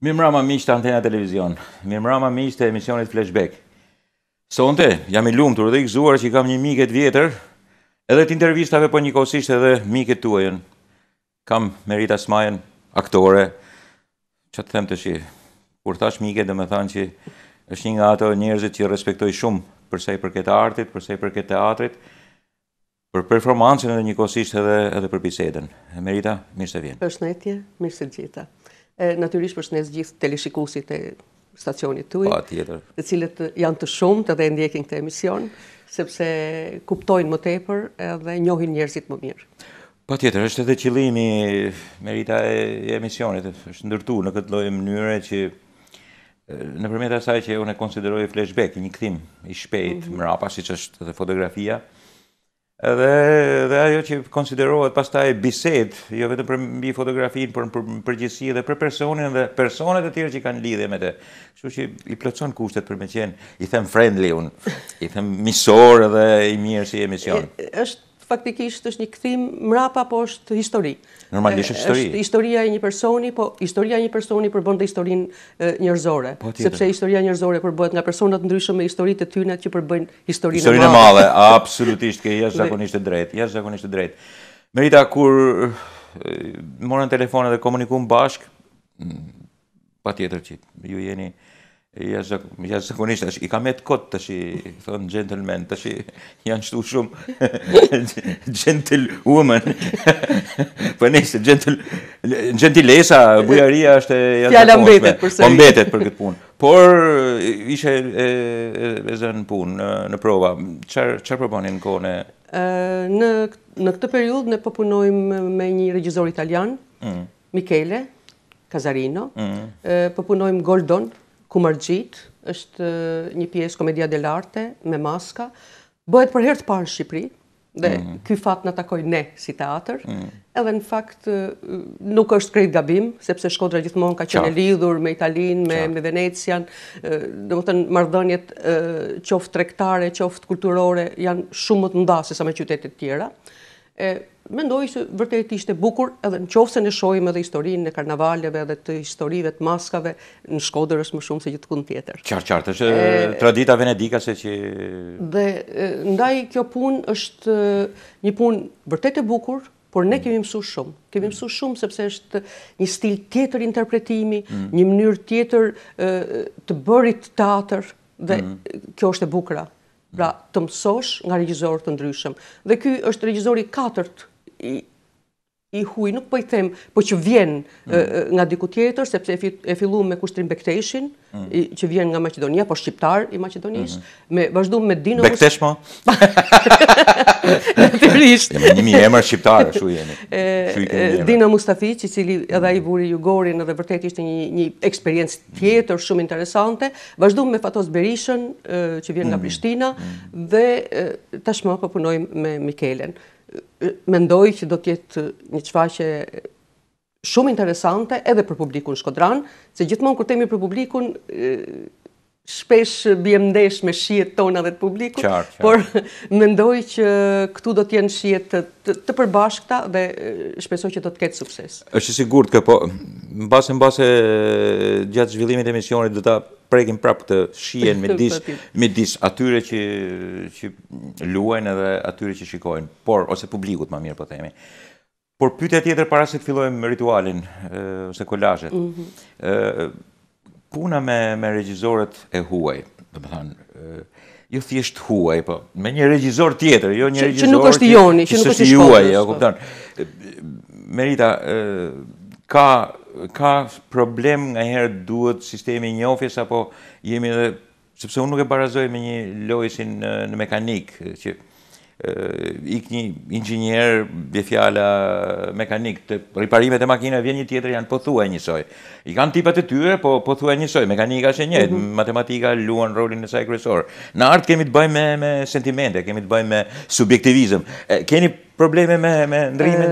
Mirë më rama miqë të antena televizion, mirë më rama miqë të emisionit Flashback. Sonte, jam i lumë të i zuar që i kam një miket vjetër, edhe të intervistave për po një kosisht edhe miket tuajën. Kam Merita Smajën, aktore, që të them të shi, kur thash miket dhe me thanë që është një nga ato njerëzit që respektoj shumë përsej për këtë artit, përsej për këtë teatrit, për performancën edhe një kosisht edhe për pisedën. Merita, mirë se vjenë. Përshnetje, mirë se gjitha natyrisht për shnes gjithë teleshikusit e stacionit të ujë, të tjetër. cilët janë të shumë të dhe ndjekin këtë emision, sepse kuptojnë më tepër dhe njohin njerëzit më mirë. Pa tjetër, është edhe qëllimi, merita e, e emisionit, është ndërtu në këtë lojë mënyre që në përmjet asaj që unë e konsideroj flashback, një kthim i shpejt, mm -hmm. mrapa, si që është dhe fotografia, Edhe dhe ajo që konsiderohet pas taj biset, jo vetëm për mbi fotografinë, për përgjithsi dhe për personin dhe personet e tjerë që kanë lidhje me të. Shqo që i plëcon kushtet për me qenë, i them friendly unë, i them misor dhe i mirë si emision. është, faktikisht është një këthim mrapa, po është histori. Normalisht është histori. është historia e një personi, po historia e një personi përbën dhe historin njërzore. Po tjetër. Sepse historia njërzore përbën nga personat ndryshme e historit e tyna që përbën historin, e male. absolutisht, ke jashtë zakonisht e drejt, jashtë zakonisht e drejt. Merita, kur morën telefonet dhe komunikun bashk, mm, pa tjetër qitë, ju jeni... Ja, ja, ja, i kam kod kot tash i thon gentleman tash janë shtu shumë gentle woman. Po nëse gentle gentilesa bujaria është ja të përse. Po mbetet për këtë punë. Por ishte e e punë në, prova. Çfar çfarë proponin kone? në në këtë periudhë ne po me një regjisor italian, mm. Michele Casarino. Ë mm. Po Goldon Kumargjit, është një pjesë komedia del arte me maska. Bëhet për herë të parë në Shqipëri dhe mm -hmm. ky fat na takoi ne si teatër. Mm -hmm. Edhe në fakt nuk është krejt gabim, sepse Shkodra gjithmonë ka qenë lidhur me Italinë, me Qaf. me Venecian, domethënë marrëdhëniet qoftë tregtare, qoftë kulturore janë shumë më të se sa me qytete të tjera e mendoj se vërtet ishte bukur edhe në qofë se në shojmë edhe historinë në karnavaleve edhe të historive të maskave në shkodër është më shumë se gjithë kundë tjetër. Qartë qartë, është tradita Venedika se që... Dhe ndaj kjo pun është një pun vërtet e bukur, por ne kemi mësu shumë. Kemi mm. mësu shumë sepse është një stil tjetër interpretimi, mm. një mënyrë tjetër të bërit të atër, dhe mm. kjo është e bukra pra të mësosh nga regjizorët të ndryshëm. Dhe ky është regjizori katërt i huj, nuk po i them, po që vjen mm. nga diku tjetër, sepse e fillu me kushtrim Bekteshin, mm. që vjen nga Macedonia, po Shqiptar i Macedonis, mm-hmm. me vazhdu me Dino... Bektesh mo? Po? Natyrisht. të rrisht. emër njëmi Shqiptar, shu i jemi. Dino Mustafi, që cili edhe i vuri jugorin, edhe vërtet ishte një eksperiencë mm. tjetër, shumë interesante, vazhdu me Fatos Berishën, që vjen nga Prishtina, dhe tashmë po punojmë me Mikelen mendoj që do tjetë një qëfa që shumë interesante edhe për publikun shkodran, se gjithmonë kur temi për publikun, shpesh bjem ndesh me shiet tona dhe të publikut, por mendoj që këtu do t'jenë shiet të, të, përbashkëta dhe shpesoj që do t'ketë sukses. është sigurt kë po, në base, në base gjatë zhvillimit e misionit dhe ta prekim prapë të shien me dis, po, po, me dis atyre që, që luajnë edhe atyre që shikojnë, por, ose publikut ma mirë po themi. Por pyte tjetër para se të fillojmë ritualin, ose kolashet, mhm. e, puna me me regjizorët e huaj, do të them, jo thjesht huaj, po me një regjizor tjetër, jo një regjizor. Që nuk është i joni, që nuk është i shkollës. Jo, kupton. Merita ka ka problem herë duhet sistemi i njoftes apo jemi dhe, sepse unë nuk e barazoj me një lojësin në mekanik, që ik një inxinjer, bje fjala, mekanik, të riparimet e makina, vjen një tjetër janë pëthua po njësoj. I kanë tipat e tyre, po pëthua po njësoj. Mekanika është e njëtë, mhm. matematika luan rolin e saj kresor. Në artë kemi të bëjmë me, me sentimente, kemi të bëjmë me subjektivizm. keni probleme me ndrimin?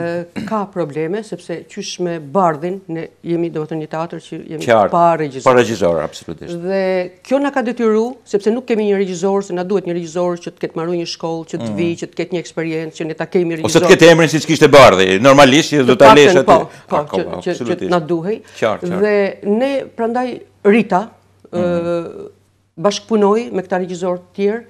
Ka probleme, sepse qysh me bardhin, ne jemi do të një teatr që jemi paregjizor. regjizor, absolutisht. Dhe kjo nga ka detyru, sepse nuk kemi një regjizor, se nga duhet një regjizor që të ketë maru një shkollë, që të mm. vi, që të ketë një eksperiencë, që ne ta kemi regjizor. Ose të ketë emrin si të kishtë bardhi, normalisht po, po, ah, që do të leshe të... Po, që na nga duhej. Qarë, qarë. Dhe ne, prandaj, Rita, mm. bashkëpunoj me këta regjizor të tjerë,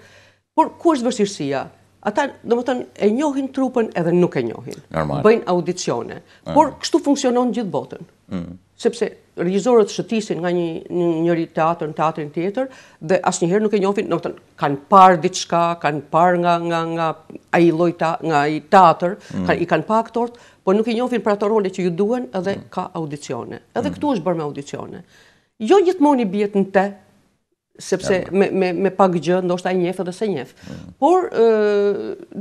por ku është vërsirësia? Ata, do e njohin trupën edhe nuk e njohin. Normal. Bëjnë audicione. Ah. Por, kështu funksionon gjithë botën. Mm. Sepse, regjisorët shëtisin nga një, një njëri teatr në teatrin tjetër, dhe asë njëherë nuk e njohin, do kanë parë diçka, kanë parë nga, nga, nga, ai i lojta, nga i teatr, mm. kanë, i kanë parë aktorët, por nuk e njohin për ato role që ju duen, edhe ka audicione. Edhe mm. këtu është bërë me audicione. Jo i bjetë në te, sepse me me me pak gjë, ndoshta mm. e fëtë ose një fëtë. Por ë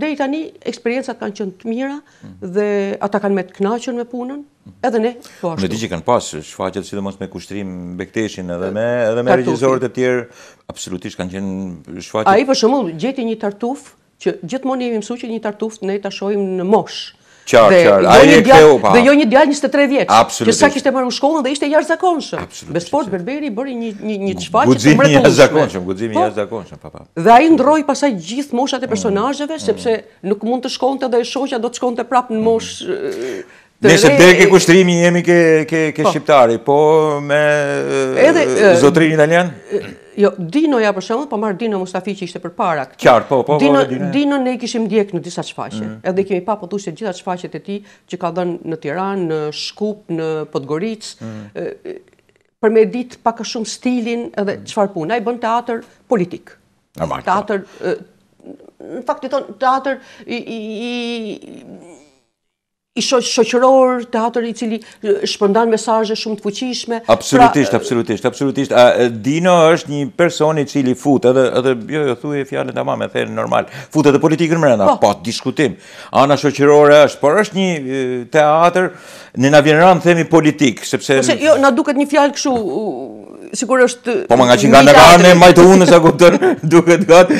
deri tani eksperiencat kanë qenë të mira mm. dhe ata kanë me të kënaqur me punën, mm. edhe ne po ashtu. Në ditë që kanë pas shfaqjet mos me kushtrim Bekteshin edhe me edhe me regjisorët e tjerë, absolutisht kanë qenë shfaqje. Ai për shembull gjeti një tartuf që gjithmonë i që një tartuf ne ta shohim në mosh. Qarë, qarë, jo Ai e kthehu pa. Dhe jo një djalë 23 vjeç. Që sa kishte marrë në shkollën dhe ishte jashtëzakonshëm. Me sport berberi bëri një një një çfaqe për të qenë i jashtëzakonshëm, guximi i po. jashtëzakonshëm pa pa. Dhe ai ndroi pasaj gjithë moshat e personazheve mm. sepse nuk mund të shkonte dhe shoqja do të shkonte prapë në moshë mm. Nëse dhe ke kushtrimi jemi ke, ke, ke po. shqiptari, po me zotrin italian? Jo, Dino ja për shumë, po marë Dino Mustafi që ishte për para. Qartë, po, po, Dino, po, Dino. ne i kishim djekë në disa qfaqe, mm. edhe kemi pa potu se gjitha qfaqet e ti që ka dhenë në Tiran, në Shkup, në Podgoric, mm. për me ditë pak shumë stilin edhe mm punë. qfar bën i bënë teatr politik. Normal, teatr, po. në fakt të tonë, teatr i, i i shoqëror, teatër i cili shpëndan mesajë shumë të fuqishme. Pra, absolutisht, absolutisht, absolutisht. Dino është një person i cili fut, edhe, edhe jo, jo, thuj e fjallet të mamë, e thejnë normal, fut edhe politikën mërënda, po, po diskutim. Ana shoqërore është, por është një teatër, në në vjenëran, themi politikë, sepse... Ose, jo, na duket një fjallë këshu, sigur është Po më nga që nga nga në majtë unë sa kupton duket gat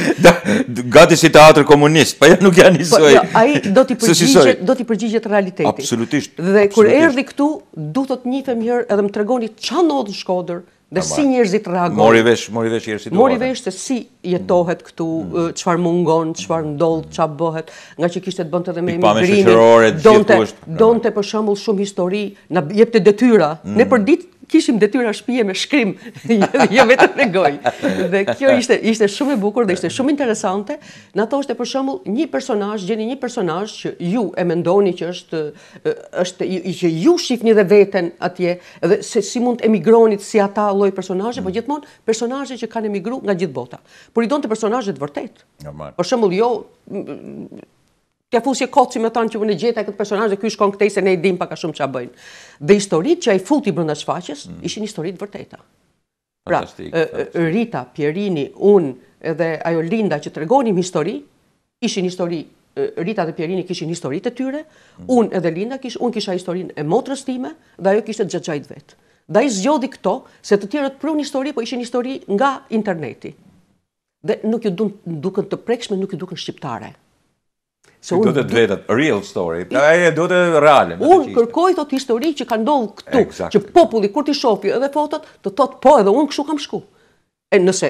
gati si teatër komunist, po ja jo, nuk ja nisoj. Po jo, ai do të përgjigjet, do të përgjigjet realitetit. Absolutisht. Dhe kur erdhi këtu, duhet të njihem herë edhe më tregoni ç'a ndodh në Shkodër dhe si njerëzit reagojnë. Mori vesh, mori vesh herë si Mori vesh se si jetohet këtu, mm. çfarë mungon, çfarë ndodh, ç'a bëhet, nga që kishte të bënte edhe me emigrimin. Donte, donte për shembull shumë histori, na jepte detyra. Ne mm. për ditë kishim detyra shpije me shkrim, jo, jo vetëm me gojë. Dhe kjo ishte ishte shumë e bukur dhe ishte shumë interesante. Na thoshte për shembull një personazh, gjeni një personazh që ju e mendoni që është është që ju shihni dhe veten atje dhe se si mund të emigroni si ata lloj personazhe, po mm. po gjithmonë personazhe që kanë emigruar nga gjithë bota. Por i donte personazhe të vërtet. Normal. Për shembull jo t'ja fusi e më që me që më në gjeta këtë personaj dhe kjo shkon këtej se ne i dim pak ka shumë që a bëjnë. Dhe historit që a i futi brenda shfaqjes mm. ishin historit vërteta. Pra, Rita, Pierini, unë edhe ajo Linda që të regonim histori, ishin histori, Rita dhe Pierini kishin historit e tyre, mm. unë edhe Linda kish, unë kisha historin e motrës time dhe ajo kishte gjëgjajt vetë. Dhe i zgjodhi këto, se të tjerët prun histori, po ishin histori nga interneti. Dhe nuk ju dukën të prekshme, nuk ju dukën shqiptare. Se unë... Do të vetët, real story, Ai do të reale. Unë kërkoj të histori që ka ndodhë këtu, që populli, kur t'i shofi edhe fotot, të thotë, po edhe unë këshu kam shku. E nëse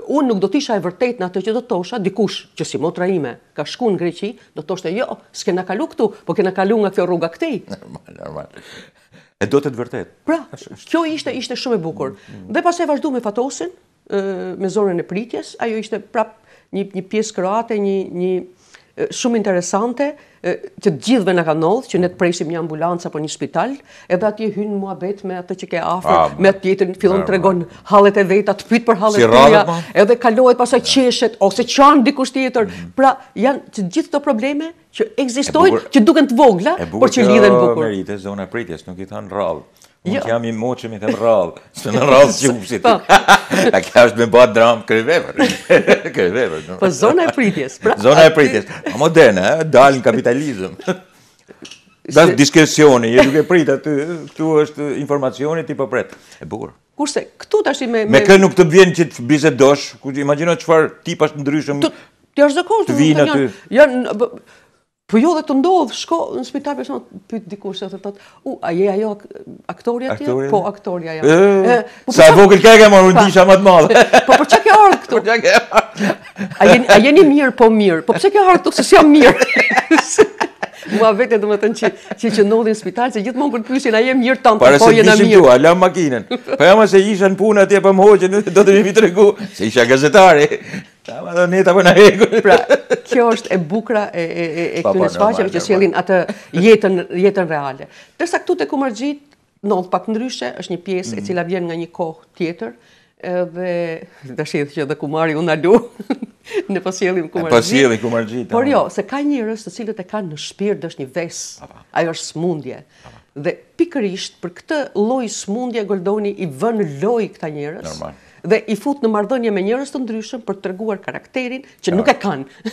unë nuk do t'isha e vërtet në atë që do t'osha, dikush që si motra ime ka shku në Greqi, do t'oshte jo, s'kena kalu këtu, po kena kalu nga kjo rruga këtej. Normal, normal. E do të të vërtet. Pra, kjo ishte, ishte shumë e bukur. Dhe pas e vazhdu me fatosin, me zorën e pritjes, ajo ishte prap një, një pjesë kroate, një, një shumë interesante, që gjithve nga nodhë, që ne të prejshim një ambulancë apo një shpital, edhe ati hynë mua betë me atë që ke afër, ah, me atë tjetën fillon ah, të ah. hallet halet e veta, të pytë për halet e vetë, po? edhe kalohet pasaj qeshet, ose qanë dikush tjetër, mm. pra janë që gjithë të probleme që egzistojnë, që duken të vogla, por që lidhen bukur. E bukë të meritës, e pritjes, nuk i thanë rradh. Unë jo. jam i moqë me them rralë, së në rralë që më shqitë. A kja është me ba dramë kërëvevër. kërëvevër. Po zona e pritjes. Pra, zona e pritjes. A moderne, eh? dalë në kapitalizm. Da është diskresioni, je duke pritë aty, këtu është informacioni ti përpretë, po E bukur. Kurse, këtu të ashtë me... Me kë nuk të vjenë që të bizet dosh, ku që farë tipa është ndryshëm... Të, të vinë aty. Jo, Po jo dhe të ndodhë, shko në shpital për shumë, pëjtë dikush e të u, a je ajo aktoria tje? Po, aktoria ja. Po sa e vogël kërë ke unë disha më të madhe. Po, për që ke ardhë këtu? Për që ke ardhë? A jeni mirë, po mirë. Po, për që ke ardhë këtu, se si jam mirë? mua vetë do të thënë që që që ndodhi në spital se gjithmonë kur pyesin a jem mirë tonë po jena mirë. Para se ishim tua, la makinën. Po jam se isha në punë atje po më hoqën, do të vi tregu se isha gazetari. Ta do neta po na heku. Pra, kjo është e bukur e e e, e këtyre shfaqjeve që sjellin atë jetën jetën reale. Dërsa këtu te Kumargjit ndodh pak ndryshe, është një pjesë e mhm. cila vjen nga një kohë tjetër edhe dashit që dhe kumari unë alu në pasjellim po po ku marrxhit. Pasjellim ku Por jo, se ka njerëz të cilët e kanë në shpirt dash një ves. Ajo është smundje. Dhe pikërisht për këtë lloj smundje Goldoni i vën lojë këta njerëz. Normal. Dhe i fut në marrëdhënie me njerëz të ndryshëm për të karakterin që nuk e kanë.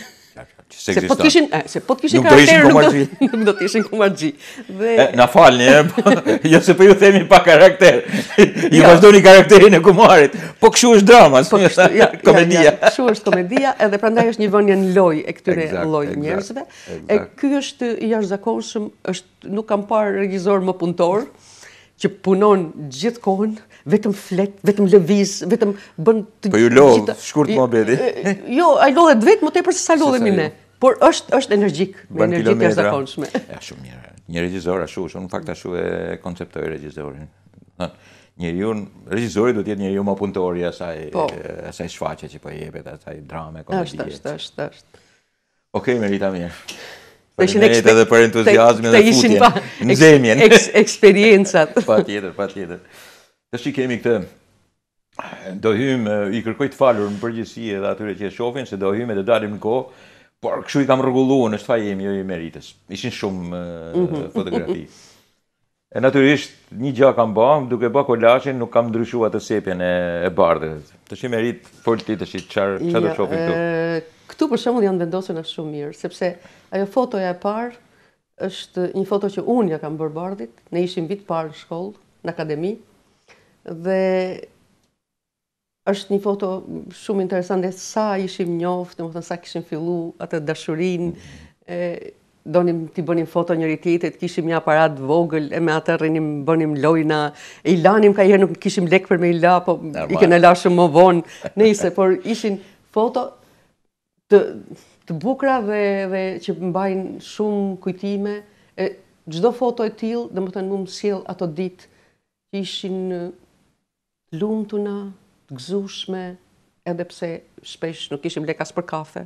Se po të kishin, se po të kishin karakter nuk do të ishin kumargji. Dhe na falni, po, jo se po ju themi pa karakter. Ju vazhdoni karakterin e kumarit. Po kshu është drama, po është komedia. Kshu është komedia edhe prandaj është një vënie në lojë e këtyre llojit njerëzve. E ky është i jashtëzakonshëm, është nuk kam parë regjisor më punëtor që punon gjithë kohën, vetëm flet, vetëm lëviz, vetëm bën të Po ju lodh, shkurt më bëdi. Jo, ai lodhet vetëm më tepër se sa lodhemi ne. Por është është energjik, me energji të jashtëzakonshme. Ja, shumë mirë. Një regjisor ashtu, është në fakt ashtu e konceptoi regjisorin. Njeriu, regjisori duhet të jetë njeriu më punëtor i asaj po. asaj shfaqje që po jepet, asaj drame, komedi. Është, është, është. Okej, okay, Merita mirë. Për njët edhe për entuziasme dhe futjen, në zemjen. Eksperiencat. Pa tjetër, pa tjetër. Të shi kemi këtë, dohym, i kërkoj të falur në përgjësi edhe atyre që e shofin, se dohym e të dalim në kohë, por këshu i kam rëgullu në shtë jemi, jo i meritës. Ishin shumë mhm. fotografi. E naturisht, një gja kam ba, duke ba kolashin, nuk kam ndryshua të sepjen e bardhe. Të shi merit, folti të shi, qarë të jo, shofin këtu? Këtu për shembull janë vendosur na shumë mirë, sepse ajo fotoja e parë është një foto që unë ja kam bërë bardhit, ne ishim vit parë në shkollë, në akademi. Dhe është një foto shumë interesante sa ishim njoftë, domethënë sa kishim filluar atë dashurinë e donim ti bënim foto njëri tjetrit, kishim një aparat vogël e me atë rrinim bënim lojna, e i lanim ka herë nuk kishim lek për me i la, po Normal. i kenë shumë më vonë, nëse por ishin foto të, të bukra dhe, dhe që mbajnë shumë kujtime. E, gjdo foto e tilë, dhe më të në mundë ato ditë që ishin lumë të na, të edhe pse shpesh nuk ishim lekas për kafe,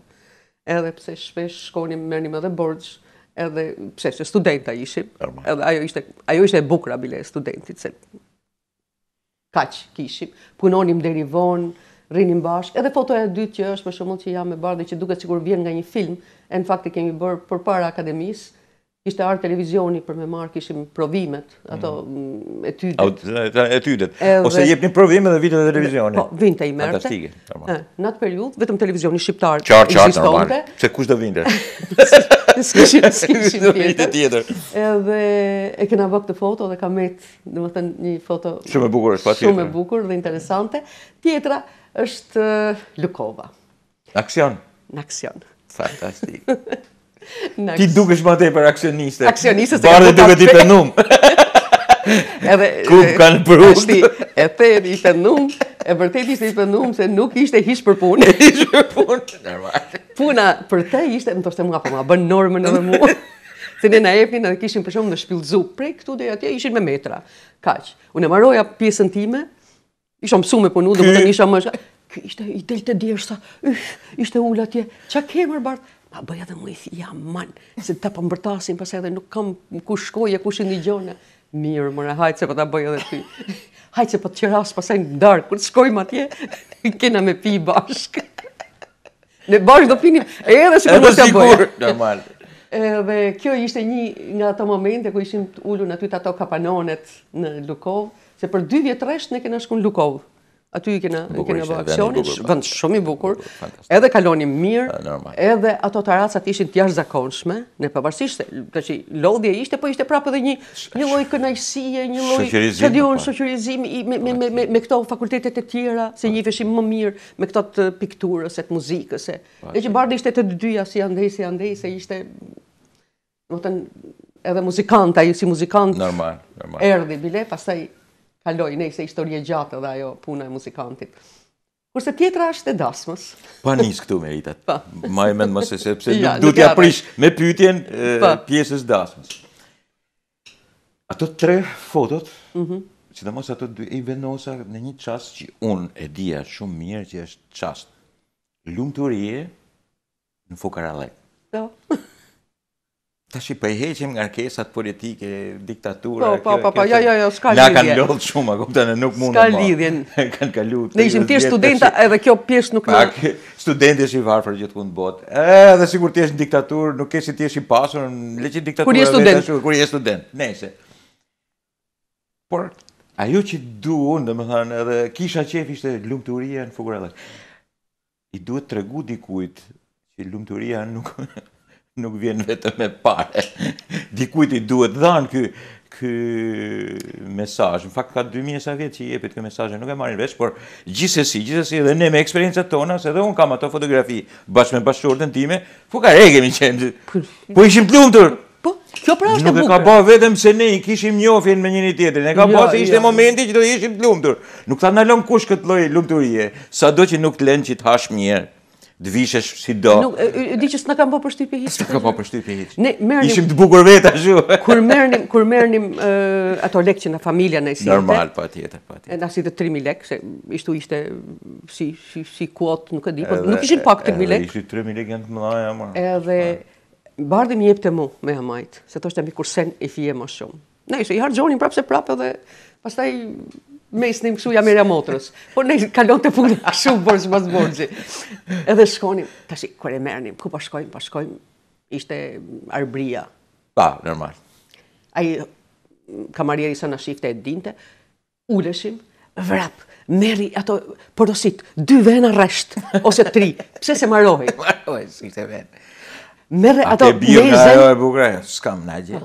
edhe pse shpesh shkonim mërnim edhe borgës, edhe pse se studenta ishim, Erma. edhe ajo ishte, ajo ishte e bukra bile studentit, se kaq kishim, punonim deri vonë, rrinim bashkë. Edhe fotoja e dytë që është për shembull që jam me bardhë që duket sikur vjen nga një film, e në fakt e kemi bërë përpara akademisë. Ishte art televizioni për me marr kishim provimet, ato mm. mm etydet. Au, etydet. Edhe, Ose jepni provime dhe vitet e televizionit. Po, vinte i merrte. Fantastike. Në atë periudhë vetëm televizioni shqiptar ekzistonte. Se kush do vinte? S'kishin vite tjetër. Edhe e kena vakt të foto dhe kam me, domethënë një foto shumë e bukur është patjetër. Shumë e bukur dhe interesante. Tjetra, është Lukova. Në aksion? Në aksion. Fantastik. Ti duke shma te për aksioniste. Aksioniste se ka të duke ti për numë. Edhe, ku kanë brusht E thënë ishte numë E vërtet ishte ishte numë Se nuk ishte hish për punë Hish për punë Puna për te ishte Më toshte mua po ma bën normën edhe mua Se ne na efnin edhe kishin për shumë në shpilzu Prej këtu deri atje ishin me metra Kaq Unë e pjesën time isha mësu me punu, dhe më të nisha më është, kë ishte i del të djerë sa, ishte ullë atje, që a mërë bardë, pa bëja dhe më i thia, man, se të përmbërtasin, pas edhe nuk kam ku e ku shë një gjone, mirë mëre, hajtë se për po po të bëja dhe ty, hajtë se për të qëras, pas e në darë, kur të shkojmë atje, kena me pi bashkë, ne bashkë do pini, e edhe se për të bëja. normal. kjo ishte një nga ato momente ku ishim në të ato kapanonet në se për 2 vjetë resht ne kena shku në Lukov, aty i kena bërë aksionin, po. vënd shumë i bukur, edhe kalonim mirë, edhe ato taracat ishin t'jash zakonshme, ne përbërsisht se, të që lodhje ishte, po ishte prapë edhe një loj kënajsie, një loj qëdion, shëqyrizim me këto fakultetet e tjera, se po. një veshim më mirë, me këto të pikturës, e të muzikës, e po, që bardë ishte të dyja, si andej, si andej, se ishte, edhe muzikant, ju si muzikant, erdi, bile, pasaj, kaloi ne se historia gjatë dhe ajo puna e muzikantit. Kurse tjetra është e dasmës. Pa këtu këtu meritat. Ma e mend më se sepse ja, duhet ja prish me pyetjen e pjesës dasmës. Ato tre fotot, ëh, mhm. që mos ato dy i vendosa në një çast që unë e dija shumë mirë që është çast lumturie në Fokarallë. Do. Po. Ta shi përheqim po heqim nga kesat politike, diktatura... Po, po, po, po, jo, jo, jo, s'ka lidhje. Nga kanë lodhë shumë, a kumëta në nuk mundë. S'ka lidhje. Kanë kalu... Ne ishim tjesh studenta, edhe kjo pjesh nuk në... Pak, studenti është i varë për gjithë kundë botë. E, dhe sigur tjesh në diktaturë, nuk kesi tjesh i pasur, në leqin diktaturë... Kur je student? Kur je student, nëse. Por, ajo që du unë, dhe më thanë, edhe kisha qef në I duhet të regu dikujt që lumëturia nuk... nuk vjen vetëm me pare. Dikujt i duhet dhanë ky ky mesazh. Në fakt ka 2000 sa vjet që i epit ky mesazh, nuk e marrin veç, por gjithsesi, gjithsesi edhe ne me eksperiencat tona, se edhe un kam ato fotografi bashkë me në time, po ka rege mi qenë. Po ishim të lumtur. Po, kjo pra është e bukur. Nuk e ka ba vetëm se ne i kishim njohin me njëri tjetrin. E ka jo, ba se jo. ishte momenti që do ishim të lumtur. Nuk ta na kush këtë lloj lumturie, sado që nuk të lënë që të hash mirë të si do. Nuk, di që s'na kam po përshtypje hiç. S'ka po përshtypje hiç. Ne merrnim. Ishim të bukur vetë ashtu. kur merrnim, kur merrnim uh, ato lekë që në familja ne sinte. Normal patjetër, po patjetër. Po edhe si të 3000 lekë, se ishte ishte si si si kuot, nuk e di, po nuk ishin pak 3000 lekë. Ishte 3000 lekë janë të mëdha ja Edhe bardhim i jepte mu me hamajt, se thoshte mbi kursen e fije më shumë. Ne ishte i harxhonin prapse prapë edhe pastaj me isnim kështu jam era motrës. Po ne kalon të punë kështu borx pas bërgjë. Edhe shkonim, tash kur e merrnim, ku po shkojmë, po shkojmë ishte arbria. Pa, normal. Ai kamarjeri së në shifte e dinte, uleshim, vrap, merri ato sitë, dy vena rresht ose tri. Pse se Marohi, Marrohej, ishte vend. Mere ato mezet... Ate birë jo e s'kam në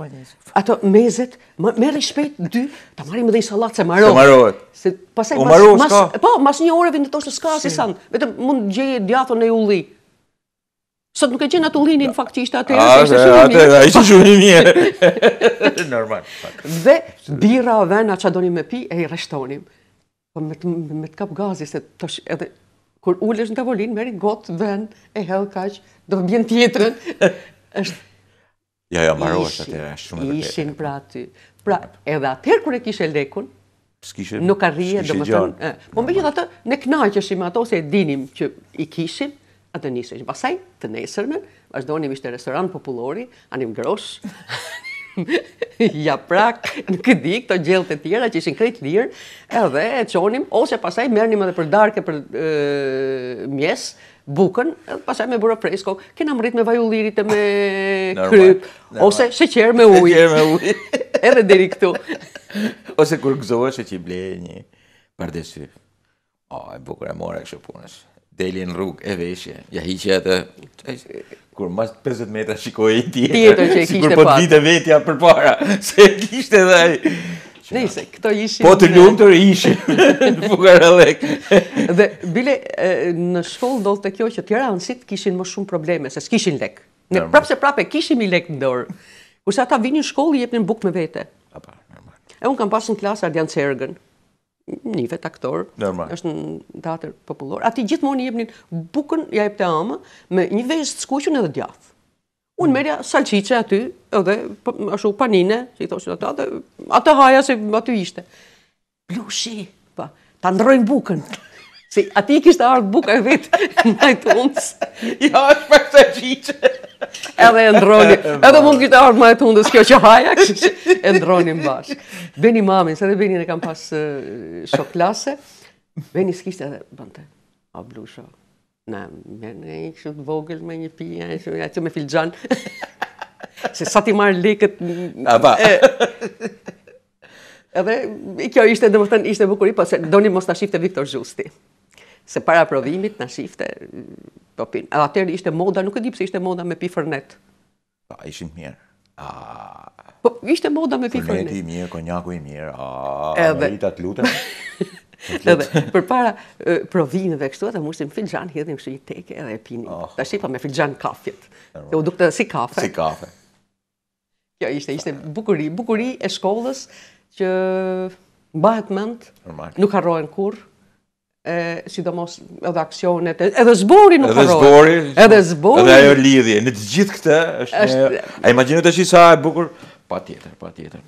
Ato mezet, mere shpejt dy, ta marim edhe i salat se marohet. Se marohet. Se pasaj, mas, po, mas një orëve në toshtë s'ka, si sanë, vetëm mund gjeje djathën në ulli. Sot nuk e gjenë atë ullinin, fakt atë e ishte shumë i mirë. A, ishte shumë i mirë. Normal. Dhe, birra o vena që adonim me pi, e i reshtonim. Po me të kap gazi, se të edhe kur ulesh në tavolinë, meri gotë ven, e helë kaqë, do vjen tjetërën. është... Ja, ja, marrë është atë e shumë e përkete. Ishin pra aty. Pra, edhe atëherë kur e kishe lekun, Skishe, nuk arrije, do po më Po me gjithë atë, ne kënaqëshim ato, se dinim që i kishim, atë njësë e të nesërme, vazhdojnim ishte restoran populori, anim grosh, ja prak në këtë dikë këto gjellët e tjera që ishin krejt lirë, edhe e çonim ose pastaj mërnim edhe për darkë për mjes bukën, edhe pastaj me burrë freskë. Kenë mrit me vaj ullirit të me kryp ose sheqer me ujë. Sheqer me ujë. Edhe deri këtu. Ose kur është që i blej një pardesë. Ah, oh, e bukur e morë kështu punës deli në rrugë e veshje, ja hiqe atë, kur mas 50 metra shikoi i tjetër, tjetër që si kur po vite vetja për para, se kishte dhe ai. Nëse, këto ishin... Po të lumtur ishin në fukar e lek. dhe, bile, në shkollë ndodhte të kjo që tjera nësit kishin më shumë probleme, se s'kishin lek. Ne prapse prapë kishim i lek në dorë. sa ata vinin shkollë, jepnin bukë me vete. Apo. normal. E unë kam pasë në klasë Ardian Cergën një aktor, është në teatr popullor. Ati gjithmonë i jepnin bukën, ja jepte me një vezë të skuqur edhe djath. Unë mm. merja salqice aty, edhe po, ashtu panine, që i thoshin ato, atë haja se aty ishte. Blushi, pa, ta ndrojnë bukën. Se ati i kishtë ardhë buka e vetë, në të undës. Ja, është për të gjithë. Edhe e ndroni, edhe mund kishtë ardhë në të undës, kjo që haja, e ndroni më bashkë. Beni mamin, se dhe beni në kam pas shok klase, beni s'kishtë edhe bante, a blusha. Na, Në, në i këshu të vogël me një pija, e shu, e që me filxanë. Se sa ti marrë likët... A, ba. Edhe, i kjo ishte, dhe më të të të të të të të mos të shifte viktor të se para provimit në shifte, mm, atër ishte moda, nuk e di pëse ishte moda me pi fërnet. Pa, ishin mirë. Po, ishte moda me pi fërnet. Fërneti i mirë, konjaku i mirë, a, a, të a, a, Edhe për para provimeve kështu mu mushim filxhan, hidhim kështu i teke edhe e pini. Ta oh. Tash me filxhan kafjet. Dhe u dukte si kafe. Si kafe. Kjo ishte ishte bukuri, bukuri e shkollës që mbahet mend, nuk harrohen kurrë sidomos edhe aksionet, edhe zbori nuk përrojë. Edhe zbori, edhe ajo lidhje, në të gjithë është, a imaginu të shisa e bukur, pa tjetër, pa tjetër.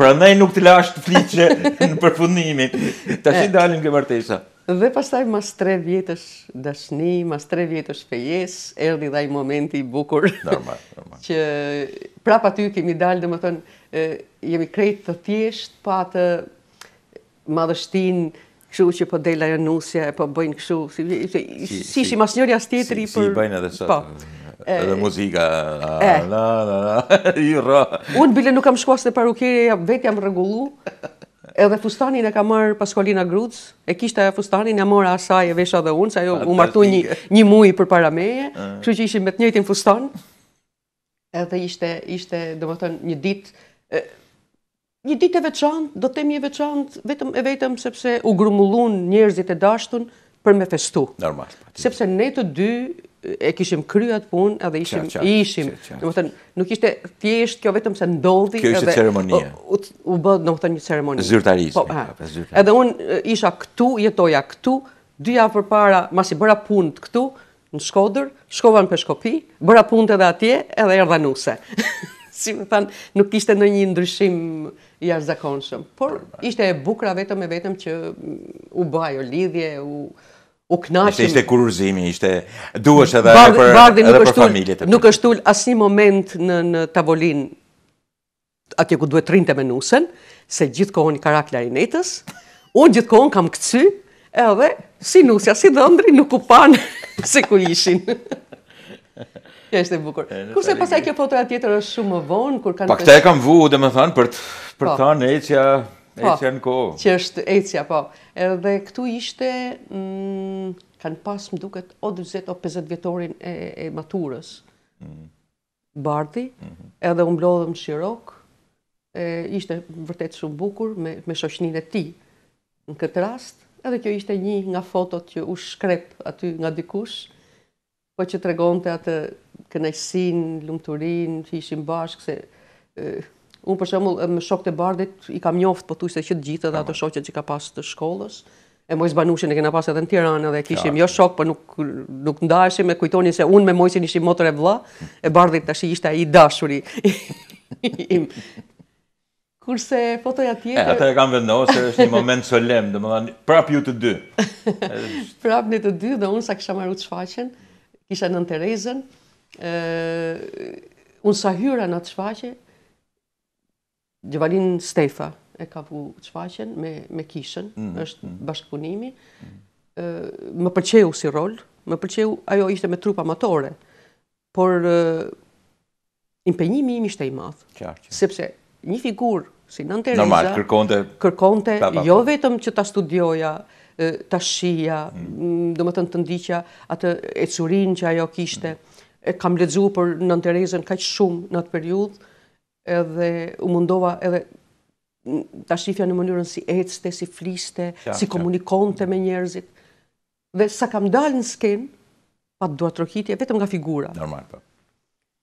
Pra ne nuk të lasht të fliqe në përfundimin, të shi dalin nga martesa. Dhe pas taj mas tre vjetës dashni, mas tre vjetës fejes, erdi dhe i momenti i bukur. Normal, normal. Që pra pa ty kemi dalë dhe më thënë, jemi krejtë të thjesht, pa të madhështin, kështu që po dela e nusja, po bëjnë kështu, si si, si, mas njëri as tjetri. Si, për... si bëjnë edhe sotë. Po. edhe muzika, la, la, la, i Unë bile nuk kam shkuar në parukeri, vetë jam regullu, edhe fustanin e ka marr Paskolina Gruc, e kishtë ajo fustanin, e mora asaj e vesha dhe unë, se ajo u martu një, një mui për para meje, ah. kështu që ishim me të njëjtin fustan, edhe ishte, ishte dhe më një ditë, një ditë e veçantë, do të themi e veçantë, vetëm e vetëm sepse u grumullun njerëzit e dashur për me festu. Normal. Sepse ne të dy e kishim kryat punë edhe ishim qa, qa, ishim, domethënë nuk ishte thjesht kjo vetëm se ndodhi edhe kjo ishte ceremonia. U, u, bë domethënë një ceremonie. Zyrtarisë. Po, ha, edhe un isha këtu, jetoja këtu, dy javë përpara, masi bëra punë këtu në Shkodër, shkova në Peshkopi, bëra punë edhe atje, edhe erdha nuse. si më thanë, nuk ishte në një ndryshim, i ashtë Por, ishte e bukra vetëm e vetëm që u bëjo lidhje, u... U knashim. Ishte ishte kurrëzimi, ishte duhesh edhe edhe për familjet e Nuk është tull, nuk është asnjë moment në në tavolin atje ku duhet rrinte me nusën, se gjithkohon i karak larinetës. Un gjithkohon kam kthy, edhe si nusja, si dhëndri nuk u pan se ku ishin. Ja ishte bukur. Kurse pasaj kjo foto e tjetër është shumë më vonë, kur kanë... Pa këta e kam vu, dhe më po. thanë, për të thanë eqja... Po. Eqja në kohë. Që është eqja, po. Edhe këtu ishte, mm, kanë pas më duket, o 20 o 50 vjetorin e, maturës. Mhm. Bardhi, mhm. edhe umblodhëm shirok, ishte vërtet shumë bukur me, me shoshnin e ti në këtë rast, edhe kjo ishte një nga fotot që u shkrep aty nga dikush, po që të regonte atë kënajsin, lumturin, që ishim bashkë, se unë për shembull me shokët e bardit i kam njoftë po thuajse që të gjithë dhe ato shoqet që ka pasë të shkollës. E Mojs Banushin e kena pasë edhe në Tiranë dhe kishim jo shok, për po nuk nuk ndaheshim, e kujtoni se unë me Mojzin ishim motër e vlla, e bardhit tash ishte ai i dashuri. Kurse fotoja tjetër... E, atë e kam vendohë se është një moment solem, dhe më dhe prap ju të dy. prap në të dy dhe unë sa kisha marut shfaqen, kisha nën Terezen, uh, unë sa hyra në të shfaqe, Gjëvalin Stefa e ka vu të shfaqen me, me kishën, mm, mm. është bashkëpunimi, mm uh, më përqehu si rol, më përqehu ajo ishte me trupa matore, por uh, impenjimi im ishte i madhë, sepse një figurë, Si në në Normal, kërkonte, kërkonte pa, pa, jo pa. jo vetëm që ta studioja, ta shia, mm. mm dhe më të ndiqja, atë e curin që ajo kishte, mm e kam lexuar për Nën Terezën kaq shumë në atë periudhë, edhe u mundova edhe ta shifja në mënyrën si ecste, si fliste, ja, si komunikonte ja. me njerëzit. Dhe sa kam dalë në skenë, pa të duat vetëm nga figura. Normal, po.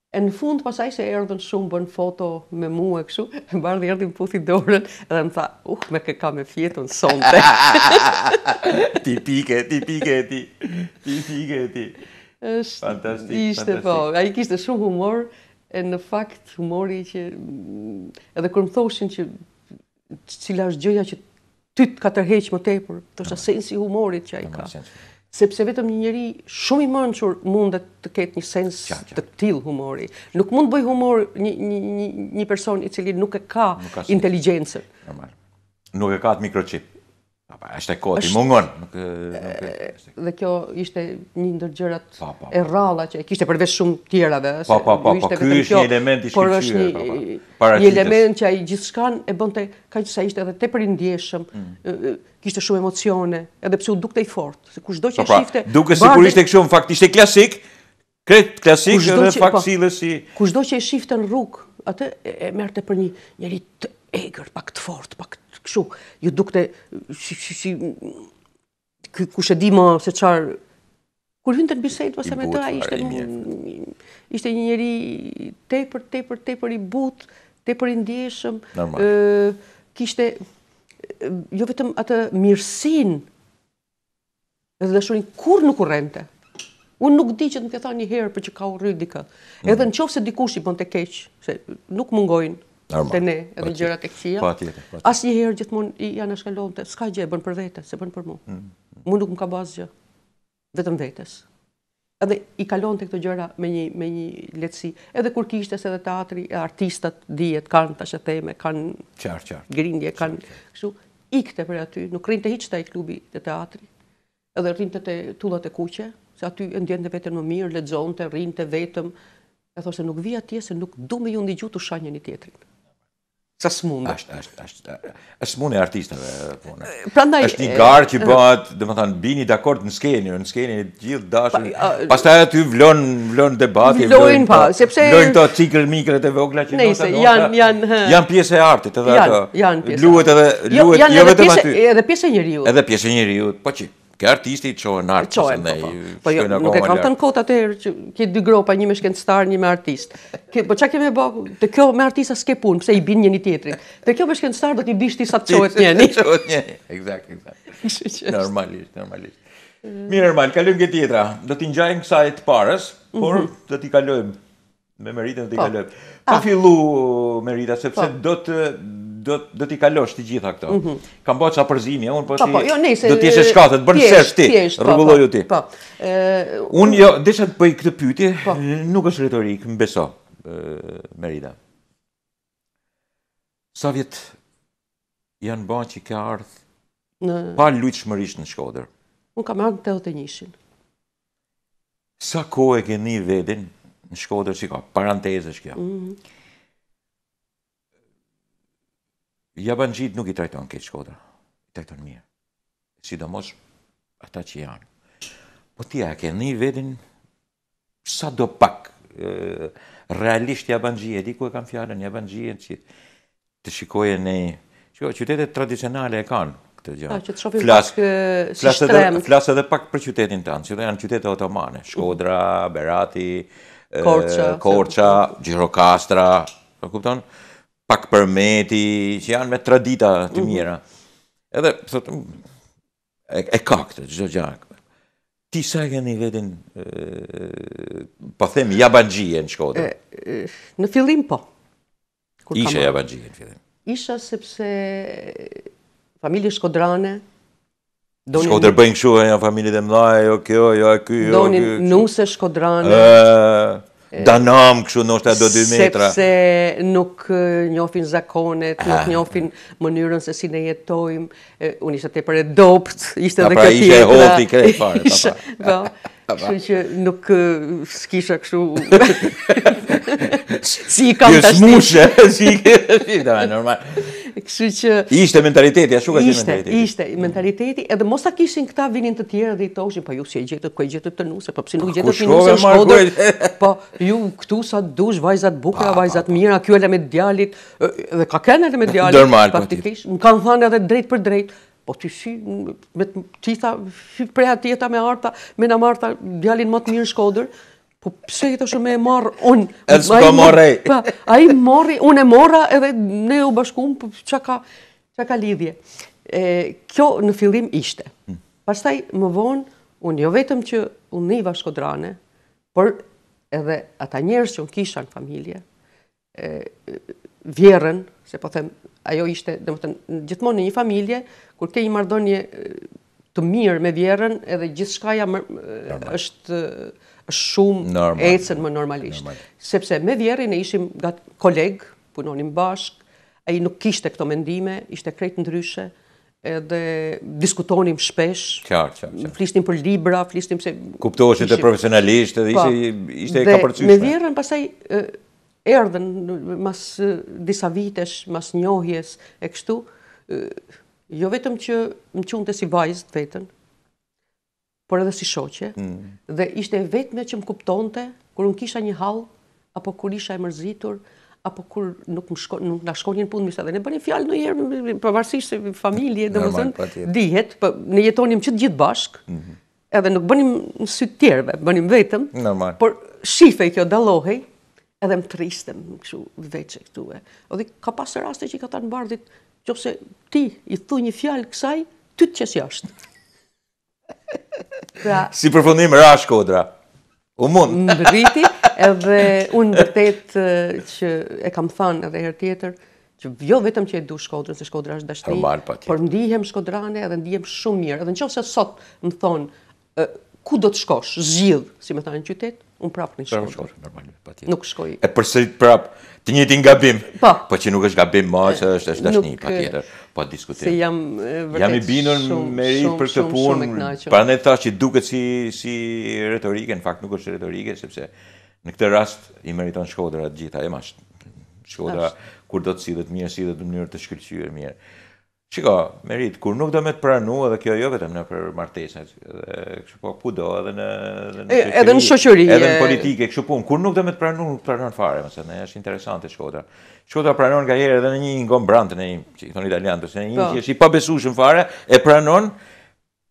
E në fund, pasaj se erdhën shumë, bën foto me mu e këshu, e bardhë erdhë në puthi dorën, edhe më tha, uh, me këka me fjetën sonte. tipike, tipike ti, tipike ti është fantastik, ishte fantastik. po, i kishte shumë humor, e në fakt humori që mm, edhe kur më thoshin që cila është gjëja që ty të ka tërheq më tepër, të është sensi humorit që ai ka. Sepse vetëm një njeri shumë i mençur mundet të ketë një sens qa, qa. të tillë humori. Nuk mund të bëj humor një një një person i cili nuk e ka, ka inteligjencën. Normal. Nuk e ka atë mikroqipë. Apo, është e koti, është... mungon. Nuk, nuk, Dhe kjo ishte një ndërgjërat e ralla që e kishte përveç shumë tjera dhe. Pa, pa, pa, pa, kjo është një element i shkëqyre. Por është një, pa, pa. një element që a i gjithë shkan e bënte, ka që sa ishte edhe të përindjeshëm, mm. kishte shumë emocione, edhe pse u dukte i fort, se kush do që e shifte... Pa, duke bardet... si kur ishte këshumë, fakt ishte klasik, kretë klasik dhe fakt po, si... Kush do që e shifte në rukë, atë e, e merte për një njeri të egrë, pak të pak kështu, ju dukte, si shi, kush e di më se qarë, kur hynë të në bisejtë, vëse po me të, a ishte, ishte një njeri tepër, tepër, tepër i butë, tepër i ndjeshëm, uh, kishte, jo vetëm atë mirësin, edhe dhe shurin kur nuk rente. Unë nuk di që të më tha një herë për që ka u rydika. Mm. Edhe në qofë se dikush i bënd të keqë, se nuk mungojnë, të ne edhe gjërat të kësia. Asë një herë gjithmonë janë është kalonë të, s'ka gjë, bënë për vete, se bënë për mu. Mm, mm. Mu nuk më ka bazë gjë, vetëm vetës. Edhe i kalonë të këto gjëra me një, me një letësi. Edhe kur kishte se dhe teatri, artistat dhjet, kanë të shëtheme, kanë grindje, kanë kështu, ikte për aty, nuk rinë të hiqë të i klubi të teatri, edhe rinë të, të tullat e kuqe, se aty e ndjenë të vetën më mirë, ledzonë të rinë të vetëm, e thosë nuk vija atje se nuk du me ju ndi gjutu shanjën i tjetrinë. Sa smund është? Është është është është smund e artistëve punë. Prandaj është një gar që bëhat, bëhet, domethënë bini dakord në skenë, në skenë të gjithë dashur. Pa, Pastaj aty vlon vlon debati, vlon. pa, sepse vlon të cikël mikret e vogla që nëse janë janë janë pjesë e artit edhe ato. Luhet edhe luhet jo vetëm aty. Edhe pjesë e njeriu. Edhe pjesë e njeriu, po çik. Kë artisti qohen në artës. Qohen, po, po. po jo, nuk e kam të në kotë atëherë që ke dy gropa, një me shkenë një me artist. po që keme e bëhë, të kjo me artisa s'ke punë, pëse i bin një një tjetërin. Të kjo me shkenë do t'i bishti sa të qohet një një. Qohet një, exakt, exakt. normalisht, normalisht. Mirë, normal, kalim këtë tjetra. Do t'i njajnë kësa e të parës, mhm. por do t'i kalojmë. Me Merita do t'i po. kalojmë. Ka ah. po fillu, Merita, sepse do të do do t'i kalosh të gjitha këto. Mm -hmm. Kam bërë çfarë përzimi, unë po, po si po, jo, do të jesh shkatë, bën sesh ti, po, rregulloju ti. Po. Ë unë jo, desha të bëj këtë pyetje, nuk është retorik, më beso. Ë Merida. Sovjet janë bën që ka ardh në pa lutshmërisht në Shkodër. Unë kam ardhur 81-shin. njëshin. Sa kohë e keni vëdin në Shkodër, çka? Parantezësh kjo. Mhm. Jaban gjitë nuk i trajton keq Shkodra, i trajton mirë. Si do mos, ata që janë. Po tja, ke një vedin, sa do pak, realisht jaban gjitë, e di ku e kam fjallën, jaban gjitë, që të shikoje në, që qytetet tradicionale e kanë, këtë gjatë. Po, që të shofi përshkë si shtremë. Flasë edhe pak për qytetin të anë, që të janë qytetet otomane, Shkodra, Berati, Korqa, Gjirokastra, të kuptonë? pak përmeti, që janë me tradita të mhm. mira. Edhe, thot, e, e ka këtë, gjithë gjakë. Ti sa e një vetin, po themi, jabagjie në shkodë? në fillim, po. Kur Isha jabagjie në fillim? Isha sepse familje shkodrane, Shkodër bëjnë shuhe, janë familje dhe mdaj, jo kjo, jo a kjo, jo a kjo... Donin nuse shkodrane, danam këshu nështë do 2 metra. Sepse nuk njofin zakonet, nuk ah. njofin mënyrën se si ne jetojmë. Unë ishte të për e dopt, ishte dhe pra, këtjetra. Pra ishe hoti krej farë, pa pa. Shë që nuk s'kisha këshu... Si i kam të shtimë. Jësë mushe, si i kam të shtimë. Normal. Kështu që ishte mentaliteti, ashtu ka qenë mentaliteti. Ishte, ishte mm. mentaliteti, edhe mos ta kishin këta vinin të tjerë dhe i toshin, po ju si e gjetët, ku e gjetët të nuse, po pse nuk po gjetët të nuse në Shkodër? Po ju këtu sa dush vajzat bukura, vajzat mira, këy ela me djalit dhe ka kanë edhe me djalit. Praktikisht, më kanë thënë edhe drejt për drejt, po ti shi me ti tha, shi me Arta, me na Marta djalin më të mirë në Shkodër. Po pse këto shumë e marr un? Ai po morrej. Po, ai morri, un e morra edhe ne u bashkuam, po çka ka çka ka lidhje. E kjo në fillim ishte. Hmm. Pastaj më vonë un jo vetëm që un nei vashkodrane, por edhe ata njerëz që un kisha në familje, e vjerën, se po them, ajo ishte, domethënë, gjithmonë në një familje kur ke një marrëdhënie të mirë me vjerën, edhe gjithçka ja është shumë Normal. ecën më normalisht. Normal. Sepse me vjerin e ishim nga kolegë, punonim bashkë, e i nuk kishte këto mendime, ishte krejtë ndryshe, edhe diskutonim shpesh, qar, qar, qar. flistim për libra, flistim se... Kuptoheshte ishim... profesionalisht edhe pa, po. ishte, ishte e kapërcyshme. Me vjerën pasaj erdhen mas disa vitesh, mas njohjes e kështu, jo vetëm që më qunte si vajzë të vetën, por edhe si shoqe, mm. dhe ishte e që më kuptonte kur un kisha një hall apo kur isha e mërzitur apo kur nuk më shko nuk na shkonin punë mes sa dhe ne bënim fjalë ndonjëherë pavarësisht familje domethënë dihet po ne jetonim që të gjithë bashk mm -hmm. edhe nuk bënim në sy të tjerëve bënim vetëm normal por shifej kjo dallohej edhe më tristem kështu vetë çe këtu e edhe ka pasur raste që i ka thënë bardhit qoftë ti i thu një fjalë kësaj ty të jashtë Pra, si përfundim rash kodra. U mund. Në rriti edhe unë vërtet që e kam thënë edhe herë tjetër që jo vetëm që e du Shkodrën, se Shkodra është dashuri, por ndihem Shkodrane edhe ndihem shumë mirë. Edhe nëse sot më thon ku do të shkosh, zgjidh, si më thanë në qytet, unë prapë në shkoj. Pra, shkoj, normal, pa Nuk shkoj. E përsërit prapë, të njëti nga bim, pa. Po. po që nuk është gabim ma, që është është dashni, pa tjetër, pa po, diskutim. Se jam vërtet Jam i binën me i për të punë, pra ne thash që duket si, si retorike, në fakt nuk është retorike, sepse në këtë rast i meriton shkodra të gjitha, e ma shkodra, kur do të sidhet mirë, sidhet në mënyrë të shkëllqyër mirë. Shiko, Merit, kur nuk do me të pranu, edhe kjo jo vetëm në për martesat, edhe kështu po, ku do, edhe në... Edhe në, shoqëri, edhe në shoqëri, edhe në politike, kështu pun, kur nuk do me të pranu, nuk të pranon fare, mëse, në është interesante shkota. Shkota pranon nga herë edhe në një ngon brantë, në një, që i thonë italian, të se një, një po. që është i pabesueshëm fare, e pranon,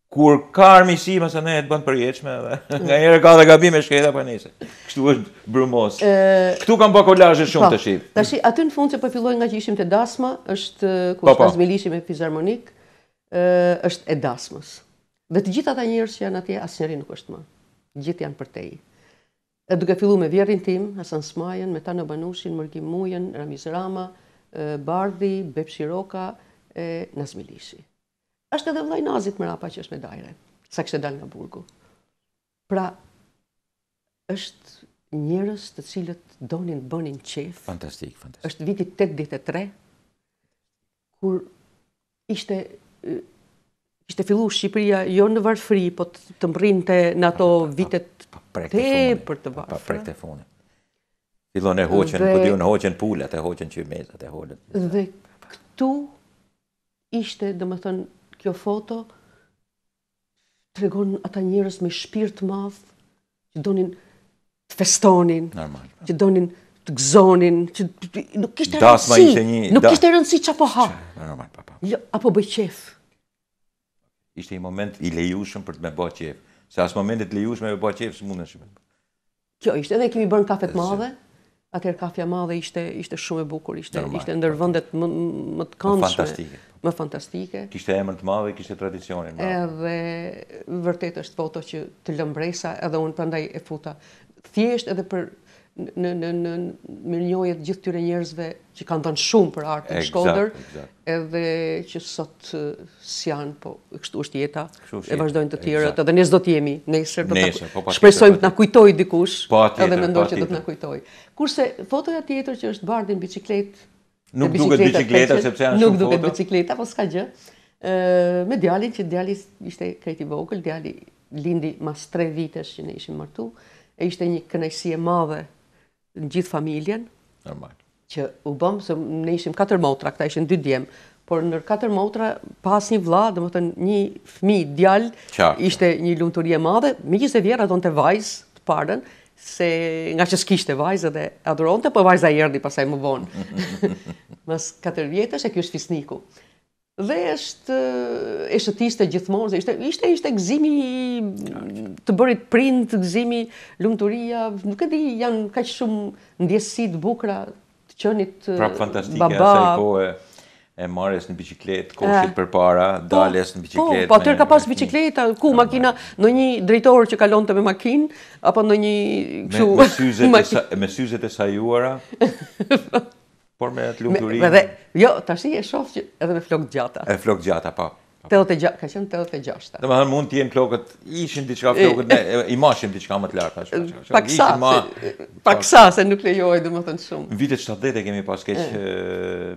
kur ka armiqsi, mos e të bën përjetshme dhe mm. nga herë ka dhe gabime shkëta po nesër. Kështu është brumos. Ë Ktu kanë bë kolazhe shumë pa, po, të shit. Tashi aty në fund që po filloi nga që ishim te Dasma, është ku po, po. zbilishim me fizharmonik ë është e Dasmës. Dhe të gjithë ata njerëz që janë atje asnjëri nuk është më. Gjithë janë për tej. E duke fillu me vjerrin tim, Hasan Smajën, me Tano Banushin, Mërgim Mujën, Ramiz Rama, Bardhi, Bepshiroka, e Nazmilishi është edhe vllai Nazit më rapa që është me dajre, sa kishte dalë nga burgu. Pra është njerëz të cilët donin bënin qef. Fantastik, fantastik. Është viti 83 kur ishte ishte fillu Shqipëria jo në varfëri, po të, të mbrinte në ato pa, pa, vitet pa, pa, te për të varfri. Pa, pa prekte fone. Fillon e hoqen, dhe, po diun hoqen pulat, e hoqen qymezat, e hoqen. Dhe këtu ishte, dhe më thënë, kjo foto të regonë ata njërës me shpirë të madhë, që donin të festonin, që donin të gzonin, që nuk ishte rëndësi, nuk kishtë e rëndësi që apo ha. Jo, apo bëj qef. Ishte i moment i lejushëm për të me bëj qef. Se asë momentit lejushme e bëj qef, së mundën shumë. Kjo ishte edhe kemi bërë në kafet madhe, Atër kafja madhe ishte ishte shumë e bukur, ishte Normal, ishte ndër po. vendet më më të këndshme. Fantastike. Më fantastike. Kishte emër të madh, kishte tradicionin Edhe vërtet është foto që të lëmbresa, edhe unë prandaj e futa thjesht edhe për në në në mirënjohje të gjithë këtyre njerëzve që kanë dhënë shumë për artin exact, Shkodër, exact. edhe që sot uh, sian, po kështu është jeta. e vazhdojnë të tjerët, edhe ne s'do të jemi, nesër do po, të shpresojmë të na kujtojë dikush, edhe më edhe mendoj që do të na kujtojë. Kurse fotoja tjetër që është bardin në biciklet, nuk duket bicikleta sepse janë shumë foto. Nuk duket bicikleta, po s'ka gjë. ë me djalin që djali ishte krejt i vogël, djali lindi mas 3 vitesh që ne ishim martu e ishte një kënaqësi e madhe në gjithë familjen, që u bëmë, se ne ishim 4 motra, këta ishin 2 djemë, por nër 4 motra, pas një vla, dhe një fmi djall, ishte një e madhe, megjithëse gjithë se vjerë të vajzë të parën, se nga që s'kishte vajzë dhe adronë të, po vajzë a jërdi pasaj më vonë. Mas 4 vjetës e kjo është fisniku dhe është e shëtiste gjithmonë, ishte, ishte, ishte gzimi të bërit print, gëzimi, lumturia, nuk e di, janë ka shumë ndjesit bukra të qënit baba. Pra fantastike, baba. asaj kohë e marrës në biçikletë, kohë shqit për para, po, dales në biçikletë. Po, po atër ka pas bicikleta, ku makina, në një që kalon të me makinë, apo në një... me, me, e me syzet e sajuara. por me atë lumturi. Edhe jo, tash e shoh që edhe me flokë gjata. E flokë gjata, po. 86, ka qenë 86. Domethënë mund të jenë flokët, ishin diçka flokët me i mashin diçka më të lartë tash. Paksa, ma, paksa se nuk lejohej domethënë shumë. Vitet 70 e kemi pas keq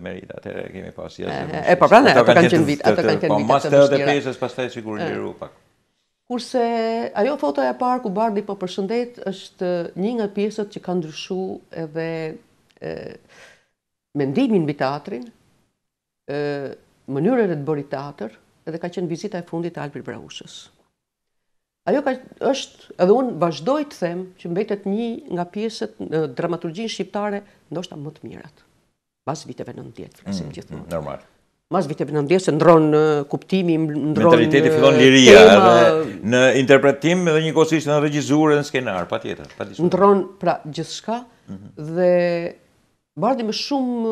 Merita, atëherë kemi pas jashtë. E po prandaj ato kanë qenë vit, ato kanë qenë vit. Po mas 85-s pastaj sigurisht liru pak. Kurse ajo foto e parë ku Bardi po përshëndet është një nga pjesët që ka ndryshuar edhe mendimin mbi teatrin, ë mënyrën e të bërit teatr edhe ka qenë vizita e fundit e Albert Braushës. Ajo ka, është, edhe unë vazhdoj të them, që mbetet një nga pjesët në dramaturgjin shqiptare, ndoshta më të mirat. Bas viteve në ndjetë, flasim mm, gjithmonë. Mm, normal. Mas viteve në ndjetë, se ndronë në kuptimi, ndronë në Mentaliteti fillon liria, në interpretim, edhe një kosisht në regjizurë, në skenar, pa tjetër, pa tjetër. pra, gjithë shka, mm -hmm. dhe Bardi me shumë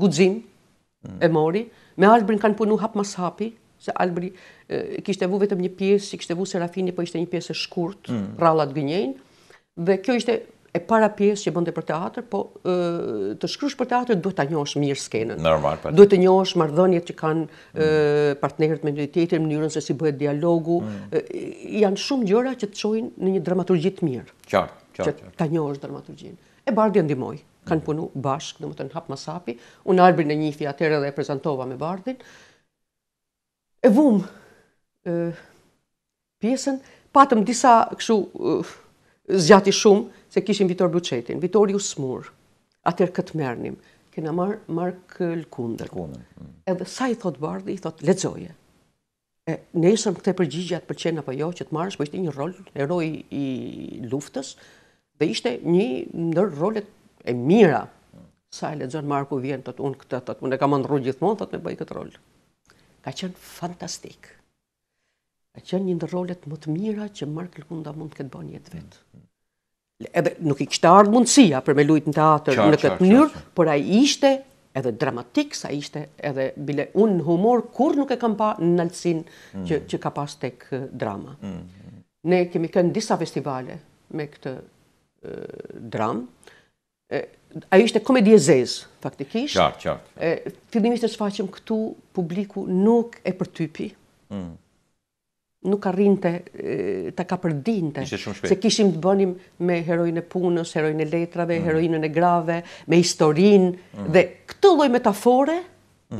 guxim mm. e mori. Me Albrin kanë punu hap mas hapi, se Albri e, kishte vu vetëm një pjesë, i kishte vu Serafini, po ishte një pjesë e shkurt, mm. pralla gënjein. Dhe kjo ishte e para pjesë që bënte për teatr, po e, të shkrysh për teatr duhet ta njohësh mirë skenën. Normal. Për duhet të njohësh marrëdhëniet që kanë mm. partnerët me një tjetër, mënyrën se si bëhet dialogu, mm. e, janë shumë gjëra që të çojnë në një dramaturgji të mirë. Qartë, qartë. Që ta njohësh dramaturgjin. E bardi ndihmoi kanë punu bashkë, dhe më të në hapë masapi, unë arbi në njifi atërë dhe e prezentova me bardin, e vumë pjesën, patëm disa këshu zgjati shumë, se kishim Vitor Buqetin, Vitor ju smur, këtë mernim, kena marë Mark Lkunder. Mm. Edhe sa i thot bardhi, i thot lezoje. Ne nesëm këte përgjigjat për qenë apo jo, që të marës, po ishte një rol, eroj i luftës, dhe ishte një nërë rolet e mira, sa e lexon Marku vjen tot un këtë thotë un e kam ndrru gjithmonë thotë me bëj këtë rol. Ka qen fantastik. Ka qen një ndër rolet më të mira që Mark Lunda mund të ketë bën jetë vet. Edhe nuk i kishte ardhur mundësia për me luajt në teatr në këtë mënyrë, por ai ishte edhe dramatik sa ishte edhe bile un humor kur nuk e kam pa në nalsin që mm. që ka pas tek drama. Mm, mm. Ne kemi kënë disa festivale me këtë dram. Uh, Ajo ishte komedie zezë, faktikisht. Qartë, qartë. Filmin ishte së faqëm këtu, publiku nuk e përtypi. Mm. Nuk ka rinte, ta ka përdinte. Ishte shumë shpejt. Se kishim të bënim me herojnë e punës, herojnë e letrave, mm. herojnë e grave, me historinë. Mm. Dhe këtë loj metafore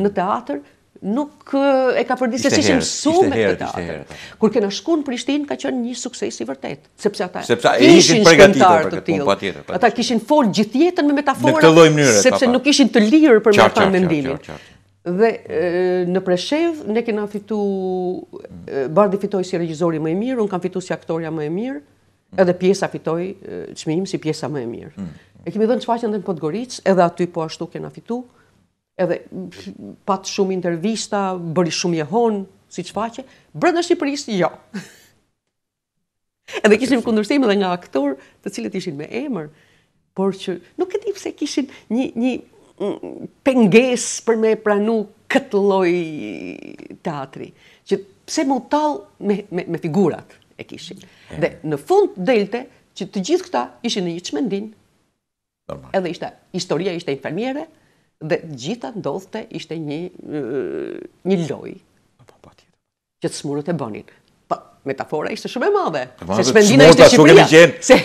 në teatr, nuk e ka përdi se qëshim sume për të atë. Kur kena shku në Prishtin, ka qënë një sukses i vërtet. Sepse ata ishin shkëntar të tjilë. Ata kishin folë gjithjetën me metafora, sepse nuk ishin të lirë për me ta mendimin. Dhe në Preshev, ne kena fitu, Bardi fitoj si regjizori më e mirë, unë kam fitu si aktoria më e mirë, edhe pjesa fitoj, qëmi im, si pjesa më e mirë. Mm. E kemi dhe në qëfaqën dhe në Podgoric, edhe aty po ashtu kena fitu, edhe pat shumë intervista, bëri shumë jehon, si që faqe, bërë në Shqipërisë, jo. edhe kishim kundërshtim edhe nga aktor, të cilët ishin me emër, por që nuk e di pse kishin një një mm, penges për me pranu këtë lloj teatri, që pse më tall me, me me figurat e kishin. Dhe në fund delte që të gjithë këta ishin në një çmendin. Normal. Edhe ishte historia ishte infermiere, dhe gjitha ndodhte ishte një, një loj. Pa, po, po, Që të smurët e bënin. Pa, po, metafora ishte shumë e madhe. Se shpendina ishte Shqipëria. Se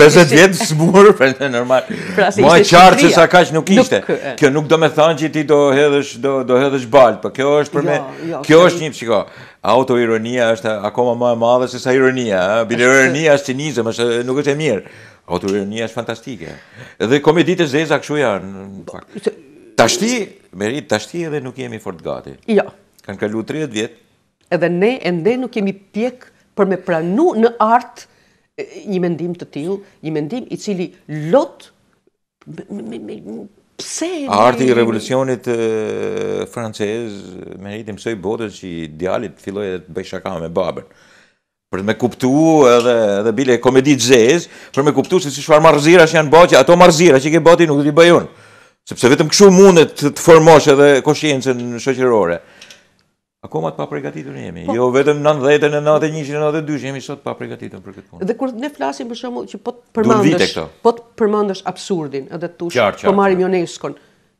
50 vjetë smurë, për në normal. Pra qartë se sa kaq nuk ishte. kjo nuk do me thanë që ti do hedhësh, do, do balë. Pa kjo është për jo, me... Jo, kjo është një psiko. Autoironia është akoma më ma e madhe se sa ironia. Bile ironia është që është nuk është e mirë. Autoironia është fantastike. edhe komedit e zeza këshu janë... Ta shti, merit, ta shti edhe nuk jemi fort gati. Jo. Kanë këllu 30 vjetë. Edhe ne, ende nuk jemi pjekë për me pranu në artë një mendim të tilë, një mendim i cili lot me, me, pse... arti i revolucionit francez, me rritim sëj botës që i djalit filloj e të bëjshaka me babën për të më kuptu edhe edhe bile komedi xhez, për më kuptu se si çfarë marrëzira që janë bëjë, ato marrëzira që ke bëti nuk do t'i bëjon. Sepse vetëm këshu mundet të të formosh edhe koshiencën shoqërore. Akoma të pa përgatitur jemi. Po, jo vetëm 90-ën, 91 92 jemi sot pa për përgatitur për këtë punë. Dhe kur ne flasim për shumë, që po të përmendesh, po të përmendesh absurdin edhe tush, qar, po marrim Joneskon.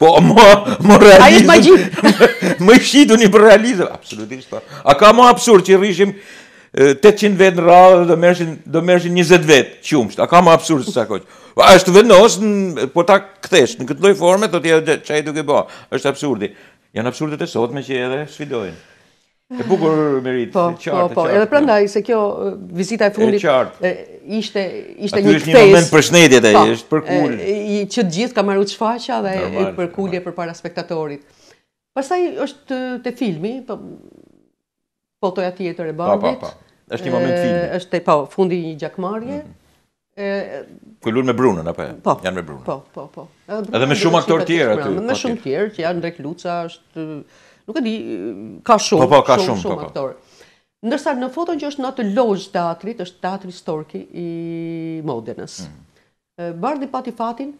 Po, më, më realizëm. A jështë magji. Më i shqitu një për realizëm. Absolutisht, po. A ka më absurd që i rishim 800 vetë në radhë dhe do dhe mërshin 20 vetë qumësht. A ka më absurd së sa koqë. Po, a është vendos, po ta këthesh, në këtë lojë forme, të tjetë që e duke bo. është absurdi. Janë absurdit e sotme që edhe sfidojnë. E bukur merit, po, e qartë, po, po. e qartë. Edhe po. prandaj se kjo vizita e fundit e qartë. ishte ishte një ftesë. është një moment përshëndetje ai, është për po, kul. Që të gjithë kanë marrë shfaqja dhe e për për para spektatorit. Pastaj është te, filmi, po fotoja tjetër e bandit. Është një moment filmi. Është po, fundi i një gjakmarrje. Mm me Brunën apo? Po, janë me Brunën. Po, po, po. Edhe, edhe me shumë aktorë tjerë aty. Me shumë tjerë që janë Drek Luca, është nuk e di, ka shumë, po, po, ka shumë, shumë, shumë po, po. Ndërsa në foton që është në atë lojë të teatrit, është teatri storki i Modenës. Mm. Bardi pati fatin,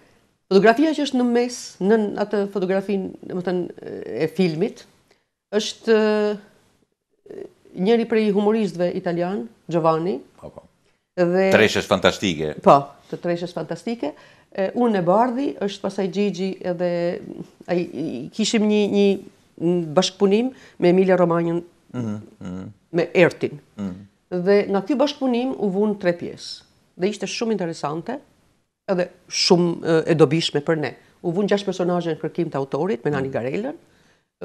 fotografia që është në mes, në atë fotografin më tënë, e filmit, është njëri prej humoristëve italian, Giovanni. Po, po. Dhe... Treshës fantastike. Po, të treshës fantastike. Unë e Bardhi, është pasaj Gigi edhe... Ai, kishim një, një në bashkëpunim me Emilia Romanjën, mhm, mhm. me Ertin. Mhm. Dhe në aty bashkëpunim u vunë tre pjesë. Dhe ishte shumë interesante edhe shumë e dobishme për ne. U vunë gjash personajën kërkim të autorit me Nani Garellën,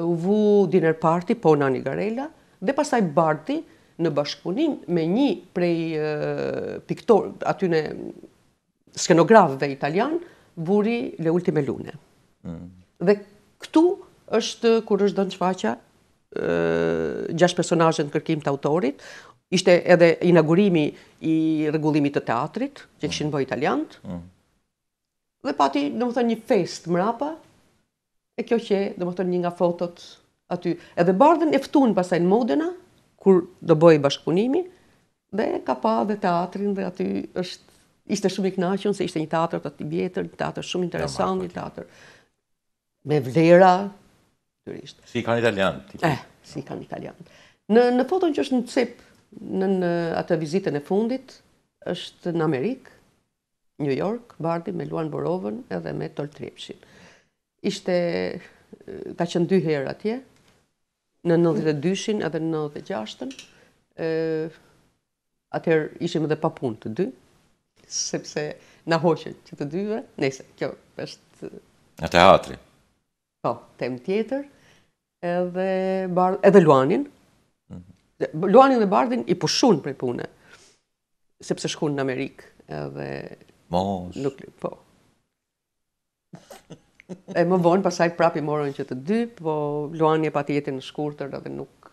u vu Dinner parti po Nani Garella, dhe pasaj Barti në bashkëpunim me një prej piktor, aty në skenografëve italian, vuri le ultime lune. Dhe këtu është kur është dhënë shfaqja ë gjashtë personazhe në kërkim të autorit. Ishte edhe inaugurimi i rregullimit të teatrit, që kishin bëj italianët. Ëh. Mm. Dhe pati, domethënë një fest mrapa. E kjo që, domethënë një nga fotot aty, edhe bardhen e ftuan pasaj në Modena kur do bëj bashkëpunimi dhe ka pa dhe teatrin dhe aty është ishte shumë i kënaqur se ishte një teatr aty i vjetër, një teatr shumë interesant, një teatër me vlera, natyrisht. Si kanë italian? Eh, si kanë italian. Në, në foton që është në cip, në, në atë vizitën e fundit, është në Amerikë, New York, Bardi, me Luan Borovën edhe me Tol Tripshin. Ishte, ka qënë dy herë atje, në 92-shin edhe në 96 ë eh, atëherë ishim edhe pa punë të dy, sepse na hoqën që të dyve, nëse, kjo është... Në teatri. Po, tem tjetër, edhe, bard, edhe Luanin. Mm -hmm. Luanin dhe Bardin i pushun prej pune, sepse shkun në Amerikë edhe... Mos. Nuk, po. E më vonë, pasaj prapë morën që të dy, po Luani e pati jetin në shkurtër edhe nuk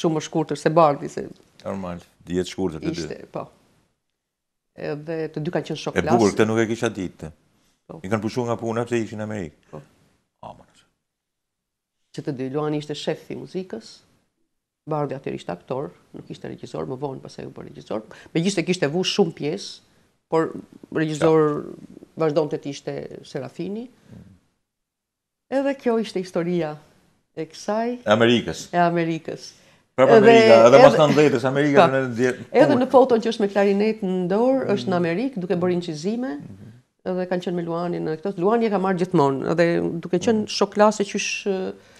shumë më shkurtër se Bardi. Se... Normal, dhjetë shkurtër të dy. Ishte, po. Edhe të dy kanë qenë shokë E bukur, këtë nuk e kisha ditë. Po. I kanë pushuar nga puna sepse ishin në Amerikë. Po që të dy Luani ishte shef i muzikës, bardhi atëri ishte aktor, nuk ishte regjisor, më vonë pasaj u bë regjisor. Megjithëse kishte vu shumë pjesë, por regjisor vazhdonte të ishte Serafini. Edhe kjo ishte historia e kësaj Amerikës. E Amerikës. Pra Amerika, edhe, edhe pas të ndetës, Amerika pra, në ndjetë. Edhe në foton që është me klarinet në dorë, është në mm. Amerikë, duke bërë incizime. Mm -hmm edhe kanë qenë me Luanin në këtë. Luani e ka marrë gjithmonë, edhe duke qenë mm. shok klasë qysh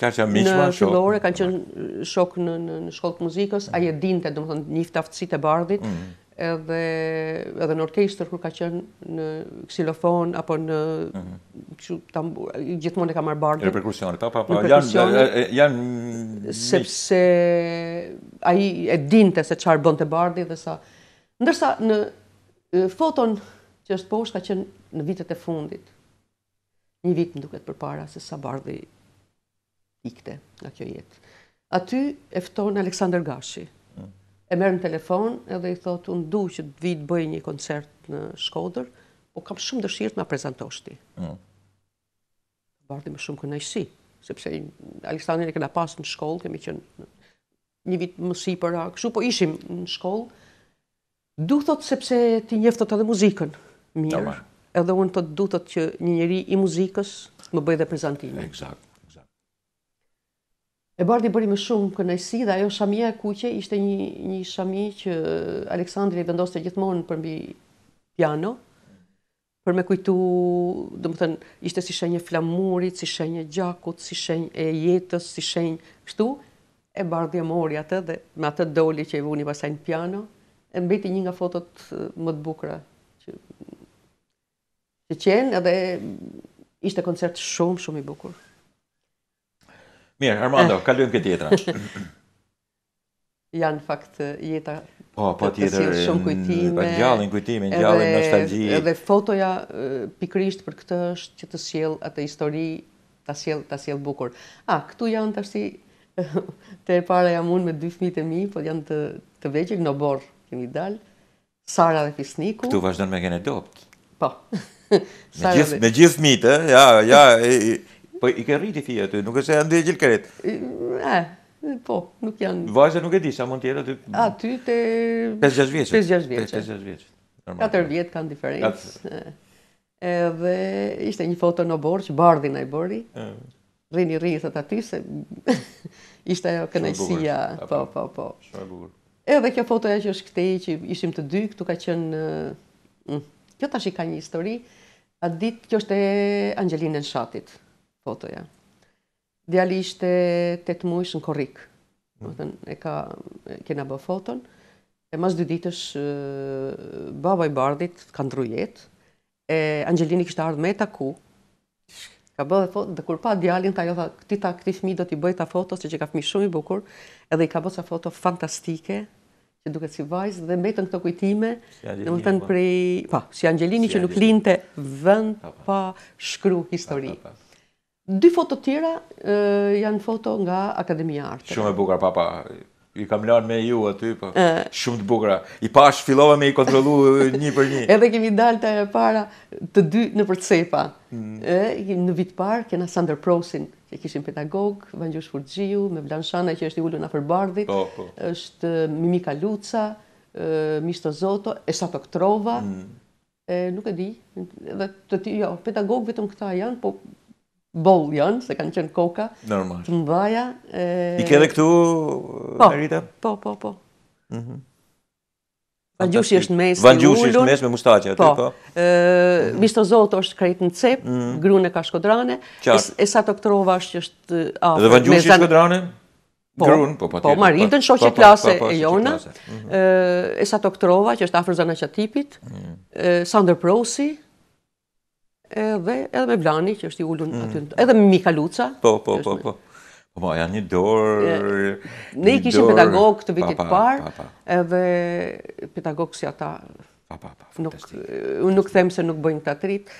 Kaqja shok. Në fillore kanë qenë shok në në, në shkollë të muzikës, mm. ai e dinte domethënë njëftë aftësitë e bardhit. Mm. Edhe edhe në orkestër kur ka qenë në ksilofon apo në mm. Mm-hmm. që, tam, gjithmonë e ka marrë bardhin. Në perkusion, pa pa pa, janë janë sepse ai e dinte se çfarë bënte bardhi dhe sa ndërsa në foton që është poshtë ka qenë në vitet e fundit, një vit më duket për para se sa bardhi ikte nga kjo jetë. Aty efton Aleksandr Gashi, mm. e merë në telefon edhe i thotë, unë du që të vitë bëjë një koncert në Shkodër, u po kam shumë dëshirë të ma prezentoshti. Mm. Bardhi me shumë kënajsi, sepse Aleksandr e këna pasë në shkollë, kemi qënë një vitë mësi për a këshu, po ishim në shkollë, du thotë sepse ti njeftot edhe muzikën mirë edhe unë të dutët që një njëri i muzikës më bëjë dhe prezentimin. Exact. E bardi bëri më shumë kënaqësi dhe ajo shamija e kuqe ishte një një shami që Aleksandri vendoste gjithmonë për mbi piano për me kujtu, dhe më thënë, ishte si shenjë flamurit, si shenjë gjakut, si shenjë e jetës, si shenjë kështu, e bardi e mori atë dhe me atë doli që i vuni pasajnë në piano, e mbeti një nga fotot më të bukra që qenë edhe ishte koncert shumë shumë i bukur. Mirë, Armando, eh. kalojmë këtë tjetra. Jan fakt eh, jeta. Po, po të tjetër. Të shumë mm, kujtime. Po gjallin kujtime, gjallin nostalgji. Edhe fotoja eh, pikrisht për këtë është që të sjell atë histori, ta sjell, ta sjell bukur. A, këtu janë tash si të e para jam unë me dy fëmijët e mi, po janë të të vegjël në borr, kemi dal. Sara dhe Fisniku. Këtu vazhdon me gjenë Po. me gjithë me gjithë fëmijët, eh? ja, ja, i, i, po i ke rriti fëmijët aty, nuk është se janë djegël Ë, po, nuk janë. Vajza nuk e di, sa mund të jetë aty? Aty te 5-6 vjeç. 5-6 vjeç. 5-6 vjeç. Normal. 4 vjet kanë diferencë. Ë. Edhe ishte një foto në borç, bardhi na i bori. Ë. Rrini rrini sot aty se ishte ajo kënaqësia, po, po, po. Shumë e bukur. Edhe kjo foto ajo që është këtej që ishim të dy, këtu ka qenë mm, Kjo tash i ka një histori, a ditë kjo është e Angelinë në shatit, fotoja. Djali ishte të të mujsh në korik, mm. e ka, kena bë foton, e mas dy ditësh baba i bardit ka ndru jetë, e Angelini kishte ardhë me e taku, ka bëhe foton, dhe kur pa djalin, ta jo tha, këti, ta, këti fmi do t'i bëjta foto, se që ka fmi shumë i bukur, edhe i ka bëhe sa foto fantastike, që duket si vajzë dhe mbetën këto kujtime, dhe më të në po. prej, pa, si Angelini që nuk linte vënd pa shkru histori. Dy foto tjera janë foto nga Akademia Arte. Shumë e bukra papa, i kam lanë me ju aty, pa, po. shumë të bukra. I pash, fillove me i kontrolu një për një. Edhe kemi dalë të para të dy në përcepa. Mm. në vitë parë, kena Sander Prosin, E kishin pedagog, Vanjosh Furxhiu, me Blanshana Shana që është i ulur na për bardhit, oh, është Mimika Luca, ë Misto Zoto, e Trova, Mm. Ë nuk e di, edhe të tjerë, jo, pedagog vetëm këta janë, po boll janë, se kanë qenë koka. Normal. Të mbaja, e... I ke këtu po, Merita? Po, po, po. Mhm. Vanjushi është në mes. Vanjushi është mes me mustaqe po, aty, po. Ëh, po. Mishto Zot është krejt në cep, mm. gruan e ka shkodrane. E, e sa doktorova është është afër. Dhe Vanjushi është shkodrane? Po, grun, po, po, po, Maritën, po. shoqe po, po, klase po, po, po, e Jona, ëh, mhm. e sa doktorova që është afër Zanaçatipit, ëh, mm. Sander Prosi, edhe edhe me Blani që është i ulur mm. aty. Edhe me Mika Luca. Po, po, po, po. Po, janë një dorë... Ne i kishim pedagog të vitit parë, edhe pedagog si ata... Pa, pa, pa, fantastik. Nuk them se nuk bëjnë të atrit,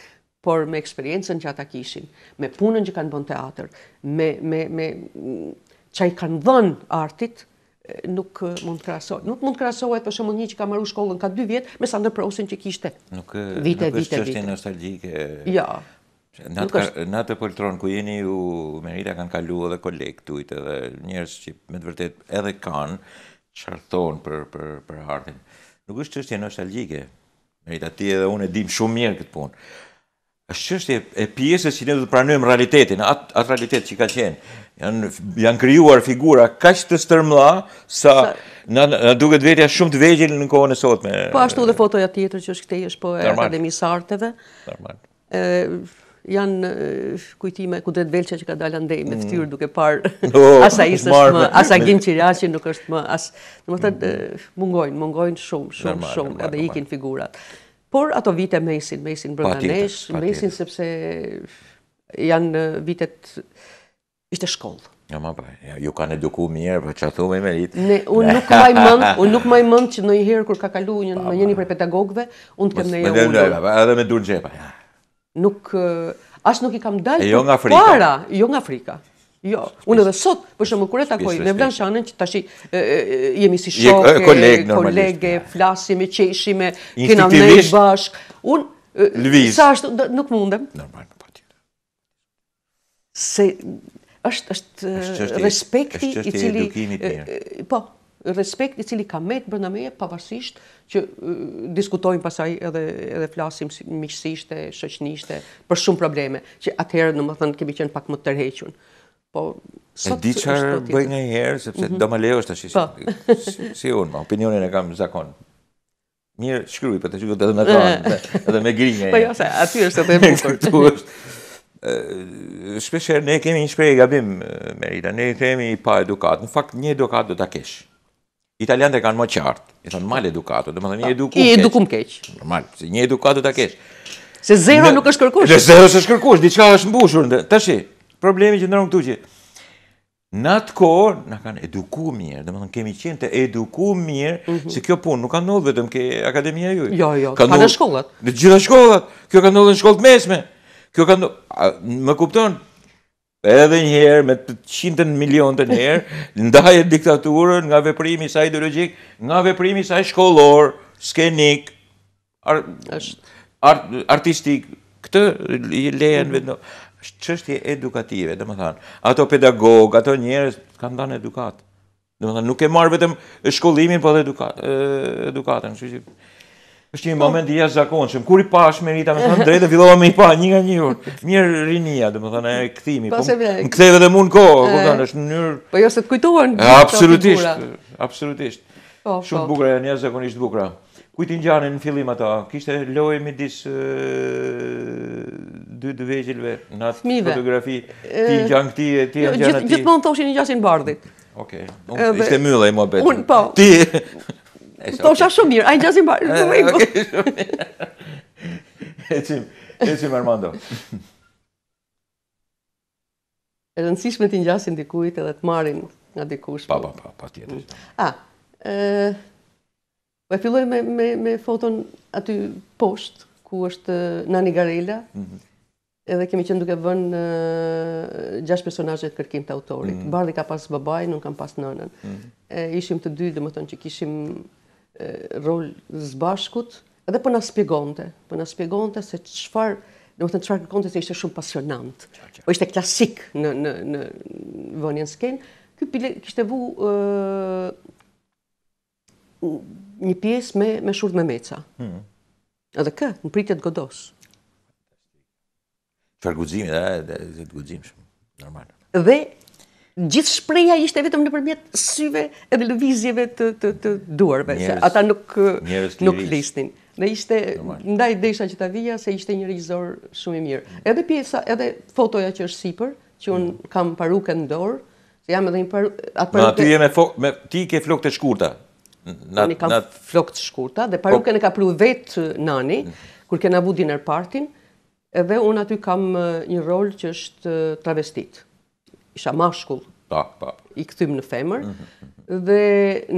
por me eksperiencen që ata kishin, me punën që kanë bënë teatër, me, me, me që i kanë dhënë artit, nuk mund të krasohet. Nuk mund të krasohet për shumë një që ka marru shkollën ka dy vjetë me Sander Prosin që kishte. vite, vite, nuk është qështje nostalgike. Ja. Në atë poltron ku jeni ju Merita kanë kalu edhe kolektuit edhe njerëz që me të vërtet edhe kanë çarton për për për artin. Nuk është çështje nostalgjike. Merita ti edhe unë e dim shumë mirë këtë punë. Është çështje e pjesës që ne do të pranojmë realitetin, atë atë realitet që ka qenë. Jan janë krijuar figura kaq të stërmëlla sa Na, na duket vetja shumë të vegjël në kohën e sotme. Po ashtu dhe fotoja tjetër që është këtej është po e Akademisë Arteve. Normal. Ëh, janë eh, kujtime ku dret velqa që ka dalë andej me mm. ftyrë duke parë oh, asa isë është më, asa gim që nuk është më, asë, në më mm. të eh, mungojnë, mungojnë shumë, shumë, shumë, edhe ikin figurat. Por ato vite mesin, mesin brëndanesh, mesin sepse janë eh, vitet, ishte shkollë. Ja, ma pra, ja, ju kanë eduku mirë, për që atu me merit. Ne, unë nuk maj mëndë unë nuk maj mënd që në i herë kër ka kalu një një një prej pedagogve, unë të kem në e Edhe me dur gjepa, ja nuk, as nuk i kam dalë jo nga Afrika. para, jo nga Afrika. Jo, unë edhe sot, për shumë kërë të akoj, me vlanë shanën që tashi jemi si shoke, kolegë, kolege, flasime, qeshime, kena me i bashkë. Unë, sa ashtu nuk mundem. Normal, në po, partit. Se, është, është, respekti i cili... Po, respekt i cili ka met brenda meje pavarësisht që uh, diskutojmë pasaj edhe edhe flasim miqësisht e shoqënisht për shumë probleme që atëherë thënë kemi qenë pak më tërhequn. Po sot e di qërë bëj një herë sepse mm -hmm. do më lejosh tash po. si, si unë, opinionin e kam zakon. Mirë, shkruaj për të qenë vetëm me kanë, edhe me grinje. Po jo, se aty është edhe më kurtuar. Shpesherë ne kemi një shprej gabim me ne kemi pa edukat, në fakt një edukat do të kesh italianët e kanë më qartë. I thonë, mal edukatu, dhe më thonë, një edukum keqë. Një edukum keq. Normal, një edukatu të keqë. Se zero nuk është kërkush. Dhe zero është kërkush, diçka është mbushur. Të shi, problemi që ndron këtu që, në atë kohë, në kanë edukuar mirë, dhe më thonë, kemi qenë të edukuar mirë, mhm. se kjo punë nuk kanë nëllë vetëm ke akademia juaj. Jo, jo, kanë në shkollat. Në gjitha shkollat, kjo kanë nëllë në shkollat mesme. Kjo kanë nëllë, më kupton, edhe një herë me të qindën milion të njerë, ndajet diktaturën nga veprimi sa ideologjik, nga veprimi sa shkollor, skenik, ar, artistik, këtë lehen mm -hmm. qështje edukative, dhe më thanë, ato pedagog, ato njerës, kanë danë edukatë. Dhe më thanë, nuk e marë vetëm shkollimin, po dhe edukatën, edukatën, që është një moment i jashtëzakonshëm. Kur i pash Merita, më thonë drejtë fillova me i pa një nga një urt. Mir rinia, thonë, e kthimi. Po, po se vjen. Në mund ko, e... kupton, është në mënyrë Po jo se të kujtohen. Absolutisht, absolutisht. Po, po. Shumë bukur janë jashtëzakonisht bukur. Ku ti ngjanin në fillim ata? Kishte lojë midis ë dy të vegjëlve në atë fotografi ti ngjan këti e ti ngjan atë. Jo, gjithmonë thoshin ngjashin bardhit. Okej. Okay. Ishte mylla i mohabet. Un po. Ti Po sa shumë mirë. Ai gjasi mbar. Okej, shumë mirë. Ecim. Ecim Armando. e rëndësishme të ngjasin dikujt edhe të marrin nga dikush. Pa, pa, pa, pa tjetër. Mm. A, e, po e filloj me, me, me foton aty posht, ku është Nani Garela, mhm. edhe kemi qenë duke vënë uh, gjash personajet kërkim të autorit. Mhm. Bardi ka pas babaj, nuk kam pas nënën. Mhm. e, ishim të dy, dhe më tonë që kishim rol zbashkut edhe po na spjegonte po na shpjegonte se të domethënë çfarë kërkonte se ishte shumë pasionant. Po ishte klasik në në në vonjen sken. Ky pile kishte vu një pjesë me me shurt me meca. Hmm. Edhe kë, në pritet godos. Çfarë guximi, dhe të guximshëm, normal. Dhe gjithë shpreja ishte vetëm në përmjet syve edhe lëvizjeve të, të, të duarve, njërës, se ata nuk, nuk listin. Në ishte, ndaj desha që ta vija, se ishte një rizor shumë i mirë. Edhe pjesa, edhe fotoja që është sipër, që unë mm. kam paruke në dorë, se jam edhe një paru, atë paruke... Ma, ty me fo... Me, ti ke flokët të shkurta. Në në kam not... të shkurta, dhe paruke po- në ka pru vetë nani, mm. kur kena na vudin partin, edhe unë aty kam një rol që është travestit isha mashkull i këthym në femër, mhm, mhm. dhe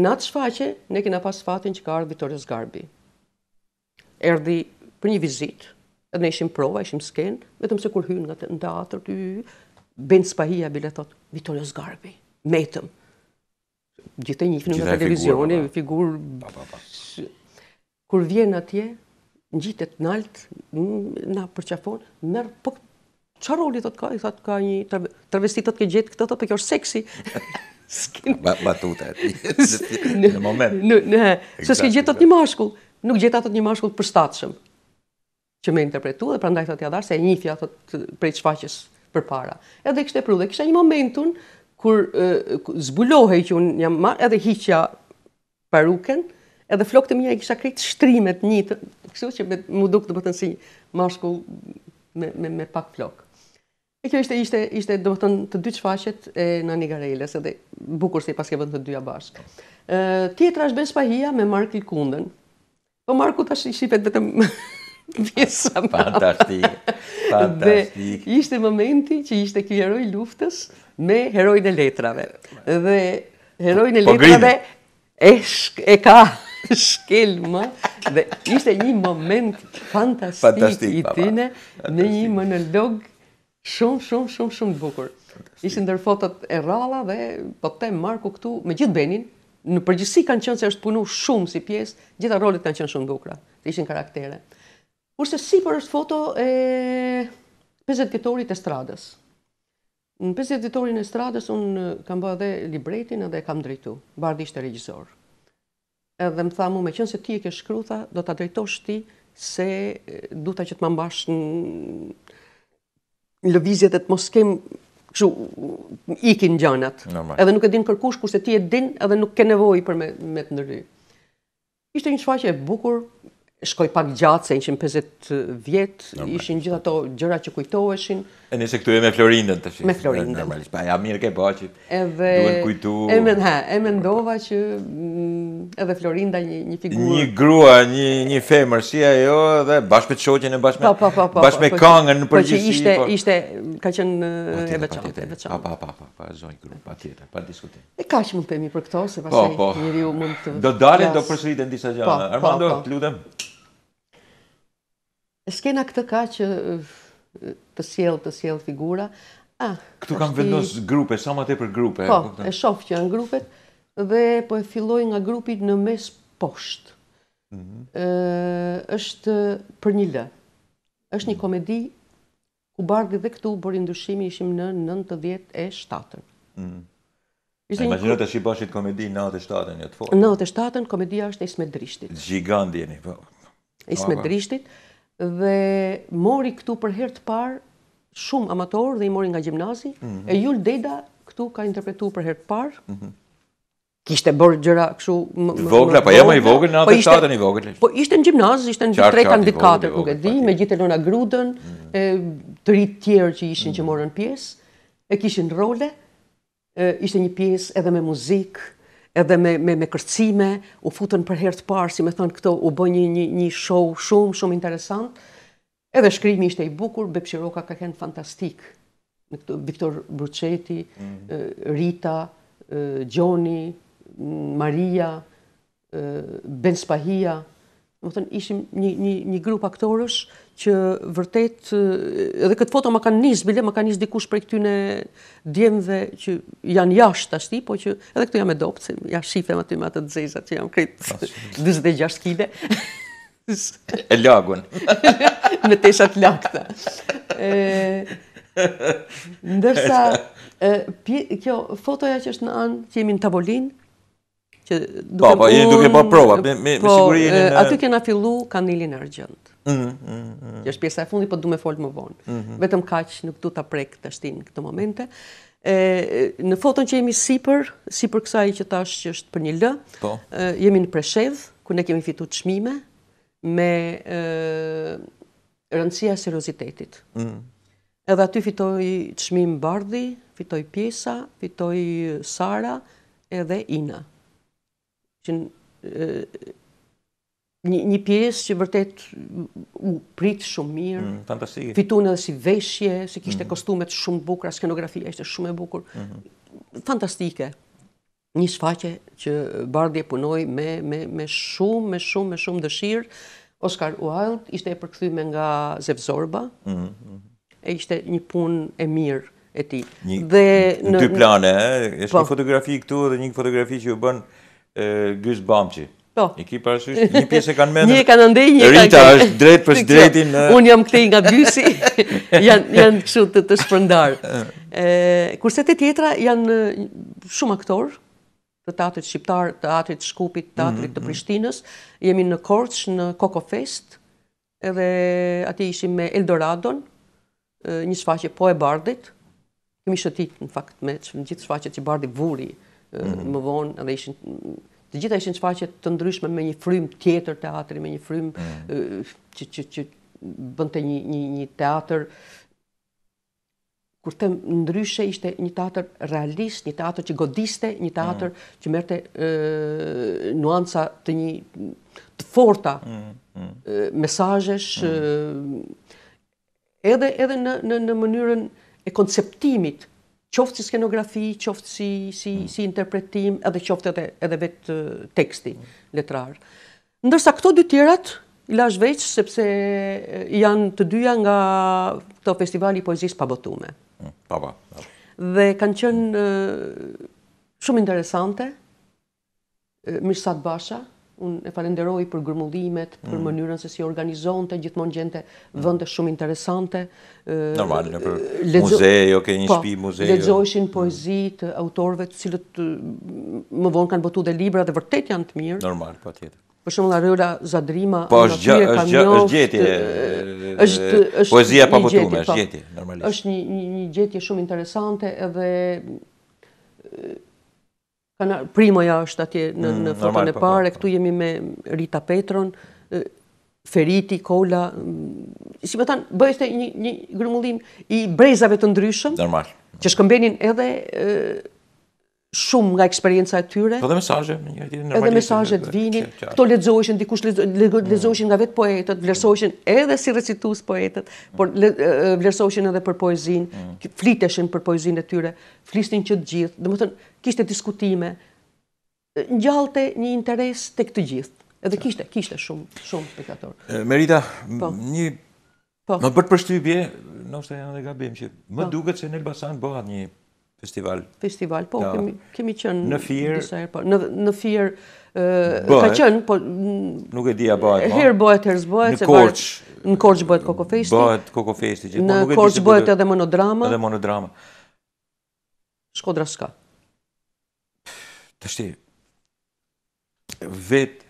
në atë shfaqe, ne kena pas fatin që ka ardhë Vitorios Garbi. Erdi për një vizit, edhe ne ishim prova, ishim skenë, vetëm se kur hynë nga të atër, bëndë spahia, bëllë e thotë, Vitorio metëm. Gjithë e një finë në televizionë, figur... Kur vjenë mm, atje, në naltë, në altë, në përqafonë, që roli të të ka, i thot ka një travestit të të ke gjithë këtë, të të kjo është seksi. Batuta e ti, në moment. se s'ke gjithë të të një mashkull, nuk gjithë të të një mashkull për statëshëm, që me interpretu dhe prandaj të të jadarë, se e një thja të prej qfaqës për para. Edhe kështë e pru, dhe kështë e një momentun, kur zbulohe që unë jam marë, edhe hiqja paruken, edhe flokët të mija i kisha krejtë shtrimet një të, kështu që me, duke të bëtën si mashkull me, me, me pak flok. E kjo ishte, ishte, ishte do më thënë, të dy qfaqet e në një edhe bukur se i paske vëndë të dyja bashkë. Tjetra është bënë shpahia me Mark Likunden. Po Marku tash i shipet vetëm pjesa më. Fantastik, fantastik. ishte momenti që ishte kjo heroj luftës me herojnë e letrave. Dhe herojnë e po, po, letrave e, shk, e ka shkel më dhe ishte një moment fantastik, fantastik i tine me një monolog Shumë, shumë, shumë, shumë bukur. Ishtë ndër fotot e ralla dhe po te Marku këtu me gjithë Benin, në përgjësi kanë qënë se është punu shumë si pjesë, gjitha rolit kanë qënë shumë bukra, ishin karaktere. Kurse si për është foto e 50 këtorit e stradës. Në 50 këtorin e stradës unë kam bëhe dhe libretin edhe kam drejtu, bardi ishte regjizor. Edhe më tha mu me qënë se ti e ke shkru, tha, do të drejtosh ti se duta që të më mbash në lëvizjet e të mos kem kështu ikin gjënat. Edhe nuk e din kërkush kurse ti e din edhe nuk ke nevojë për me me të nërri. Ishte një shfaqje e bukur, shkoj pak gjatë se ishin 50 vjet, ishin gjithë ato gjëra që kujtoheshin. E nëse këtu e me Florindën të shqipë. Me Florindën. Pa ja mirë ke po që edhe, duen kujtu. E me, ha, e mendova ndova që mm, edhe Florinda një, një figurë. Një grua, një, një femër, si ajo, dhe bashkë me të e bashkë me po, kangën po, në përgjësi. Po, po, po, po, po, po, po, ishte, po, po, po, po, po, po, po, po, pa po, pa, po, po, po, po, po, po, po, po, e po, po, mund po, po, Do po, po, po, po, po, po, po, të po, po, të sjell të sjell figura. Ah, këtu kam vendos i... grupe, sa më tepër grupe. Po, e shoh që janë grupet dhe po e filloj nga grupi në mes poshtë. Ëh, mm -hmm. është për një lë. Është një komedi ku bardi dhe këtu bëri ndryshimi ishim në 97-ën. Mm -hmm. Ishte një imagjino të shibashit komedi në 7 ën jo të fortë. Në 97-ën komedia është Ismet Drishtit. Gjigandi jeni po. Ismet Drishtit dhe mori këtu për herë të parë shumë amator dhe i mori nga gjimnazi, mm -hmm. e Jul Deda këtu ka interpretu për herë të parë, mm -hmm. Kishte bërë gjëra kështu më vogla, po jam më i vogël në po atë shtatë i vogël. Po ishte në gjimnaz, ishte në tre kandidatë, nuk e di, me gjithë Elona Grudën, mhm. e të rit tjerë që ishin mhm. që morën pjesë, e kishin role, ishte një pjesë edhe me muzikë, edhe me me me kërcime u futën për herë të parë, si më thon këto u bën një një një show shumë shumë interesant. Edhe shkrimi ishte i bukur, Bepshiroka ka qenë fantastik. Në këto Viktor Bruçeti, mm -hmm. Eh, Rita, eh, Gjoni, Maria, eh, Ben Spahia, do thënë thon ishim një një një grup aktorësh që vërtet edhe këtë foto më kanë nis bile, më kanë nis dikush prej këtyne djemëve që janë jashtë tashti, po që edhe këtu jam e dopse, ja shifem aty me ato zeza që jam këtë 46 kg. e lagun. me tesha të lagta. ndërsa e, pi, kjo fotoja që është në anë që jemi në tavolinë që duke po, po, un... po, po, po, po, po, po, po, Mm, mm, Ja shpesh sa fundi po duam të fol më vonë. Mm -hmm. Vetëm kaq nuk do ta prek tashtin këtë momente. E, në foton që jemi sipër, sipër kësaj që tash që është për një L, po. e, jemi në Preshev, ku ne kemi fituar çmime me ë rëndësia e seriozitetit. Ëh. Mm Edhe aty fitoi çmim Bardhi, fitoi pjesa, fitoi Sara edhe Ina. Që një, një pjesë që vërtet u prit shumë mirë. Mm, Fantastik. edhe si veshje, si kishte mm -hmm. kostume të shumë bukura, skenografia ishte shumë e bukur. Mm -hmm. Fantastike. Një shfaqje që Bardhi e punoi me me me shumë me shumë me shumë dëshirë. Oscar Wilde ishte e përkthyer nga Zev Zorba. Ëh. Mm -hmm. E ishte një punë e mirë e tij. Dhe në dy plane, është një po. fotografi këtu dhe një fotografi që u bën ëh Gys Bamçi. Po. Një ki një pjesë e kanë mendër. Një kanë ndej, një kanë ndej. Rita është drejt për shdrejtin. Unë jam këtej nga bjusi, janë këshu të të shpërndarë. Kurset e tjetra janë shumë aktorë, të tatrit shqiptarë, mm, të atrit shkupit, të atrit të Prishtinës. Jemi në Korç, në Koko Fest, edhe ati ishim me Eldoradon, një shfaqe po e bardit. Kemi shëtit, në fakt, me gjithë shfaqe që bardi vuri mm, mm. më vonë, edhe ishin Të gjitha ishin shfaqje të ndryshme me një frym tjetër teatri, me një frym mm. që që që bënte një një një teatër kur them ndryshe ishte një teatër realist, një teatër që godiste, një teatër mm. që merrte nuanca të një të forta mm. Mm. E, mesazhesh mm. e, edhe edhe në në në mënyrën e konceptimit qoftë si skenografi, qoftë si, si, mm. si interpretim, edhe qoftë edhe, edhe vetë uh, teksti letrar. Ndërsa këto dy tjerat, i lash veç, sepse uh, janë të dyja nga këto festivali poezis pabotume. Mm, pa, pa. Dhe kanë qënë uh, shumë interesante, Mirsat basha, unë e falenderoj për grumullimet, për mm. mënyrën se si organizonte, gjithmonë gjente mm. vende shumë interesante. Normal, në për lezo... muzej, jo okay, ke një po, shpi muzej. Lezojshin jo. Mm. poezi autorëve të cilët më vonë kanë botu dhe libra dhe vërtet janë të mirë. Normal, po tjetër. Për shumë rëra Zadrima, po është gjë, është është gjetje. Është është poezia pa botume, është po. gjetje, normalisht. Është një një gjetje shumë interesante edhe Primoja është atje në, mm, në fotën e po, po. parë, këtu jemi me Rita Petron, Feriti, Kola, mm, si më tanë bëjës një, një grumullim i brezave të ndryshëm, normal. që shkëmbenin edhe shumë nga eksperienca e tyre. Po edhe mesazhe, një Edhe mesazhet vinin, këto lexoheshin dikush lexoheshin nga vetë poetët, vlerësoheshin edhe si recitues poetët, por vlerësoheshin edhe për poezinë, mm. fliteshin për poezinë e tyre, flisnin që të gjithë. Domethënë, kishte diskutime, ngjallte një interes tek të gjithë. Edhe kishte, kishte shumë shumë spektator. Merita, po. një po. Më bërt përshtypje, nështë janë edhe gabim, që po. më duket se në Elbasan bëhat një Festival. Festival, po, kemi qënë... Në firë... Po, në firë... Ka qënë, po... Nuk e dhja bëhet, ma... Po. Herë bëhet, herës bëhet... Në korqë... Në korqë bëhet koko festi... Bëhet koko festi... Në korqë bëhet edhe monodrama... Edhe monodrama... Shkodra s'ka... Të shti... Vet...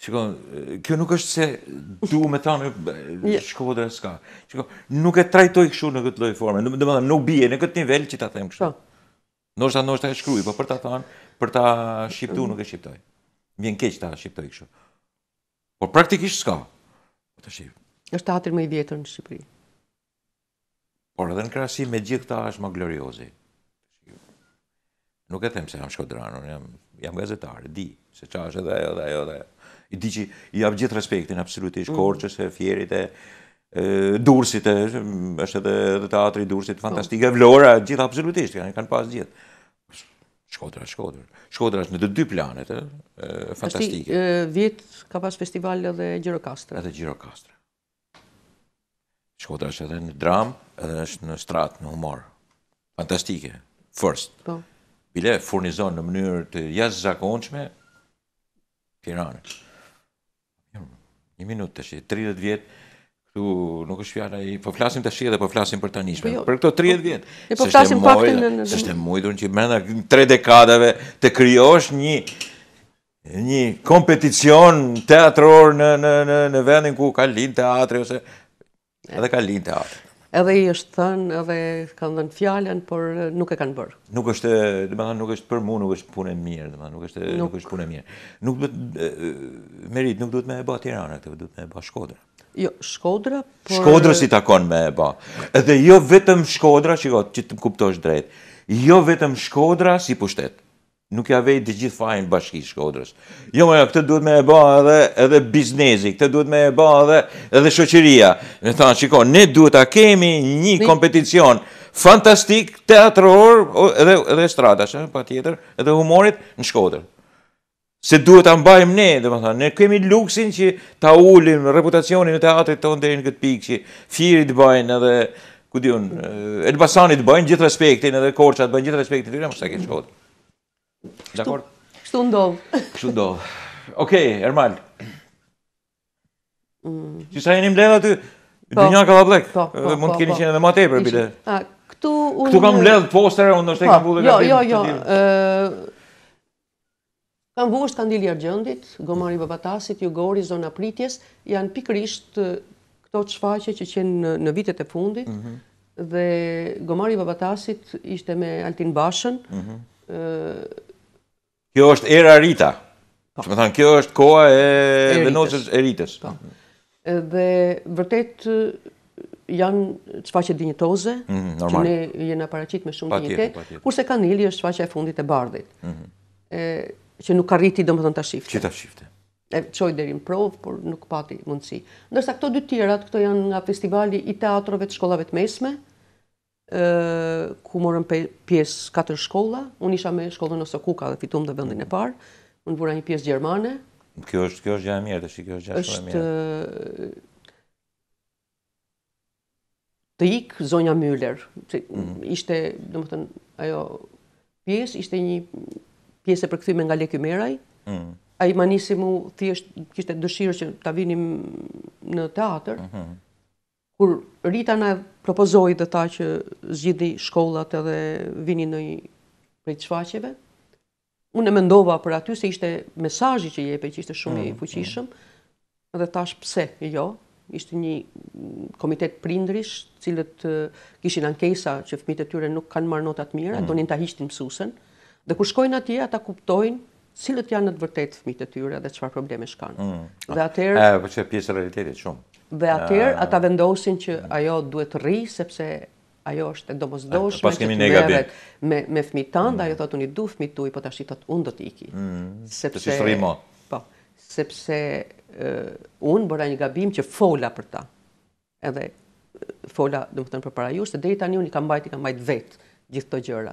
Shikon, kjo nuk është se du me ta në shkodre s'ka. Shikon, nuk e trajtoj këshu në këtë lojë forme. Në më nuk bije në këtë nivel që ta them këshu. Po. Nështë ta nështë ta e shkruj, po për ta thanë, për ta shqiptu nuk e shqiptoj. Mjen keq ta shqiptoj këshu. Por praktikisht s'ka. Po të është teatri më i vjetër në Shqipëri. Por edhe në krasi me gjithë ta është më gloriozi. Nuk e them se jam shkodranur, jam, jam gazetar, di, se qa është edhe, edhe, edhe, edhe i di që i apë gjithë respektin absolutisht, mhm. korqës, fjerit e dursit, është edhe dhe teatri dursit, po. fantastike, vlora, gjithë absolutisht, kanë, kanë pas gjithë. Shkodra, shkodra. Shkodra është në të dy planet, e, fantastike. Ashti, vjetë ka pas festival edhe Gjirokastra. Edhe Gjirokastra. Shkodra është edhe në dram, edhe është në strat, në humor. Fantastike, first. Po. Bile furnizon në mënyrë të jasë zakonqme, Një minutë të shqe, 30 vjetë, këtu nuk është fjala i po flasim tash edhe po flasim për tanishme. Po jo, për këto 30 po- vjet. Ne po flasim paktën në në. Është mujtur që brenda 3 dekadave të krijosh një një kompeticion teatror në në në në vendin ku ka lind teatri ose edhe ka lind teatri edhe i është thënë, edhe kanë dhënë fjalën, por nuk e kanë bërë. Nuk është, do thënë, nuk është për mua, nuk është punë mirë, do thënë, nuk është nuk, është punë mirë. Nuk do merit, nuk duhet më e bë Tirana këtë, duhet më e bë Shkodra. Jo, Shkodra, por Shkodra si takon më e bë. Edhe jo vetëm Shkodra, shikoj, që të kuptosh drejt. Jo vetëm Shkodra si pushtet nuk ja vej të gjithë fajnë bashkishë Shkodrës. Jo, ja, jo, këtë duhet me e ba edhe, edhe biznesi, këtë duhet me e ba edhe, edhe shoqëria. Në thanë, qiko, ne duhet a kemi një Mi... kompeticion fantastik, teatror, edhe, edhe strata, shë, pa tjetër, edhe humorit në shkodrë. Se duhet a mbajmë ne, dhe më thanë, ne kemi luksin që ta ullim reputacionin e teatrit të ndërin në këtë pikë, që firit të bajnë edhe Kudion, Elbasani të bëjnë gjithë respektin edhe Korçat bëjnë gjithë respektin, dhe më shtë të Dakor? Kështu ndodh. Kështu ndodh. Okej, okay, Ermal. Mm. Si sa jeni mbledh aty? Po, Dynja ka vlek. Po, po, mund po, të keni po, qenë edhe më tepër bile. A, këtu unë Këtu kam mbledh poster, unë ndoshta po, kam vullë. Po, jo, jo, jo. ë Kam vuhësht kandili Argjëndit, Gomari Babatasit, Jugori, Zona Pritjes, janë pikrisht këto të shfaqe që qenë në, në vitet e fundit, mm dhe Gomari Babatasit ishte me Altin Bashën, mm -hmm. Kjo është era rita. Po. Që me thanë, kjo është koha e venosës e rites. Po. Dhe vërtet janë qfaqe dinjitoze, mhm, që ne jena paracit me shumë dinjitet, kurse kanili është qfaqe e fundit e bardit. Mhm. Që nuk ka do më thënë të shifte. Që të shifte. E qoj në provë, por nuk pati mundësi. Ndërsa këto dy tjerat, këto janë nga festivali i teatrove të shkollave të mesme, ku morëm pjesë katër shkolla, unë isha me shkollën në Sokuka dhe fitum dhe vendin e parë, unë vura një pjesë Gjermane. Kjo është gjemë mirë, dhe shi kjo është e mirë. është të ikë zonja Müller, mhm. ishte, dhe më thënë, ajo pjesë, ishte një pjesë e përkëthyme nga Leky Meraj, mhm. a i manisi mu, thjesht, kishte dëshirë që ta vinim në teatër, mhm kur Rita në propozoj dhe ta që zgjidi shkollat edhe vini në prej të shfaqeve, unë e mendova për aty se ishte mesajji që jepe që ishte shumë i mm, mm. fuqishëm, edhe është pse jo, ishte një komitet prindrish, cilët kishin ankesa që fmitet tyre nuk kanë marë notat mira, mm. donin të hishtin mësusën, dhe kur shkojnë atje, ata kuptojnë cilët janë në të vërtetë fëmijët e tyre dhe çfarë probleme kanë. Mm. Dhe atëherë, ë, po çe pjesë e realitetit shumë. Dhe atëherë ata vendosin që ajo duhet të rri sepse ajo është e domosdoshme. Pas kemi negativ me me fëmijët tan, mm. ajo thotë uni du fëmijët tuaj, po tash i thotë unë do të iki. Mm. Sepse të rrimo. Po. Sepse uh, unë bëra një gabim që fola për ta. Edhe fola, domethënë para ju, se deri tani unë i kam mbajti, kam mbajt vet gjithë këto gjëra.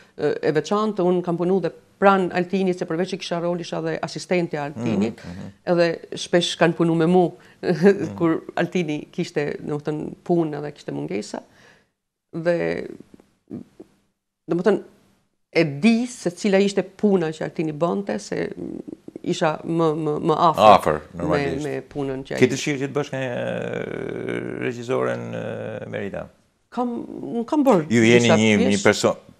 e veçantë, unë kam punu dhe pran Altini, se përveç i kisha rol isha dhe asistenti Altini, mm -hmm. Mhm. edhe shpesh kanë punu me mu, mm -hmm. kur Altini kishte në më tënë, punë edhe kishte mungesa, dhe në më tënë, e di se cila ishte puna që Altini bënte, se isha më, më, më afer, afer me, me punën që a i... Këtë shirë që të bëshkën e regjizoren Merida? Kam, kam bërë... Ju jeni një, një, një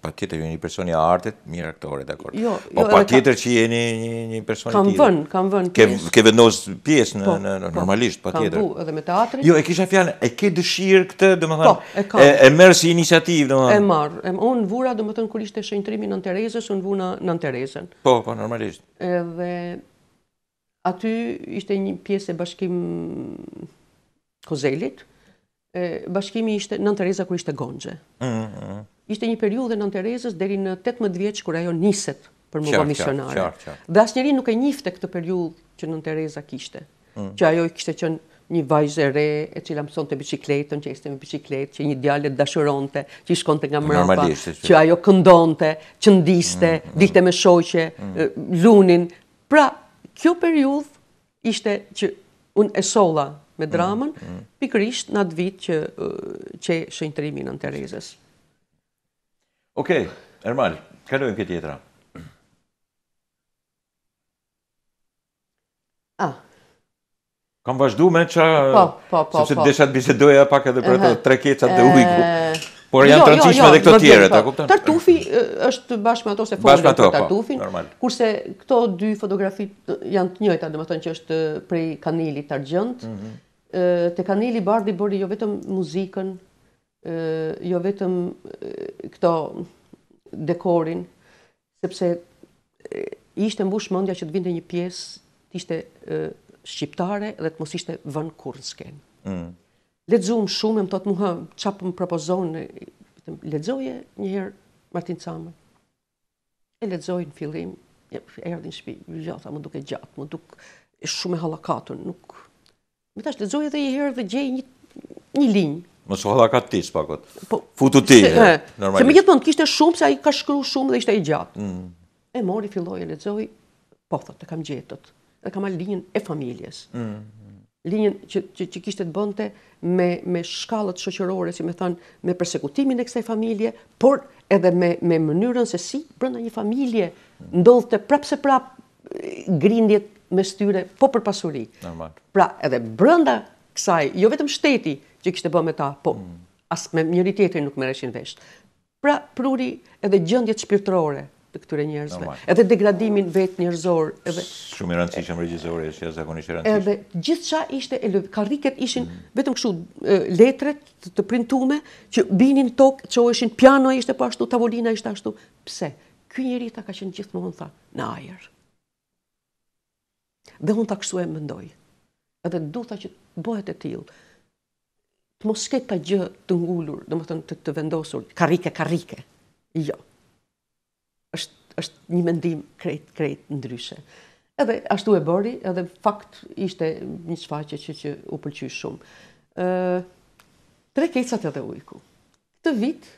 pa tjetër jeni personi i artit, mirë aktore, dhe akord. Jo, jo, po pa tjetër që jeni një, një personi i tjetër. Kam vën, kam vën. pjesë. Ke, ke vendos pjesë në, po, në, në, po. normalisht, pa, tjetër. Kam bu edhe me teatrin. Jo, e kisha fjallë, e ke dëshirë këtë, dhe më thënë, po, e, kam. merë si iniciativë, dhe më thënë. E marë, e, unë vura, dhe më thënë, kur ishte shëntrimi në Terezes, unë vura në, Terezen. Po, po, normalisht. Edhe aty ishte një pjesë e bashkim kozelit, bashkimi ishte nën Tereza kur ishte gonxhe. Mm, mm, mm ishte një periudhë në Terezës deri në 18 vjeç kur ajo niset për më vonë misionare. Qar, qar, qar. Dhe asnjëri nuk e njihte këtë periudhë që Nën Tereza kishte. Mm. Që ajo kishte qenë një vajzë e re e cila mësonte biçikletën, që ishte me biçikletë, që një djalë dashuronte, që shkonte nga mbrapa, që, ajo këndonte, që ndiste, mm, mm, dilte me shoqe, mm. lunin. Pra, kjo periudhë ishte që un e solla me mm, dramën mm, mm. pikërisht në atë vit që që shëntrimi Nën Terezës. Okej, okay, Ermal, kalojmë këtë jetra. Ah. Kam vazhdu me qa... Po, po, po. Sëpse po. të deshat bisedoja pak edhe për ato të tre keqat dhe ujku. E... Por janë jo, të rëndësishme jo, jo, dhe këto tjere, ta po. kuptan? Tartufi është bashkë me ato se fungjë për po, tartufin, po, kurse këto dy fotografit janë të njëta, dhe më tonë që është prej kanili të argjënt, mm -hmm. të kanili bardi bëri jo vetëm muzikën, jo vetëm këto dekorin, sepse ishte mbush mëndja që të vinte një pjesë të ishte shqiptare dhe të mos ishte vën kur në skenë. Mm. Ledzum shumë, më thotë muha qapë më propozonë, ledzoje njëherë Martin Camën. E ledzoje në fillim, e erdi shpi, gjatha, jo, më duke gjatë, më duke shumë e halakatën, nuk... Më tash, ledzoje dhe i herë dhe gjej një, një linjë. Më ka hëllë akatis, pakot. Po, Futu ti, eh, normalisht. Se me gjithë mund, kishte shumë, se a i ka shkru shumë dhe ishte i gjatë. Mm. E mori, filloj e ledzoj, po, thot, të kam gjetët. e kam alë linjën e familjes. Mm. Linjën që kishte të bënte me shkallët shoqërore, si me thanë, me persekutimin e kësaj familje, por edhe me mënyrën se si brënda një familje ndodhë të prapë se prapë grindjet me styre, po për pasuri. Pra, edhe brënda kësaj, jo vetëm shteti, që kishte bërë me ta, po, mm. as me njëri tjetër nuk reshin vesh. Pra, pruri edhe gjëndjet shpirtërore të këtyre njerëzve, edhe degradimin vetë njerëzor. Edhe, Shumë i rëndësishëm regjizore, është jasë zakonisht i rëndësishëm. Edhe gjithë qa ishte, e, kariket ishin mm. vetëm këshu letret të, printume, që binin tokë, që o eshin piano ishte po ashtu, tavolina ishte ashtu. Pse? Ky njëri ta ka qenë gjithë mund, tha, në ajer. Dhe unë ta kështu e mendoj. Edhe du tha që bëhet e tilë të mos këta gjë të ngullur, dhe më thënë të, të vendosur, karrike karrike. Jo. Është është një mendim krejt, krejt ndryshe. Edhe ashtu e bëri, edhe fakt ishte një shfaqe që, që u pëlqy shumë. E, tre kecat edhe ujku. Këtë vit,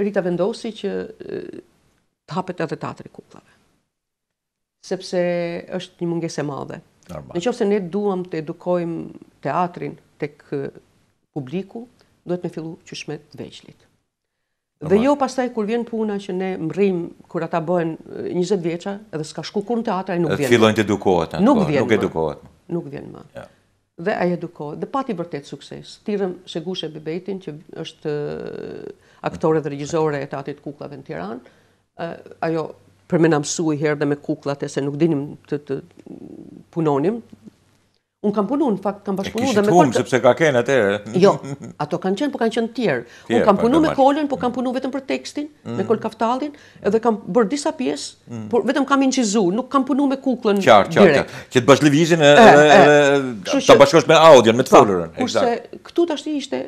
Rita vendosi që të hapet edhe teatri kuklave. Sepse është një mungese madhe. Në Në se ne duham të edukojmë teatrin të këtë publiku, duhet me fillu qyshme të veqlit. Dhe jo pasaj kur vjen puna që ne mrim kur ata bëhen 20 veqa, edhe s'ka shku kur në teatra e nuk vjen. Fillojnë të edukohet. Nuk po, vjen. Nuk edukohet. Nuk vjen më. Dhe ai edukohet. Dhe pati vërtet sukses. Tirëm Shegushe Bebetin që është aktore dhe regjizore e teatrit kukullave në Tiranë. ajo për sui mësuaj herë dhe me kukullat se nuk dinim të të punonim, Unë kam punu, në fakt, kam bashkëpunu dhe me kolën. E sepse ka kene atërë. jo, ato kanë qenë, po kanë qenë tjerë. Unë kam punu me kolën, po kam punu vetëm për tekstin, me kolë mm. kaftalin, edhe kam bërë disa pjesë, mm. por vetëm kam inqizu, nuk kam punu me kuklën qar, qar, direkt. Qarë, qarë, që të bashkë me e, e, e, e të bashkosh me audion, me të po, folërën. Kurse, këtu të ashti ishte,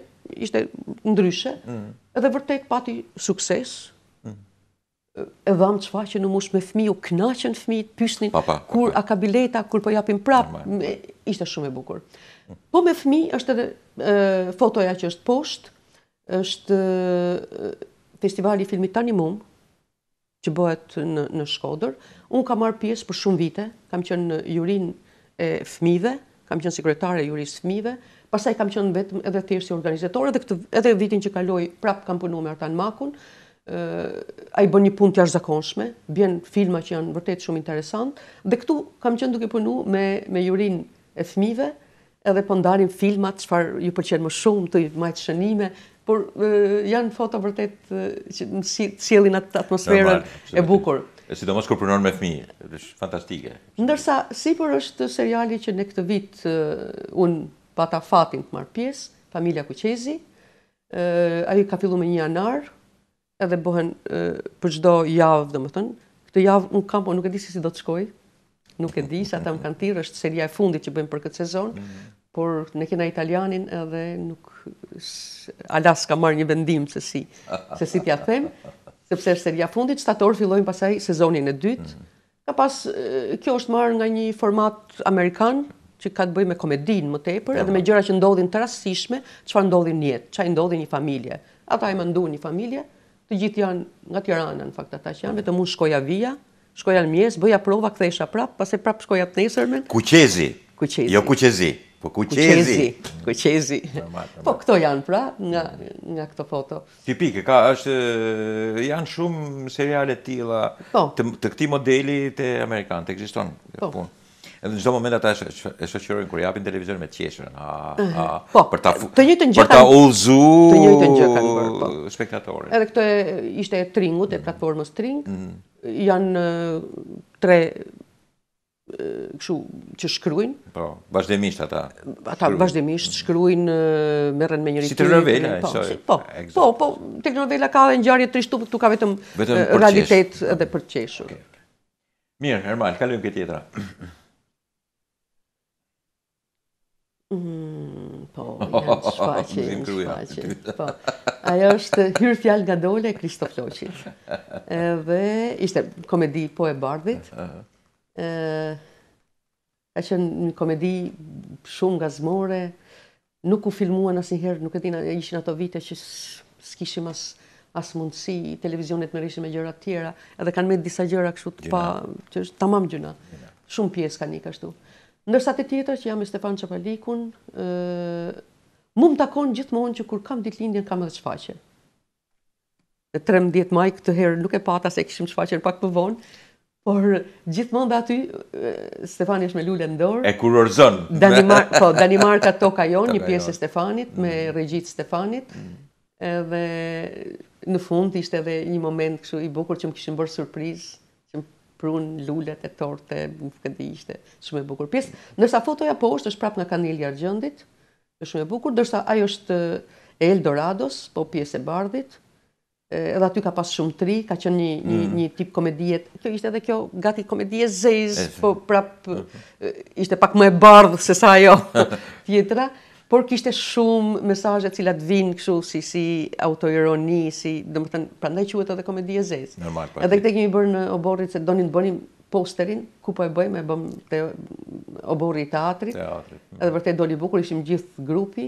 ishte ndryshe, mm. edhe vërtet pati sukses, e dham të që në mush me fmi, u knaqen fmi, pysnin kur a ka bileta, kur po japim prap, ishte shumë e bukur. Po me fmi, është edhe fotoja që është poshtë, është festivali filmit tani mum, që bëhet në, në Shkodër. Unë kam marrë pjesë për shumë vite, kam qënë në jurin e fmive, kam qënë sekretare e juris fmive, pasaj kam qënë vetëm edhe tjerë si organizatore, këtë, edhe vitin që kaloi prap kam punu me Artan Makun, a i bën një pun të jashtë zakonshme, bjen filma që janë vërtet shumë interesant, dhe këtu kam qënë duke përnu me, me jurin e thmive, edhe po ndarim filmat, që farë ju përqen më shumë të majtë shënime, por e, janë foto vërtet e, që në si, cilin atë atmosferën e bukur. E si të mos kërë me thmi, dhe shë fantastike. Ndërsa, si për është seriali që në këtë vit unë pata fatin të marë pjesë, familia Kuqezi, e, a ju ka fillu me një anarë, edhe bëhen për çdo javë, domethënë. Këtë javë un kam, po nuk e di se si do të shkoj. Nuk e di se ata më kanë thirrë, është seria e fundit që bëjmë për këtë sezon, mm. por ne kena italianin edhe nuk Alaska marr një vendim se si se si t'ia them, sepse është seria e fundit, shtator fillojmë pasaj sezonin e dytë. Mm. Ka pas kjo është marrë nga një format amerikan që ka të bëjë me komedinë më tepër, edhe me gjëra që ndodhin të rastishme, çfarë ndodhin në jetë, çfarë ndodhin një familje. Ata i mendojnë një familje, të gjithë janë nga Tirana në fakt ata që janë, vetëm unë shkoja via, shkoja në mjes, bëja prova, kthesha prap, pastaj prap shkoja të nesërmen. Kuqezi. Kuqezi. Jo Kuqezi. Po Kuqezi. Kuqezi. po këto janë pra nga nga këto foto. Tipike ka, është janë shumë seriale të tilla po. të, të këtij modeli të amerikan, të ekziston po. punë. Edhe në çdo moment ata e shoqërojnë kur japin televizor me qeshën. a, ha, mhm. po, për ta të njëjtën gjë kanë. Për ta ulzu. Të njëjtën gjë kanë bërë po. spektatorët. Edhe këtë ishte e Tringut, e mhm. platformës Tring. Mhm. Janë tre kështu që shkruajnë. Po, vazhdimisht ata. Ata vazhdimisht shkruajnë, merren me njëri tjetrin. Po, si telenovela, po, si, po, po, po, telenovela ka edhe ngjarje të këtu ka vetëm, vetëm realitet edhe për të qeshur. Okay. Mirë, Herman, kalojmë këtë tjetra. Mm, po, janë shfaqe, janë shfaqe. Po, ajo është hyrë fjalë nga dole e Kristof Loqit. Dhe ishte komedi po e bardit. E, ka qënë një komedi shumë gazmore. Nuk u filmuan asë njëherë, nuk e tina, ishin ato vite që s'kishim as, as mundësi, televizionet me rishin me gjëra tjera. Edhe kanë me disa gjëra kështu të pa, që është tamam gjëna. Shumë pjesë ka një kështu. Ndërsa të tjetër që jam e Stefan Qavalikun, mu më më takon gjithmonë që kur kam ditë lindjen, kam edhe qëfaqe. 13 maj këtë herë nuk e pata se kishim shfaqer pak më vonë, por gjithmonë dhe aty Stefani është me lule në dorë. E kurorzon. Danimar, po, Danimarka toka jon, një pjesë e Stefanit me mm. regjitë Stefanit. Mm. Edhe në fund ishte edhe një moment kështu i bukur që më kishin bërë surprizë prun, lullet e torte, këndi ishte shumë e bukur pjesë. Nërsa fotoja po është, është prapë nga kanilja rëgjëndit, është shumë e bukur, dërsa ajo është e Eldorados, po pjesë e bardhit, edhe aty ka pas shumë tri, ka qenë një, një, mm. një tip komedie, kjo ishte edhe kjo gati komedie zez, po prapë ishte pak më e bardhë se sa ajo tjetra, por kishte shumë mesazhe të cilat vinë kështu si si autoironi, si, domethënë, prandaj quhet edhe komedi e zezë. Normal po. Edhe këtë kemi bërë në oborrit se donin të bënim posterin, ku po e bëjmë, e bëm te oborri i teatrit. Teatrit. Mm. Edhe vërtet doli bukur, ishim gjithë grupi.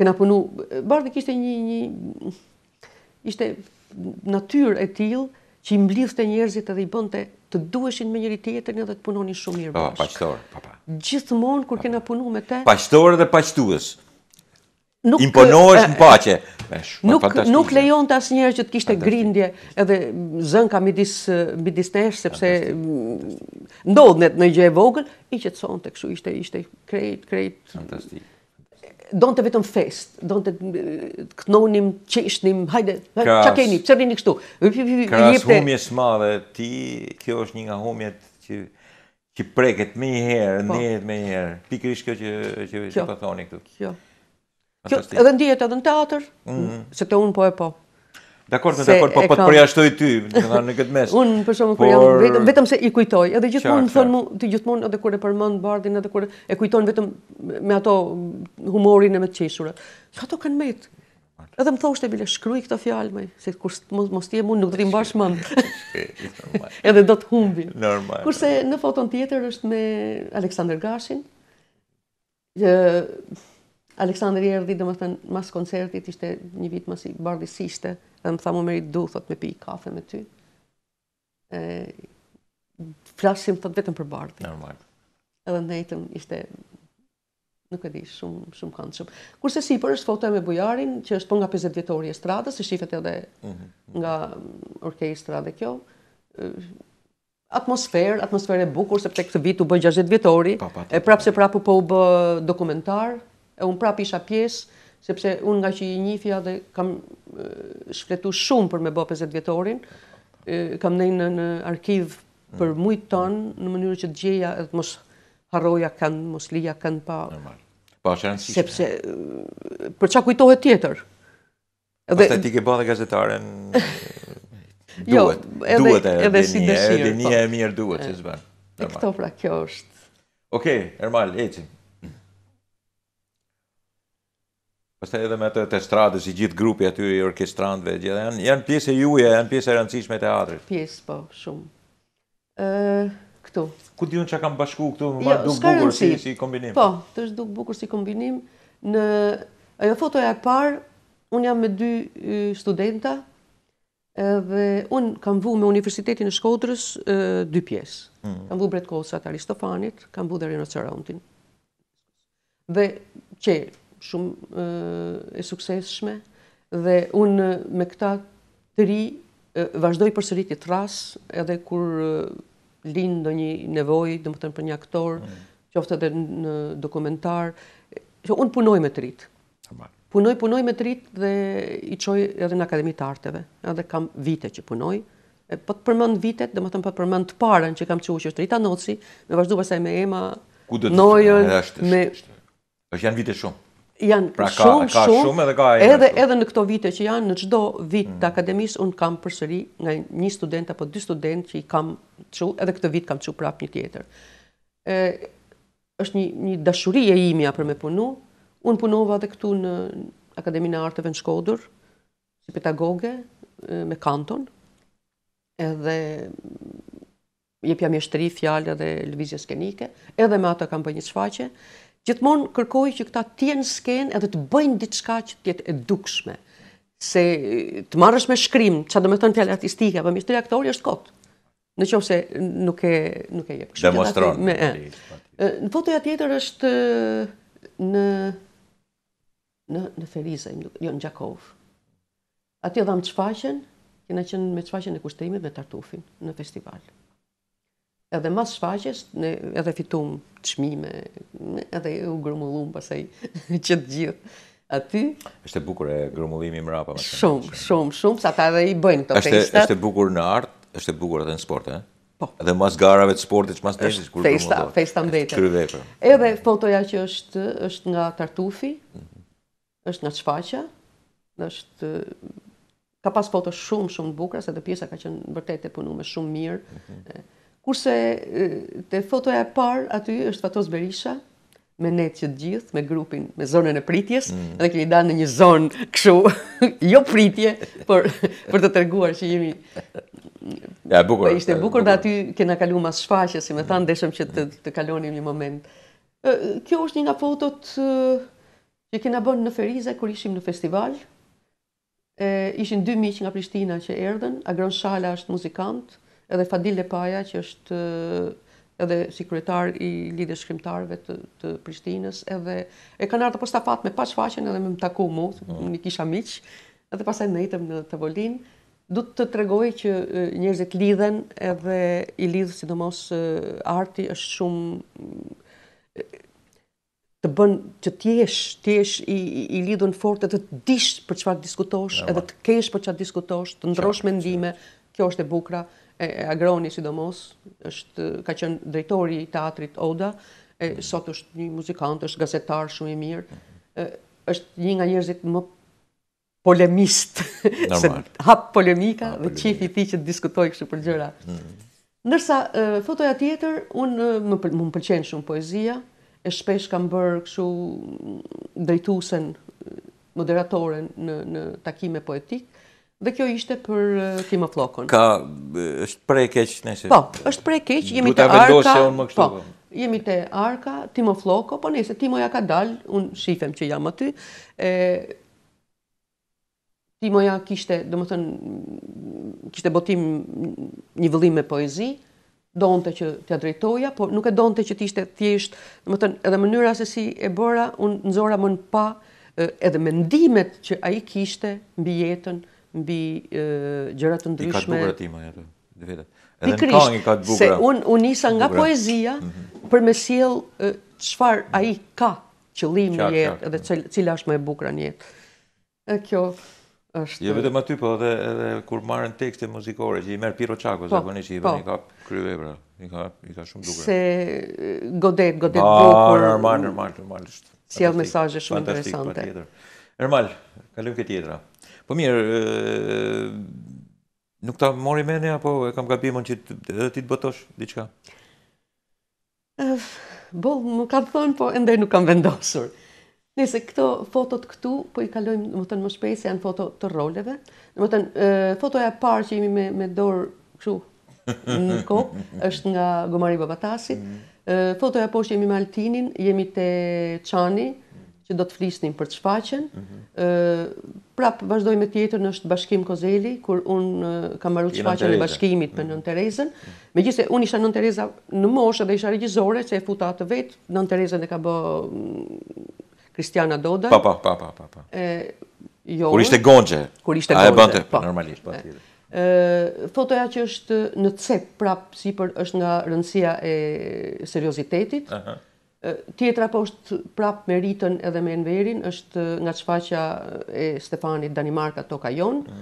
Kena punu, bardhë kishte një një ishte natyrë e tillë që i mblidhte njerëzit edhe i bënte të duheshin me njëri tjetër në dhe të punonin shumë mirë bashkë. Pa, paqëtor, pa, pa. Gjithmonë, kur kena punu me te... Paqëtor dhe pashtuës. Nuk, Imponohesh në pache. Nuk, nuk lejon të asë njerë që të kishte grindje edhe zënka midis, midis nesh, sepse ndodhënet në gjë e vogël, i që të sonë të këshu ishte, ishte krejt, krejt. Fantastik donte vetëm fest, donte të këtënonim, qeshnim, hajde, çka keni, pse vini kështu? Krahas humje të madhe ti, kjo është një nga humjet që që preket më një herë, ndihet me një herë. Po. kjo që që po thoni këtu. Kjo. Kjo edhe ndihet edhe në teatr, mm -hmm. se të un po e po. Dakor, në dakor, po po të përjashtoj ty, domethënë në këtë mes. Unë për shkakun kur jam vetëm vetëm se i kujtoj, edhe gjithmonë më thon ti gjithmonë edhe kur e përmend Bardin, edhe kur e kujton vetëm me ato humorin e me të qeshurat. Sa ato kanë mbet? Edhe më thoshte bile shkruaj këtë fjalë më, se kur mos ti e mund nuk do të mbash mend. edhe do të humbi. Normal. Kurse në foton tjetër është me Aleksander Gashin. Ë Aleksander erdhi domethënë mas koncertit ishte një vit mos i Bardi siste. Si Dhe më tha mu meri du, thot me pi kafe me ty. E, flasim, thot vetëm për bardi. Normal. Edhe nejtëm ishte nuk e di, shumë shumë kanë shumë. Kurse si për është foto e me bujarin, që është po nga 50 vjetori e stradës, i shifet edhe mhm, mhm. nga orkestra dhe kjo. Atmosfer, atmosfer e bukur, sepse këtë vit u bë 60 vjetori, e prapë se prapë po u bë dokumentar, e unë prapë isha pjesë, sepse unë nga që i njifja dhe kam shfletu shumë për me bo 50 vjetorin, kam nejnë në, në arkiv për mm. mujtë tonë, në mënyrë që të gjeja edhe mos harroja kënë, mos lija kënë pa... Normal. Pa është rëndësishme. Sepse, për qa kujtohet tjetër? Dhe... Pas ti ke bërë dhe gazetaren... jo, duhet, edhe, duhet edhe, edhe Edhe po. një e mirë duhet, që zë bërë. E këto pra, kjo është. Okej, okay, Ermal, eqim. Pastaj edhe me ato të stradës i gjithë grupi aty i orkestrantëve gjithë janë janë pjesë e juaj, janë pjesë e rëndësishme e teatrit. Pjesë po, shumë. Ë, këtu. Ku diun çka kanë bashku këtu, më ja, jo, duk bukur si, si kombinim. Po, të është duk bukur si kombinim në ajo fotoja e parë, un jam me dy studenta edhe un kam vu me Universitetin e Shkodrës e, dy pjesë. Mm Kam vu Bretkosa të Aristofanit, kam vu Derinocerontin. Dhe që shumë e sukseshme dhe unë me këta të ri vazhdoj për sëritje të ras edhe kur linë në një nevoj, dhe më tënë për një aktor, mm. qoftë qofte dhe në dokumentar, që unë punoj me të rritë. Punoj, punoj me të rritë dhe i qoj edhe në Akademi të Arteve, edhe kam vite që punoj, po të përmënd vitet, dhe më po tënë përmënd të parën që kam që u që është rita noci, me vazhdoj pasaj me Ema, nojën me... të Është janë vite shumë janë pra ka, shumë, ka shumë, shumë edhe, ka edhe, edhe në këto vite që janë, në qdo vit të mm. akademisë, unë kam përsëri nga një student apo dy student që i kam që, edhe këtë vit kam që prap një tjetër. E, është një, një dashuri e imja për me punu, unë punova dhe këtu në Akademinë e Arteve në Shkodur, si pedagoge, e, me kanton, edhe jepja mjeshtëri, fjallë dhe lëvizje skenike, edhe me ata kam për një shfaqe, gjithmonë kërkoj që këta tjenë skenë edhe të bëjnë diçka që tjetë edukshme. Se të marrësh me shkrim, që do me thënë fjallë artistike, apo mishtëri aktori është kotë. Në qovë se nuk e, nuk e jepë. Demonstronë. Po në fotoja tjetër është në në, në Ferizaj, jo në Gjakov. Ati edhe të shfaqen, kena qenë me të shfaqen e kushtrimit dhe tartufin në festivalë edhe mas shfaqesh ne edhe fitum çmime edhe u grumullum pasaj që të gjithë aty është e bukur e grumullimi i mrapa shumë shumë shumë sa ta edhe i bëjnë këto festat është është e bukur në art është e bukur edhe në sport ë po edhe mas garave të sportit mas nesh kur grumullon festa festa mbetet kryvepër edhe fotoja që është është nga tartufi mm -hmm. është nga shfaqja është ka pas foto shumë shumë bukur se do pjesa ka qenë vërtet e punuar shumë mirë mm -hmm. Kurse te fotoja e parë aty është Fatos Berisha me ne të gjithë, me grupin, me zonën e pritjes, mm. edhe kemi dalë në një zonë kështu, jo pritje, por për të treguar që jemi Ja, bukur. Po ishte bukur, dhe aty kena kalu mas shfaqe, si me thanë, deshëm që të, të kalonim një moment. Kjo është një nga fotot që kena bënë në Ferize, kur ishim në festival. E, ishin dy miq nga Prishtina që erdhen, Agron Shala është muzikantë, edhe Fadil Lepaja, që është eh, edhe sekretar i lidhës shkrimtarëve të, të Prishtinës, edhe e kanë ardhur posta fat me pas faqen edhe me më taku mu, mm. kisha miq, edhe pastaj ndëjtëm në tavolinë, do të tregoj që eh, njerëzit lidhen edhe i lidh sidomos eh, arti është shumë të bën që ti jesh ti jesh i, i lidhur fort të dish për çfarë diskutosh edhe të kesh për çfarë diskutosh të ndrosh mendime kjo është e bukra e Agroni sidomos, është ka qenë drejtori i teatrit Oda, e sot është një muzikant, është gazetar shumë i mirë. E, është një nga njerëzit më polemist, se hap polemika ha, dhe qif i ti që të diskutoj kështu për gjëra. Mm -hmm. Ndërsa, e, fotoja tjetër, unë më, më pëlqen pëlqenë shumë poezia, e shpesh kam bërë kështu drejtusen, moderatore në, në takime poetikë, Dhe kjo ishte për Kimo Flokon. Ka është prej keq nëse. Po, është prej keq, jemi te Arka. vendosë unë më kështu. Po. po. Jemi te Arka, Timo Flloko, po nëse Timoja ka dal, un shifem që jam aty. E kishte, ja kishte, domethën kishte botim një vëllim me poezi, donte që t'ia drejtoja, po nuk e donte që thjesht, ishte thjesht, domethën edhe mënyra se si e bora, un nëzora më pa edhe mendimet që ai kishte mbi jetën, mbi gjëra të ndryshme. Ka dukuratima ja të vetat. Edhe ka një ka të bukur. Se un u nisa nga poezia mhm. për me sjell çfarë ai ka qëllim në jetë edhe cila është më e bukur në jetë. E kjo është Jo vetëm aty po edhe edhe kur marrën tekste muzikore që i merr Piro Çaku po, zakonisht i vjen i po. ka kryve pra. I ka i ka shumë dukur. Se godet godet ah, bukur. Normal normal normalisht. Sjell mesazhe shumë interesante. Ermal, kalojmë te teatri. Po mirë, nuk ta mori mene, apo e kam gabimon që edhe ti të botosh, diqka? Bo, më kanë thonë, po ende nuk kam vendosur. Nëse këto fotot këtu, po i kalojmë, më tënë më shpesë, janë foto të roleve. Më tënë, fotoja parë që jemi me, me dorë, këshu, në kopë, është nga Gomari Babatasi. Mm. Mm-hmm. Fotoja që jemi me Altinin, jemi te Qani, që do të flisnin për të shfaqen. Prap, me tjetër në bashkim Kozeli, kur unë kam marru të shfaqen e bashkimit për mm. nën Terezen. Me gjithë se unë isha nën Tereza në moshë dhe isha regjizore, që e futa atë vetë, nën Terezen e ka bë mm, Kristiana Doda. Pa, pa, pa, pa, pa. Jo, kur ishte gongje, kur ishte gongje, a e bante, pa, po. normalisht, pa tjede. Fotoja që është në cep, prap, si për është nga rëndësia e seriositetit, uh Tjetra po është prap me rritën edhe me nverin, është nga qëfaqja e Stefani Danimarka toka jonë.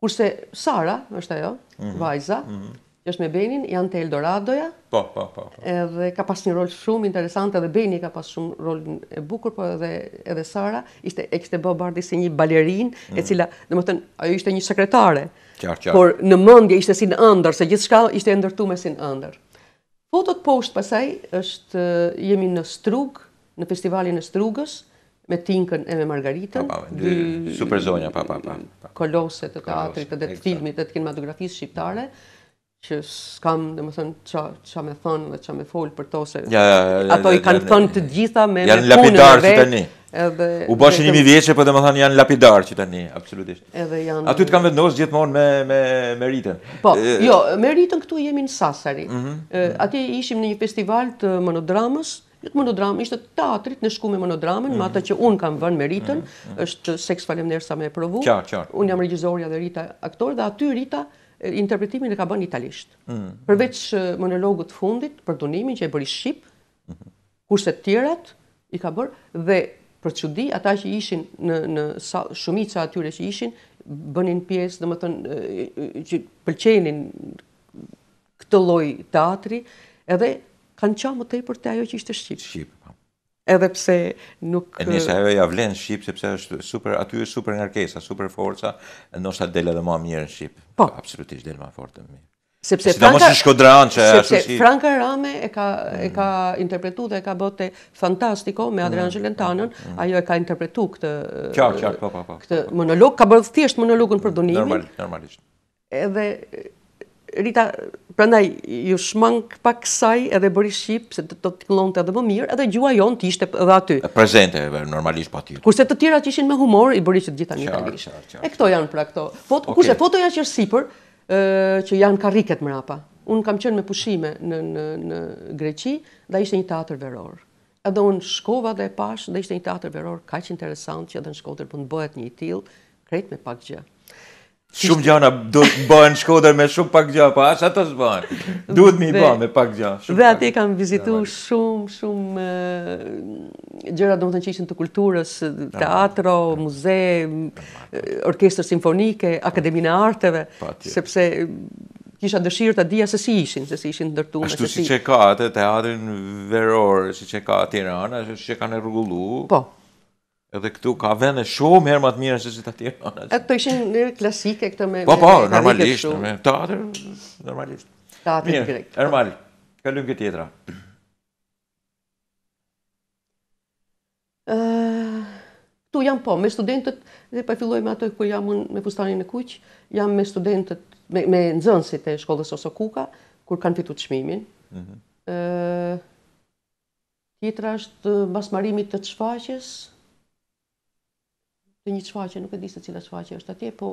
Kurse Sara, është ajo, mhm. Vajza, mhm. që është me Benin, janë të Eldoradoja. Po, po, po, po. Edhe ka pas një rol shumë interesant, edhe Beni ka pas shumë rol e bukur, po edhe Sara, ishte e kështë e bo bardi si një balerin, e mhm. cila, në më tënë, ajo ishte një sekretare. Por në mëndje ishte si në ndër, se gjithë shka ishte e ndërtu me si në ndërë. Fotot poshtë pasaj është jemi në Strug, në festivalin e Strugës, me Tinkën e me Margaritën. dy... Super zonja, pa, pa, pa. Kolose të teatrit dhe të filmit dhe të kinematografisë shqiptare. Pa që s'kam, dhe më thënë, qa, qa me thënë dhe qa me folë për to, se ja, ja, ja, ato i kanë ja, ja, thënë të gjitha me, punën e në vetë. Janë lapidarë që të një. Edhe, U bashkë njëmi vjeqe, për po dhe më thënë janë lapidarë që të një, absolutisht. Edhe janë... Aty të kanë vendosë gjithmonë me, me, me rritën. Po, e, jo, me rritën këtu jemi në Sasari. Mm -hmm, Aty ishim në një festival të monodramës, Jo monodramë, ishte teatrit në shkumë monodramën, mm -hmm. me mhm. që un kam vënë me Ritën, mm -hmm. është seks falënderisa më e provu. Qar, qar. Un jam regjizorja dhe Rita aktor dhe aty Rita interpretimin e ka bën italisht. Mm. Përveç monologut fundit për dunimin që e bëri shqip, mm-hmm. kurse të tjerat i ka bër dhe për çudi ata që ishin në në shumica atyre që ishin bënin pjesë, domethënë që pëlqenin këtë lloj teatri, edhe kanë qenë më tepër te ajo që ishte shqip. Shqip edhe pse nuk... E njëse ajo ja vlenë në Shqipë, sepse është super, aty është super ngarkesa, super forca, nështë atë edhe më ma mirë në Shqipë. Po. Absolutisht del ma fort në mirë. Sepse si Franka, Shkodran, që sepse Franka Rame e ka, mm. e ka interpretu dhe e ka bote fantastiko me Adrian Gjelentanën, mm. Mm, mm. ajo e ka interpretu këtë, kjark, kjark, po, po, po, këtë po, po. monolog, ka bërë thjesht monologun për dunimin. Normal, normalisht. Edhe Rita, prandaj ju shmang pak saj, edhe bëri shqip se të të tingëllon të edhe më mirë, edhe gjua jon të ishte edhe aty. Prezente normalisht po aty. Kurse të tjera që ishin me humor i bëri që të gjitha një italisht. Qar, E këto janë pra këto. Foto, okay. fotoja që është sipër, që janë karriket mrapa. Un kam qenë me pushime në në në Greqi, dhe ishte një teatr veror. Edhe un shkova dhe e pash, dhe ishte një teatr veror kaq interesant që edhe në Shkodër pun bëhet një krejt me pak gjë. Shumë gjana do të bëhen Shkodër me shumë pak gjë, po as ato s'bën. Duhet mi i bë me pak gjë. Dhe atë kam vizituar shumë shumë gjëra domethënë që ishin të kulturës, teatro, muze, orkestrë simfonike, akademinë e arteve, sepse kisha dëshirë të dija se si ishin, se si ishin të se si. Ashtu siç e ka atë teatrin Veror, siç e ka Tirana, siç e kanë rregulluar. Po, Edhe këtu ka vende shumë herë më të mira se çita tjera. E këto ishin klasike këto me Po po, normalisht, me teatr, normalisht. Teatri grek. Normal. Ka këtë tjetra. Ëh, uh, jam po me studentët dhe pa po filloj me ato kur jam unë me fustanin e kuq, jam me studentët me me nxënësit e shkollës ose Kuka kur kanë fituar çmimin. Mhm. Ëh. Uh tjetra është mbasmarimi të çfaqes në një shfaqe, nuk e di se cila shfaqe është atje, po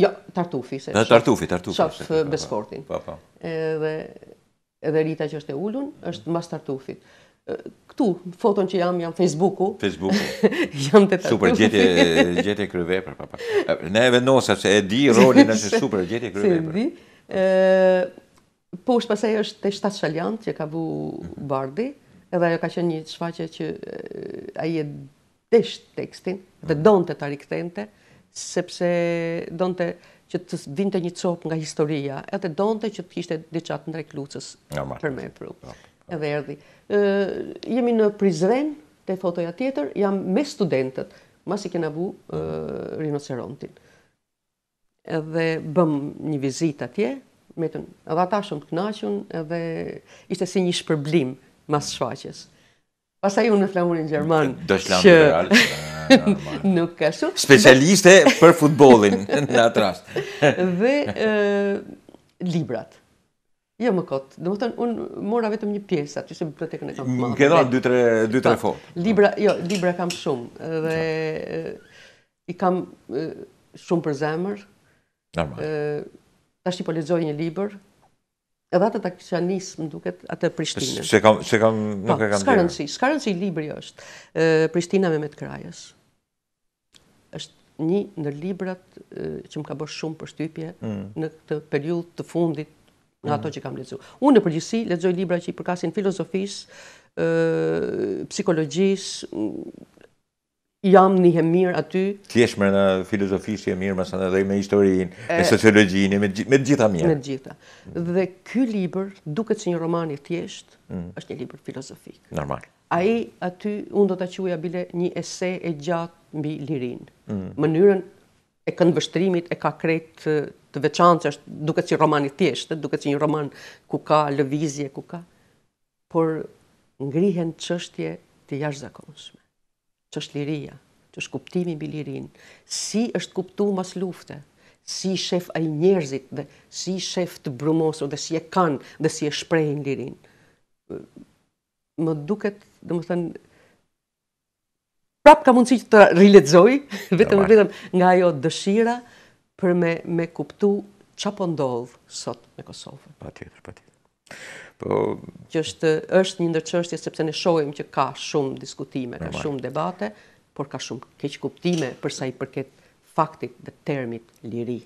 jo, Tartufi se. Në Tartufi, Tartufi. Shof Besfortin. Po, po. Edhe edhe Rita që është e ulun, është mbas Tartufit. Ktu foton që jam jam Facebooku. Facebooku. jam te super gjetje gjetje kryevepër, po, po. Ne e vendosa sepse e di rolin është super gjetje kryevepër. Si e di? po është pasaj është te shtat shaljant që ka vu mhm. Bardi edhe ajo ka qenë një shfaqe që ai e desh tekstin dhe mm. donte ta rikthente sepse donte që të vinte një copë nga historia, edhe donte që të kishte diçka në reklucës për me pru. Edhe erdhi. Ë jemi në Prizren te fotoja tjetër, jam me studentët, masi kena vu rinocerontin. Edhe bëm një vizitë atje, me të edhe ata shumë të kënaqur, edhe ishte si një shpërblim mas shfaqës. Pasa ju në flamurin Gjerman. Do shlamë që... Nuk ka shumë. Specialiste për futbolin në atë dhe e, librat. Jo më kotë. Dhe më thënë, unë mora vetëm një pjesë atë që se bibliotekën e kam të matë. Më këtë dhe dhe dhe fotë. Libra, jo, libra kam shumë. Dhe i kam shumë për zemër. Normal. Ta shqipo lezoj një liber, edhe atë të kësha njësë më duket atë Prishtinën. Se kam, se kam, po, nuk e kam dhe. ka rëndësi, i libri është, Prishtina me me të krajës. është një në librat që më ka bërë shumë për shtypje mm. në këtë periull të fundit në ato mm. që kam lezu. Unë në përgjësi, lezoj libra që i përkasin filozofisë, psikologjisë, jam një mirë aty. Ti në filozofisht e mirë, mësë edhe me historinë, me sociologjinë, me gjitha mirë. Me gjitha. Dhe ky liber, duke që një roman i tjesht, mm. është një liber filozofik. Normal. A i aty, unë do të quaja bile një ese e gjatë mbi lirinë. Mm. Mënyrën e këndvështrimit e ka kretë të veçanë që është duke që i tjesht, duke që një roman ku ka, lëvizje ku ka, por ngrihen qështje të jashtë zakonshme që është liria, që është kuptimi mbi lirin, si është kuptu mas lufte, si shef a i njerëzit dhe si shef të brumosur dhe si e kanë dhe si e shprejnë lirin. Më duket, dhe më thënë, prapë ka mundësi që të riletzoj, vetëm, vetëm nga ajo dëshira për me, me kuptu që po ndodhë sot në Kosovë. Pa tjetër, pa tjetër. Po, që është, është një ndërqështje sepse në shohim që ka shumë diskutime, ka shumë debate, por ka shumë keqë kuptime përsa i përket faktit dhe termit liri.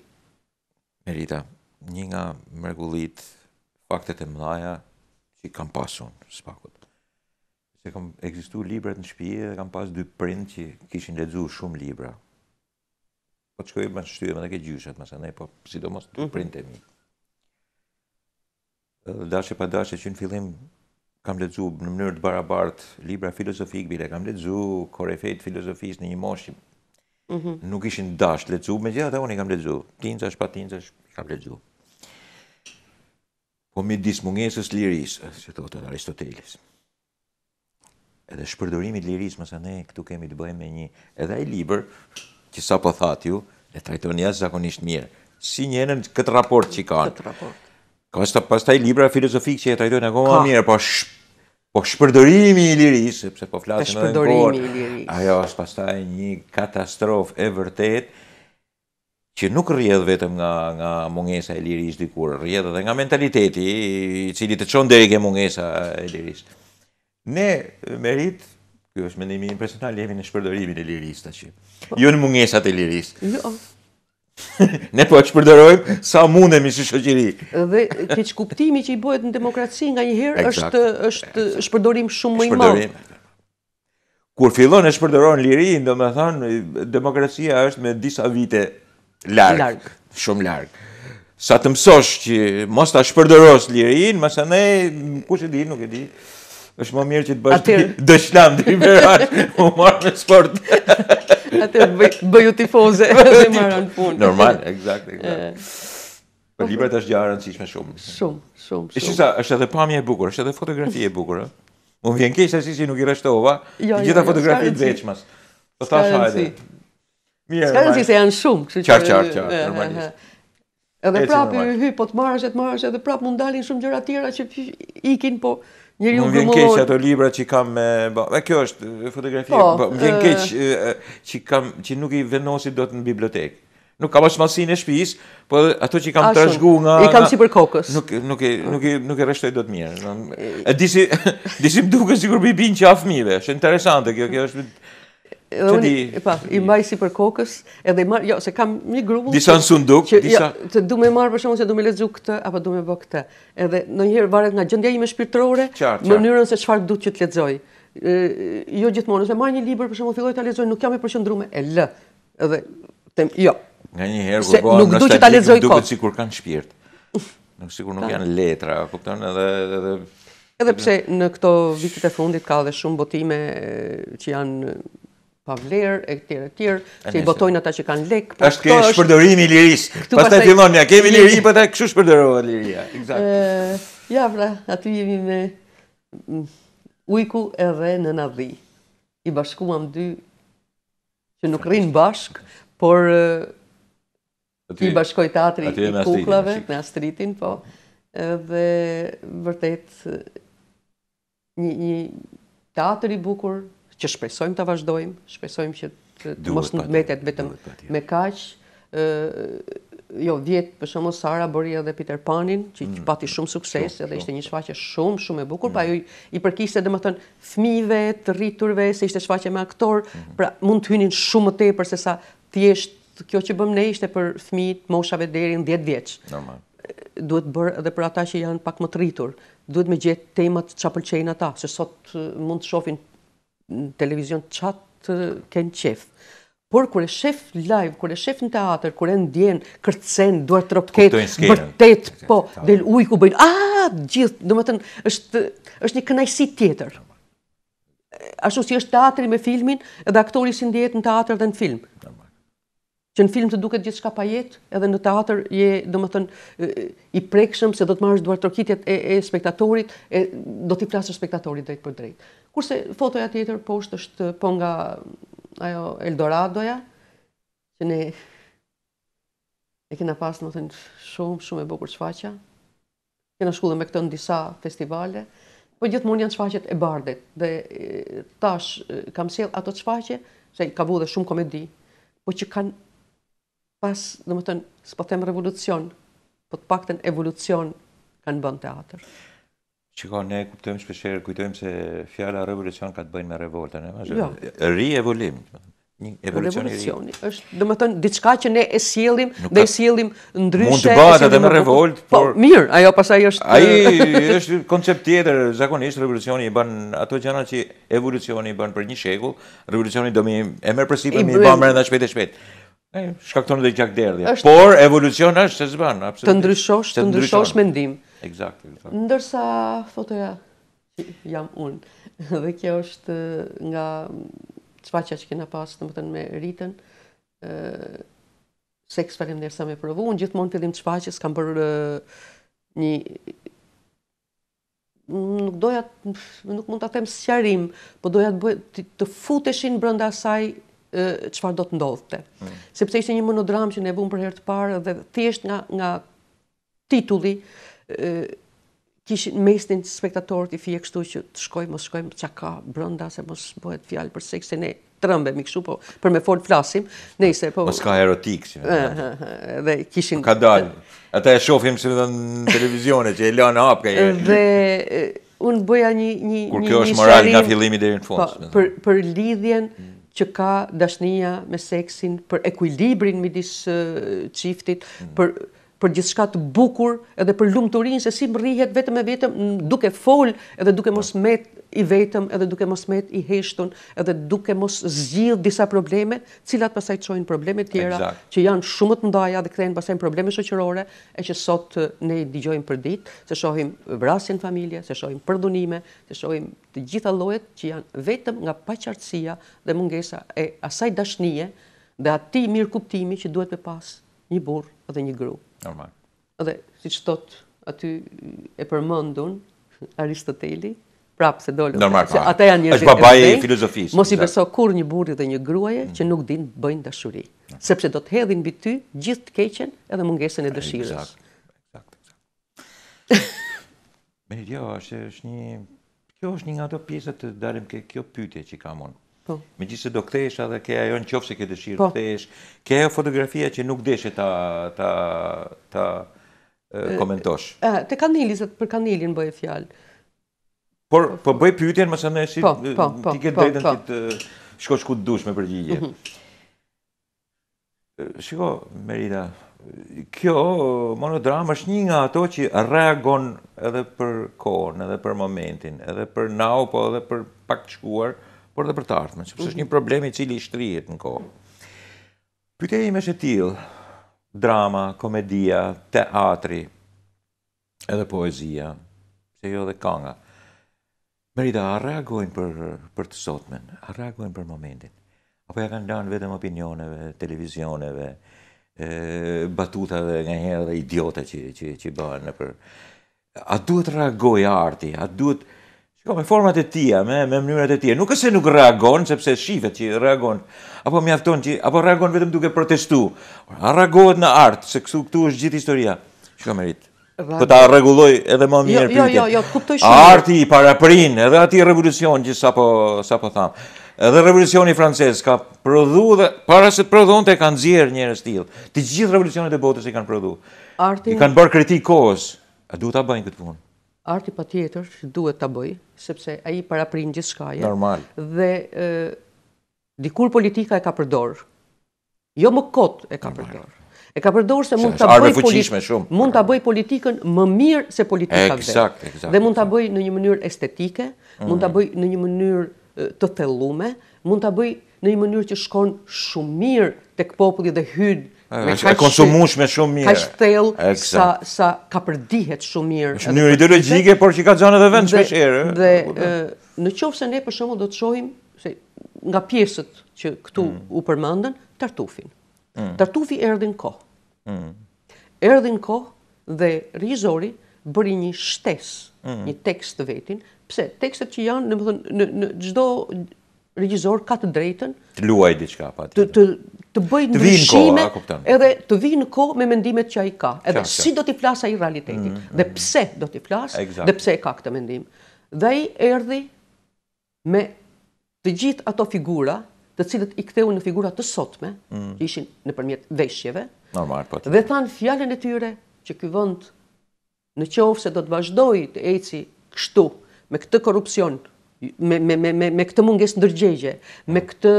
Merita, një nga mërgullit faktet e mëdhaja që i kam pasun, spakut. Se kam egzistu libret në shpije dhe kam pas dy print që kishin ledzu shumë libra. Po të shkojim më shtyje me dhe ke gjyshet, më ne, po sidomos dy mhm. print e mi dashje pa dashje që në fillim kam lexu në mënyrë të barabartë libra filozofik, bile kam lexu korefet filozofisë në një moshë. Mm Nuk ishin dash lexu, megjithatë unë i kam lexu. Tinca, shpatinca, kam lexu. Po me mungesës liris, si thotë Aristotelis, Edhe shpërdorimit liris, mëse ne këtu kemi të bëjmë me një edhe ai liber, që sa po thati ju, e trajtoni asë zakonisht mirë, si njënën këtë raport që i kanë. Këtë raport. Ka sta pastaj libra filozofik që e trajtojnë akoma më mirë, po sh, po shpërdorimi i lirisë, sepse po flasin për shpërdorimin e lirisë. Ajo është pastaj një katastrofë e vërtet që nuk rrjedh vetëm nga nga mungesa e lirisë dikur, rrjedh edhe nga mentaliteti i cili të çon deri ke mungesa e lirisë. Ne merit Kjo është mendimi im personal, jemi në shpërdorimin e lirisë tash. Jo në mungesat e lirisë. Jo ne po që përdorojmë sa mundemi si shoqëri. Dhe keq kuptimi që i bëhet në demokraci nga një herë është është shpërdorim shumë më i madh. Kur fillon e shpërdoron liri, do thonë demokracia është me disa vite larg, shumë larg. Sa të mësosh që mos ta shpërdorosh lirinë, mos ne, ku e di, nuk e di. Është më mirë që të bësh dëshlam të i berash, u marrë në sport. Atë bëju tifoze dhe marrën punë. Normal, eksakt, eksakt. Po libër po. tash gjë e rëndësishme shumë. Shumë, shumë, shumë. Isha, është edhe pamje e bukur, është edhe fotografi e bukur, ë. Mund vjen keq se si nuk i rreshtova. të jo, jo, gjitha jo, fotografitë veçmas. Po thash hajde. Mirë. Ska rëndësi se janë shumë, kështu që. Qartë, qartë, qartë, normalisht. Edhe prapë hy, po të marrësh, të marrësh, edhe prapë mund dalin shumë gjëra tjera që ikin, po Njëri u grumullon. Më vjen keq ato libra që kam me, a kjo është fotografi. Po, më po, vjen keq që kam që nuk i do dot në bibliotekë. Nuk kam masin e shpis, po ato që kam të rëshgu nga... I kam si për kokës. Nuk, nuk, e, nuk, e, nuk e rështoj do të mirë. disi, më duke si kur bibin që afmive, është interesante kjo, kjo është... Unë pa, i mbaj si për kokës, edhe më jo, se kam një grup. Disa sunduk, që, jo, disa. Ja, të du me marr për shkakun se do me lexoj këtë apo do me bë këtë. Edhe ndonjëherë varet nga gjendja ime shpirtërore, mënyrën se çfarë duhet që të lexoj. Jo gjithmonë, nëse marr një libër për shkakun filloj ta lexoj, nuk jam i përqendruar, e lë. Edhe tem, jo. Nga një herë kur bëhen nuk duhet të lexoj kokë sikur kanë shpirt. Nuk sikur nuk janë letra, kupton, edhe edhe Edhe pse në këto vitit e fundit ka dhe shumë botime që janë pa vlerë, e e tjere, që i botojnë ata që kanë lekë. Po Ashtë ke shpërdërimi liris, pas të e filon, nja kemi liri, pa po ta këshu shpërdërohet liria. Ja, pra, aty jemi me mm, ujku edhe në nadhi. I bashkuam dy, që nuk rinë bashkë, por i bashkoj teatri i kuklave, me astritin, po, dhe vërtet një teatri bukur, që shpresojmë të vazhdojmë, shpresojmë që të mos në metet vetëm me kaqë. Jo, djetë për shumë Sara, Boria dhe Peter Panin, që mm, pati mm, shumë sukses, edhe ishte një shfaqe shumë, shumë e bukur, pa mm. ju i përkiste dhe më thënë fmive, të rriturve, se ishte shfaqe me aktor, pra mund të hynin shumë më tepër përse sa thjesht kjo që bëmë ne ishte për fmit, moshave derin, vjeç. Normal. Duhet bërë edhe për ata që janë pak më të rritur, duhet me gjithë temat që apëlqenë ata, se sot mund të shofin në televizion qatë kënë qefë. Por, kër e shef live, kër e shef në teatër, kër e në kërcenë, duar të roketë, bërtetë, po, del ujku, bëjnë, a, ah! gjithë, do më tënë, është një kënajsi tjetër. Ashtu si është teatëri me filmin, edhe aktori si në në teatër dhe në film që në film të duket gjithë shka pa jetë, edhe në teatër je, do më thënë, i prekshëm, se do të marrës duartë rëkitjet e spektatorit, do t'i plasër spektatorit drejt për drejtë. Kurse fotoja tjetër, po është po nga ajo Eldoradoja, që ne e kena pasë, në thënë, shumë, shumë e bukur shfaqa, kena shkullë me këto në disa festivale, po gjithë mund janë shfaqet e bardet, dhe tash kam sel ato shfaqe, që ka vu dhe shumë komedi, po që kanë pas, dhe më tënë, së po temë revolucion, po të pakten evolucion kanë bënë teatër. Qiko, ne kuptojmë shpesherë, kujtojmë se fjala revolucion ka të bëjnë me revoltën, e ma jo. Ri evolim, një evolucion i është, dhe më tënë, diçka që ne e dhe esjelim ndryshe. Mund të bëjnë edhe me revolt, po, por... mirë, ajo pasaj është... Aji është koncept tjetër, zakonisht, revolucioni i bënë ato gjana që evolucioni i bënë për një shekull, revolucioni do mi, e mërë përsi për mi i bënë e shpet e shkakton dhe gjak derdhja. Por evolucion është se zban, absolutisht. Të ndryshosh, të ndryshosh mendim. Eksakt, eksakt. Ndërsa fotoja jam un. Dhe kjo është nga çfaqja që kena pas, domethënë me ritën. ë Seks falem ndër sa më provu, un gjithmonë fillim çfaqjes kam për e, një nuk doja nuk mund ta them sqarim, po doja të, të futeshin brenda asaj çfarë do të ndodhte. Mm. Sepse ishte një monodram që ne vëmë për herë të parë dhe thjesht nga nga titulli ë kishin mesin e spektatorit i fije kështu që të shkojmë, mos shkojmë çka ka brenda se mos bëhet fjalë për seksin e trëmbe mi kështu po për me fol flasim nëse po mos ka erotik si dhe kishin po ka dalë, ata e shohim si në televizionet që e lanë hapka edhe dhe un bëja një një një një një një një një një një një një një një një një që ka dashnia me seksin, për ekuilibrin midis çiftit, mm. për për gjithçka të bukur edhe për lumturinë se si mrihet vetëm e vetëm duke fol edhe duke po. mos metë i vetëm edhe duke mos met i heshtun edhe duke mos zgjidh disa probleme, cilat pasaj çojnë probleme tjera exact. që janë shumë të ndaja dhe kthehen pasaj në probleme shoqërore e që sot ne i dëgjojmë për ditë, se shohim vrasje në familje, se shohim përdhunime, se shohim të gjitha llojet që janë vetëm nga paqartësia dhe mungesa e asaj dashnie dhe mirë mirëkuptimi që duhet të pas një burë dhe një grua. Normal. Dhe siç thot aty e përmendun Aristoteli, prapë se dollë. Normal, pa. Po. Ata janë njërë. Êshtë babaj e filozofisë. Mos i beso kur një burri dhe një gruaje mm. që nuk din bëjnë dashuri. Mm. Sepse do të hedhin bi ty gjithë të keqen edhe mungesën e dëshirës. Exact. Exact. Me një djo, është një... Kjo është një nga do pjesët të darim ke kjo pytje që kam unë. Po. Me gjithë se do këthesh edhe ke ajo në qofë se ke dëshirë po. këthesh. Ke ajo fotografia që nuk deshe të ta, ta komentosh. Te kanilisët, për kanilin bëjë fjalë. Por, po bëj pyytjen, mëse në po, e po, ti po, këtë dhejtën ti të shko që të dush me përgjigje. Mhm. Shiko, Merida, kjo monodram është një nga ato që reagon edhe për kohën, edhe për momentin, edhe për nau, po edhe për pak të shkuar, por edhe për të artëmën, që është mhm. një problemi cili i shtrijet në kohë. Pyteja i me shë tilë, drama, komedia, teatri, edhe poezia, se jo dhe kanga, Merida, a reagojnë për, për të sotmen, a reagojnë për momentin? Apo ja kanë danë vetëm opinioneve, televizioneve, e, batutave nga njerë dhe idiote që, që, që banë në për... A duhet reagoj arti, a duhet... Shko, me format e tia, me, me mënyrat e tia, nuk ëse nuk reagonë, sepse shifet që reagonë, apo mi afton që, apo reagonë vetëm duke protestu, a reagojnë në artë, se këtu, këtu është gjithë historia. Shko, Merit, Po ta rregulloj edhe më jo, mirë pritje. Jo, jo, jo, kuptoj shumë. Arti i paraprin, edhe aty revolucion që sapo sapo tham. Edhe revolucioni francez ka prodhu dhe para se të prodhonte kanë nxjerr njerëz tillë. Të gjithë revolucionet e botës i kanë prodhu. Arti i kanë bërë kritik kohës. A duhet ta bëjnë këtë punë? Arti patjetër që duhet ta bëj, sepse ai paraprin gjithçka. Normal. Dhe ë dikur politika e ka përdor. Jo më kot e ka përdor e ka përdorur se mund ta bëj politikë Mund ta bëj politikën më mirë se politika vetë. Eksakt, eksakt. Dhe mund ta bëj në një mënyrë estetike, mund ta mhm. bëj në një mënyrë të thellume, mund ta bëj në një mënyrë që shkon shumë mirë tek populli dhe hyn me kaq shumë mirë. Ka shtell sa sa ka përdihet shumë mirë. Në mënyrë ideologjike, por që ka xhan edhe vend shpesh herë. Dhe në qoftë se ne për shembull do të shohim se nga pjesët që këtu mm. u përmendën tartufin. Mm. Tartufi erdhi në kohë. Mm. Erdhi në kohë dhe Rizori bëri një shtesë, mm. një tekst të vetin, pse tekstet që janë, domethënë në në çdo regjisor ka të drejtën të luajë diçka apo të të të ndryshime edhe të vinë në kohë me mendimet që ai ka, edhe Kjartë. si do t'i flas ai realitetit mm. dhe mm. pse do t'i flas exact. dhe pse ka këtë mendim. Dhe ai erdhi me të gjithë ato figura të cilët i ktheu në figurat të sotme, mm. që ishin në përmjet veshjeve, Normal, po dhe than fjallën e tyre që këj vënd në qovë se do të vazhdoj të eci kështu me këtë korupcion, me, me, me, me, me këtë munges ndërgjegje, mm. me këtë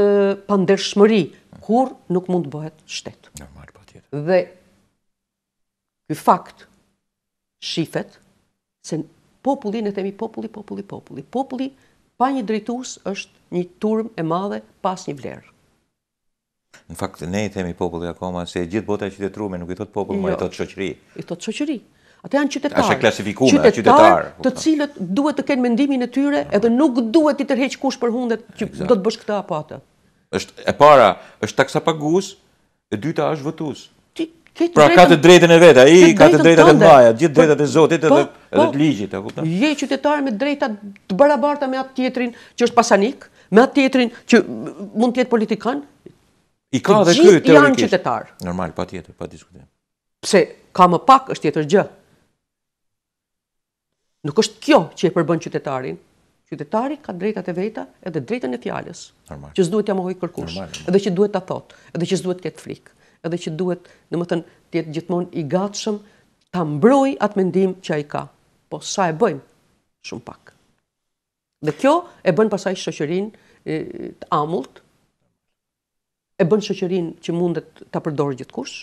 pandershmëri, kur nuk mund të bëhet shtetë. Normal, po tjetë. Dhe këj fakt shifet se populli, në themi populli, populli, populli, populli, populli pa një drejtues është një turm e madhe pas një vlerë. Në fakt, ne i themi popullë akoma se gjithë bota e qytetrume nuk i thot popullë, ma i jo. thot qoqëri. I thot qoqëri. Ata janë qytetarë. Ashtë klasifikume, qytetarë. Qytetarë të cilët duhet të kenë mendimin e tyre edhe nuk duhet i tërheq kush për hundet që do të bësh këta apatë. e para, është taksa pagus, e dyta është votus pra ka të drejtën e vetë, a i ka të drejtët e mbaja, gjithë po, drejtët e zotit edhe, po, edhe të po, ligjit. Je qytetarë me drejta të barabarta me atë tjetrin që është pasanik, me atë tjetrin që mund tjetë politikan, I ka të gjithë të janë qytetarë. Normal, pa tjetër, pa diskutim. Pse, ka më pak është tjetër gjë. Nuk është kjo që e përbën qytetarin. Qytetari ka drejtat e veta edhe drejtën e fjales. Normal. Që zduhet të amohoj kërkush, edhe që duhet të thotë, edhe që zduhet të ketë frikë edhe që duhet, në më thënë, tjetë gjithmon i gatshëm të mbroj atë mendim që a i ka. Po, sa e bëjmë? Shumë pak. Dhe kjo e bën pasaj shëqërin të amult, e bën shëqërin që mundet të përdorë gjithkush,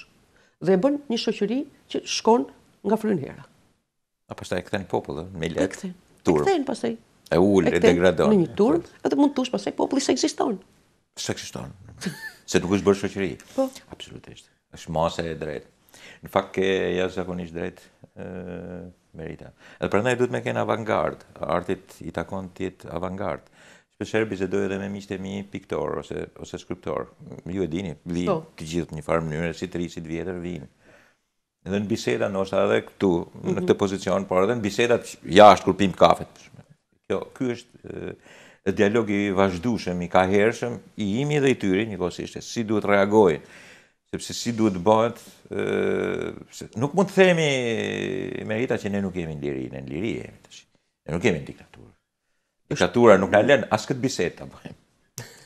dhe e bën një shëqëri që shkon nga frynë hera. A pas e këthen popullë, me letë, turë. E këthen pasaj. E ullë, e, e degradonë. me një turë, edhe mund të ushë pasaj popullë, se eksistonë. Se eksistonë. se nuk është bërë shoqëri. Po. Absolutisht. Është masa e drejtë. Në fakt ke jashtë zakonisht ë merita. Edhe prandaj duhet me kenë avantgard. Artit i takon të jetë avantgard. Shpeshherë bisedoj edhe me miqtë e mi piktor ose ose skulptor. Ju e dini, vi po. të gjithë në një farë mënyrë si të rrisit vjetër vin. Edhe në biseda ose edhe këtu në mhm. këtë pozicion, por edhe në bisedat jashtë kur pim kafet. Kjo ky është dhe dialogi i vazhdushëm, i ka hershëm, i imi dhe i tyri, një kosishtë, si duhet reagoj, sepse si duhet bëhet, nuk mund të themi me rita që ne nuk jemi në liri, ne në liri jemi të ne nuk jemi në diktaturë. Diktatura nuk në lenë, asë këtë biset të bëhem.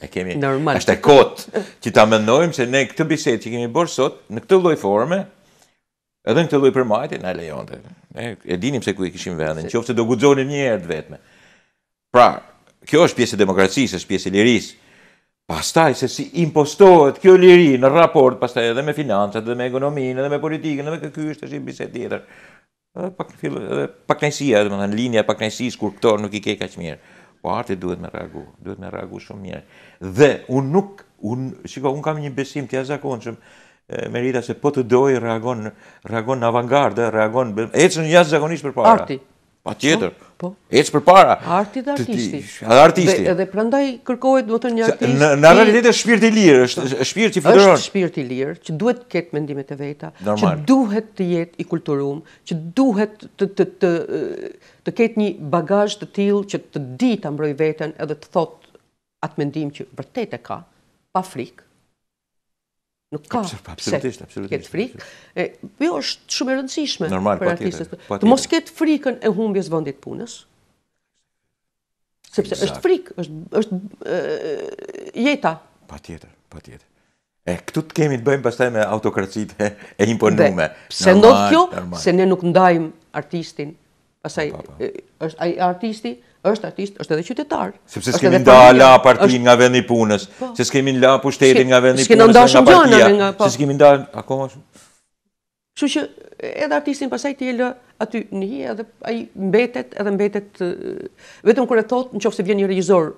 E kemi, është e kotë që ta mendojmë se ne këtë biset që kemi bërë sot, në këtë loj forme, edhe në këtë loj përmajti, në lejon të. E, dinim se ku i kishim vendin, që ofë se do gudzonim një të vetme. Pra, kjo është pjesë e demokracisë, është pjesë e lirisë. Pastaj se si impostohet kjo liri në raport, pastaj edhe me financat, edhe me ekonominë, edhe me politikën, edhe me këtë është një bisedë tjetër. Edhe pak fill edhe pak knejësia, në linja pak paknejësisë kur këto nuk i ke kaq mirë. Po arti duhet me reagu, duhet me reagu shumë mirë. Dhe unë nuk, unë, shiko, unë kam një besim të jashtëzakonshëm, Merita se po të dojë reagon reagon në avangardë, reagon ecën jashtëzakonisht përpara. Arti, Pa tjetër. Po. po. Ec për para. Arti dhe artisti. artisti. Dhe, prandaj kërkohet do të një artist. Në, realitet e shpirti i lirë, është shpirti i fluturon. Është shpirti i lirë që duhet të ketë mendimet e veta, që duhet të jetë i kulturuar, që duhet të të të ketë një bagazh të tillë që të di ta mbroj veten edhe të thot atë mendim që vërtet e ka pa frikë. Nuk ka absolutisht, absolutisht. Këtë frikë. E, jo është shumë e rëndësishme Normal, për po artistët. Po të mos këtë frikën e humbjes vendit punës. Sepse është frikë, është është Pa jeta. Patjetër, po patjetër. E këtu të kemi të bëjmë pastaj me autokracitë e, e imponueme. Se kjo, se ne nuk ndajmë artistin, pastaj është ai artisti, është artist, është edhe qytetar. Sepse s'kemi nda la partin nga vendi punës, po, se s'kemi la pushtetin nga vendi punës, nga partia, nga, po. se s'kemi nda akoma shumë. Shumë që edhe artistin pasaj t'i lë aty një hi, edhe aji mbetet, edhe mbetet, vetëm kërë e thotë në qofë se vjen një regjizor.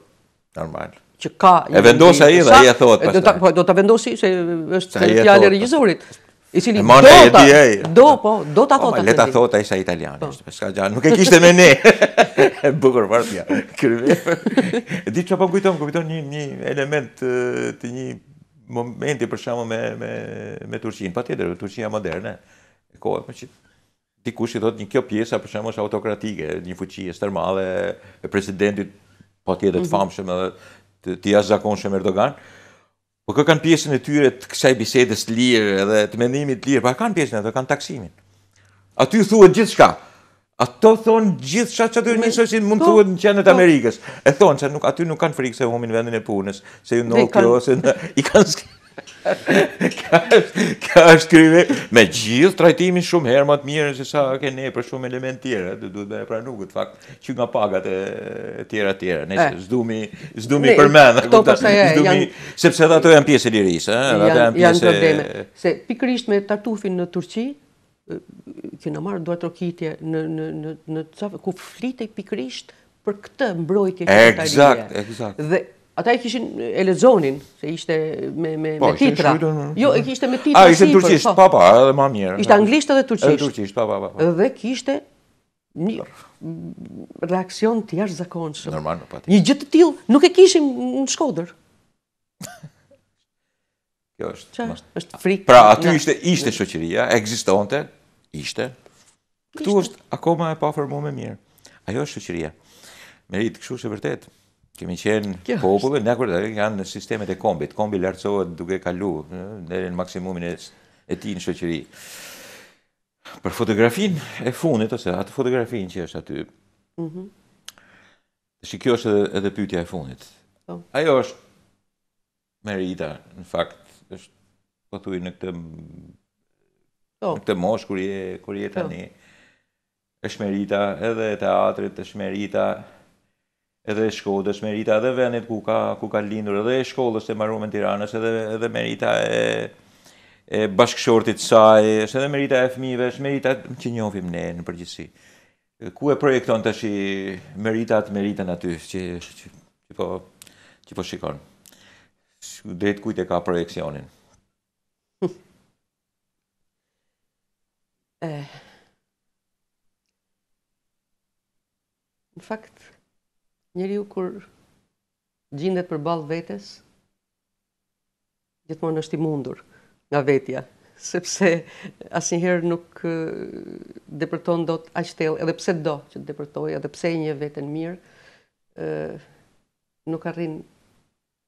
Normal. Që ka... E vendosa i dhe aji e thotë pasaj. Do t'a po, vendosi se është fjallë e regjizorit i cili do ta do po do ta thotë oh, le ta thotë ai sa italian është po. s'ka gjë nuk e kishte me ne bukur vartja kryve di çfarë po kujtom kujton një një element të një momenti për shkakun me me me Turqinë patjetër Turqia moderne kohë më po që dikush i thotë një kjo pjesa për shkakun është autokratike një fuqi e stërmadhe e presidentit patjetër të mhm. famshëm edhe të jashtëzakonshëm Erdogan Po kë kanë pjesën e tyre të kësaj bisedës të lirë edhe të mendimit të lirë, po kanë pjesën e tyre, kanë taksimin. Aty thuhet gjithçka. Ato thonë gjithë shatë që aty në mund po, thuhet në qenët po. Amerikës. E thonë që nuk, aty nuk kanë frikë se humin vendin e punës, se ju nuk kjo, se i kanë ka është kryve me gjithë trajtimin shumë herë më të mirë se sa ke ne për shumë element tjera dhe duhet me pra nukët fakt që nga pagat e tjera tjera ne eh. se zdumi zdumi për men zdumi eh, sepse dhe ato janë pjesë liris eh, janë probleme se pikrisht me tartufin në Turqi kënë marë duhet rokitje në, në, në, në, ku flitej pikrisht për këtë mbrojtje e këtë Exact, exact. Dhe Ata i kishin e lezonin, se ishte me, me, po, me titra. jo, e kishte me titra. A, ishte sipër, turqisht, po, pa, pa, edhe ma mjerë. Ishte anglisht edhe turqisht. Edhe turqisht, pa, pa, pa. Dhe kishte një reakcion të jashtë zakonshë. Normal, në po, pati. Një gjithë të tilë, nuk e kishim në shkoder. Kjo është... Qa, mas... është frikë. Pra, aty ishte, ishte nga. shoqiria, egzistonte, ishte. Këtu është akoma e pa fërmu me mirë. Ajo është shoqiria. Merit, kështu është vërtetë. Kemi qenë popullë, ne kërë të janë në sistemet e kombit. Kombi lartësohet duke kalu, në në maksimumin e, e ti në shëqëri. Për fotografin e funit, ose atë fotografin që është aty, mm kjo është edhe, edhe pytja e funit. Po. Ajo është Merita, në fakt, është po në këtë oh. në këtë mosh kur je kur je po. tani. Është Merita edhe teatrit, është Merita edhe e shkodës, merita edhe vendit ku ka ku ka lindur, edhe e shkodës e marrume në Tiranë, edhe edhe merita e e bashkëshortit saj, është edhe merita e fëmijëve, është merita që njohim ne në përgjithësi. Ku e projekton tash i merita meritën aty që që po që po shikon. Drejt kujt e ka projekcionin? Eh. Në fakt, Njëri u kur gjindet për balë vetës, gjithmonë është i mundur nga vetja, sepse asinherë nuk depërton do të ashtel, edhe pse do që të depërtoj, edhe pse një vetën mirë, nuk arrin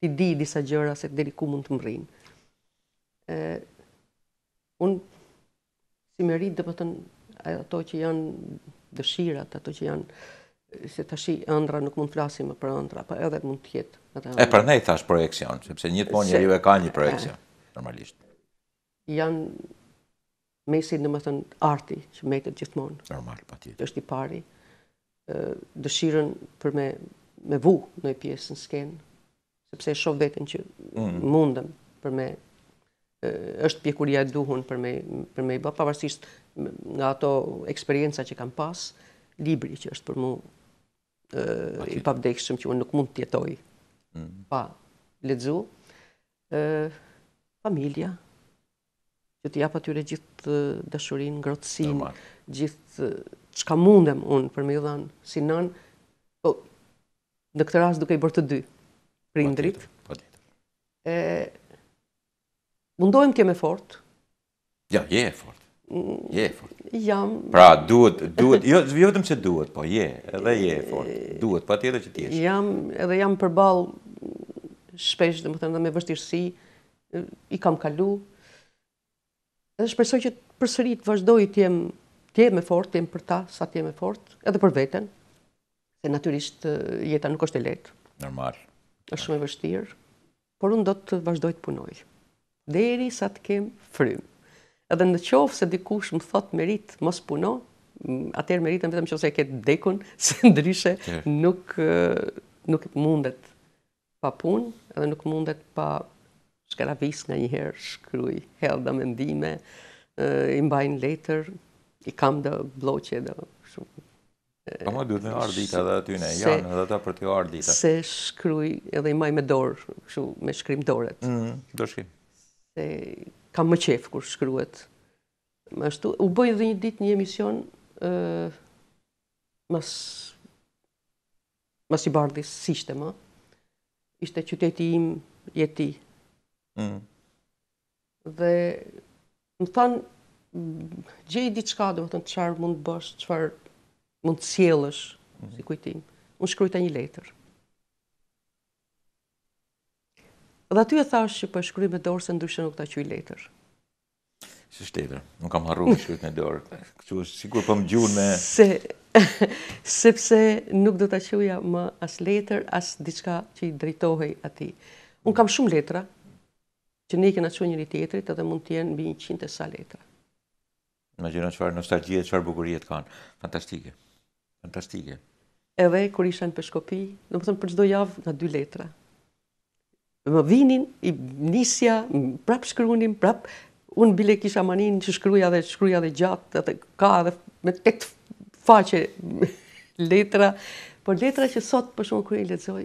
të di disa gjëra, se deri ku mund të më rrinë. Unë, si me rritë, ato që janë dëshirat, ato që janë se tashi ëndra nuk mund të flasim për ëndra, po edhe mund të jetë E për E prandaj thash projekcion, sepse një tmon njeriu e ka një projekcion normalisht. Jan mesin, thënë arti që mejtët gjithmonë. Normal, patjetër. Është i pari. ë dëshirën për me me vu në një pjesë në skenë, sepse e shoh veten që mundëm, mm-hmm. mundem për me është pjekuria e duhun për me për me pavarësisht nga ato eksperienca që kam pas, libri që është për mua i pavdekshëm që unë nuk mund të jetoj mm. pa ledzu, familja, që t'i apë atyre gjithë dëshurin, grotësin, gjithë qka mundem unë për me ju dhanë si nën, po, në këtë ras duke i bërë të dy, prindrit, mundohem të e fort, Ja, je e fort. Je e fort. Jam. Pra, duhet, duhet, jo, jo vetëm që duhet, po, je, edhe je e fort. Duhet, po atje edhe që tjesht. Jam, edhe jam përbal shpesh, dhe më thëmë, dhe me vështirësi, i kam kalu. Edhe shpesoj që për sërit vazhdoj të jem, të jem e fort, të jem për ta, sa të jem e fort, edhe për veten, dhe naturisht jeta nuk është e letë. Normal. është shumë e vështirë, por unë do të vazhdoj të punoj. Dhe sa të kem frymë. Edhe në qofë se dikush më thot merit mos puno, atëherë meritën vetëm qëse e ketë dekun, se ndryshe nuk, nuk mundet pa punë edhe nuk mundet pa shkaravis nga njëherë, shkryj, hel dhe mendime, i mbajnë letër, i kam dhe bloqe dhe shumë. Pa po më duhet me ardhita dhe aty në janë edhe ta për të ardhita. Se shkryj edhe i maj me dorë, shumë, me shkrym dorët. Mm, do shkrym. Se kam më qef kur shkruhet. ashtu, u bëj dhe një ditë një emision ë mas mas i bardhi si ishte më. Ishte qyteti im jeti. Mm. Dhe më than gjej diçka, do të thon çfarë mund të bësh, çfarë mund të sjellësh mhm. si kujtim. Unë shkryta një letër. Dhe aty e thash që po shkruaj me dorë se ndryshë nuk ta qyj letër. Si shtetër, nuk kam harru të shkruaj me dorë. Kështu sigur po më gjurë me se sepse nuk do ta qoja më as letër, as diçka që i drejtohej atij. Un kam shumë letra që ne i kena qënë njëri tjetrit, edhe mund t'jenë mbi një qinte sa letra. Në gjëra qëfar nostalgjie, qëfar bukurijet kanë. Fantastike. Fantastike. Edhe, kur isha në përshkopi, në më thëmë për gjdo javë nga dy letra më vinin, i nisja, prap shkrunin, prap, unë bile kisha manin që shkruja dhe shkruja dhe gjatë, dhe ka dhe me të faqe letra, por letra që sot për shumë kërë i letëzoj,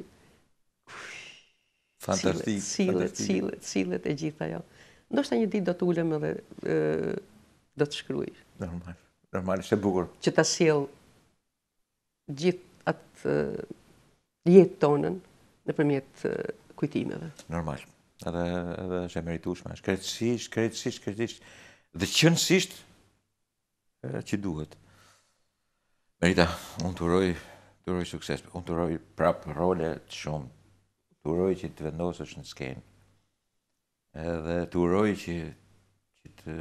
cilët, cilët, cilët, cilët e gjitha jo. Ndo shta një dit do të ulem edhe do të shkruj. Normal, normal, ishte bukur. Që ta siel gjithë atë jetë tonën, në përmjetë kujtimeve. Normal. Edhe edhe është e merituar. Shkretësisht, shkretësisht, shkretësisht dhe qënësisht që duhet. Merita, unë të uroj, të uroj sukses, unë të uroj prapë role të shumë, të uroj që të vendosësh në skenë, edhe të uroj që, që të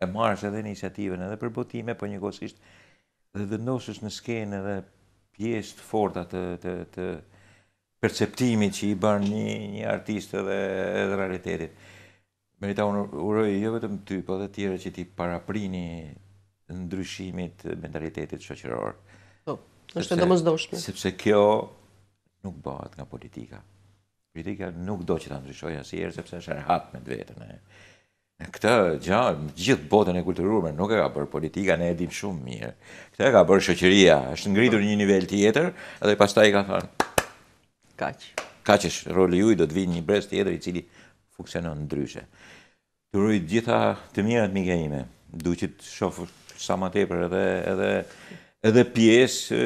e marrës edhe inisiativën edhe për botime, po njëkosisht dhe vendosësh në skenë edhe pjesë të forta të, të perceptimit që i bërë një, një artistë dhe edhe realitetit. Merita, unë urojë jo vetëm ty, po dhe tjere që ti paraprini ndryshimit mentalitetit qëqëror. Po, oh, është të mëzdo Sepse kjo nuk bëhat nga politika. Politika nuk do që ta ndryshojë asë erë, sepse është rëhat me të vetën. Në këta gjatë, gjithë botën e kultururme nuk e ka bërë politika, ne edhim shumë mirë. Këta e ka bërë qëqëria, është ngritur një nivel tjetër, edhe pas ta i ka thënë, Kaq. Kaq është roli juaj do të vinë një brez të i cili funksionon ndryshe. dryshe. Të gjitha të mirët të kejime, du që të shofë sa tepër edhe, edhe, edhe pjesë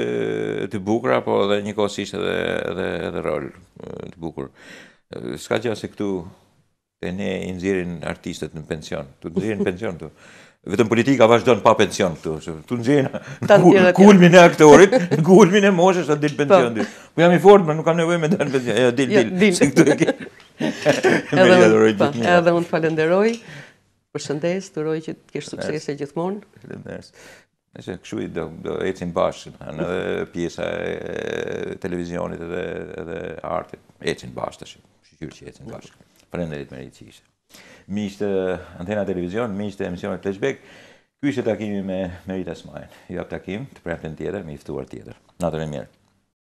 të bukra, po edhe një kosishtë edhe, edhe, edhe rol të bukur. Ska që asë këtu e ne i nëzirin artistët në pension, të nëzirin pension të. Vetëm politika vazhdon pa pension këtu, që tu nxjena. Kulmin e aktorit, kulmin e moshës të dil po. pensioni. Po jam i fortë, po nuk kam nevojë me dal pension. Jo, dil, jo, dil. Si këtu e ke. Edhe unë falenderoj. Po, edhe unë falenderoj. Përshëndes, uroj që të kesh sukses e gjithmonë. Faleminderit. Nëse kështu i do do ecim bashkë, në pjesa e televizionit edhe edhe artit ecim bashkë tash. Sigur që ecim bashkë. Faleminderit me ricë. Mishtë antena televizion, mishtë emisionet të ky ishte të takimi me Merita Smajnë. Jo apë takim, të prejnë tjetër, me iftuar tjetër. Natër e mirë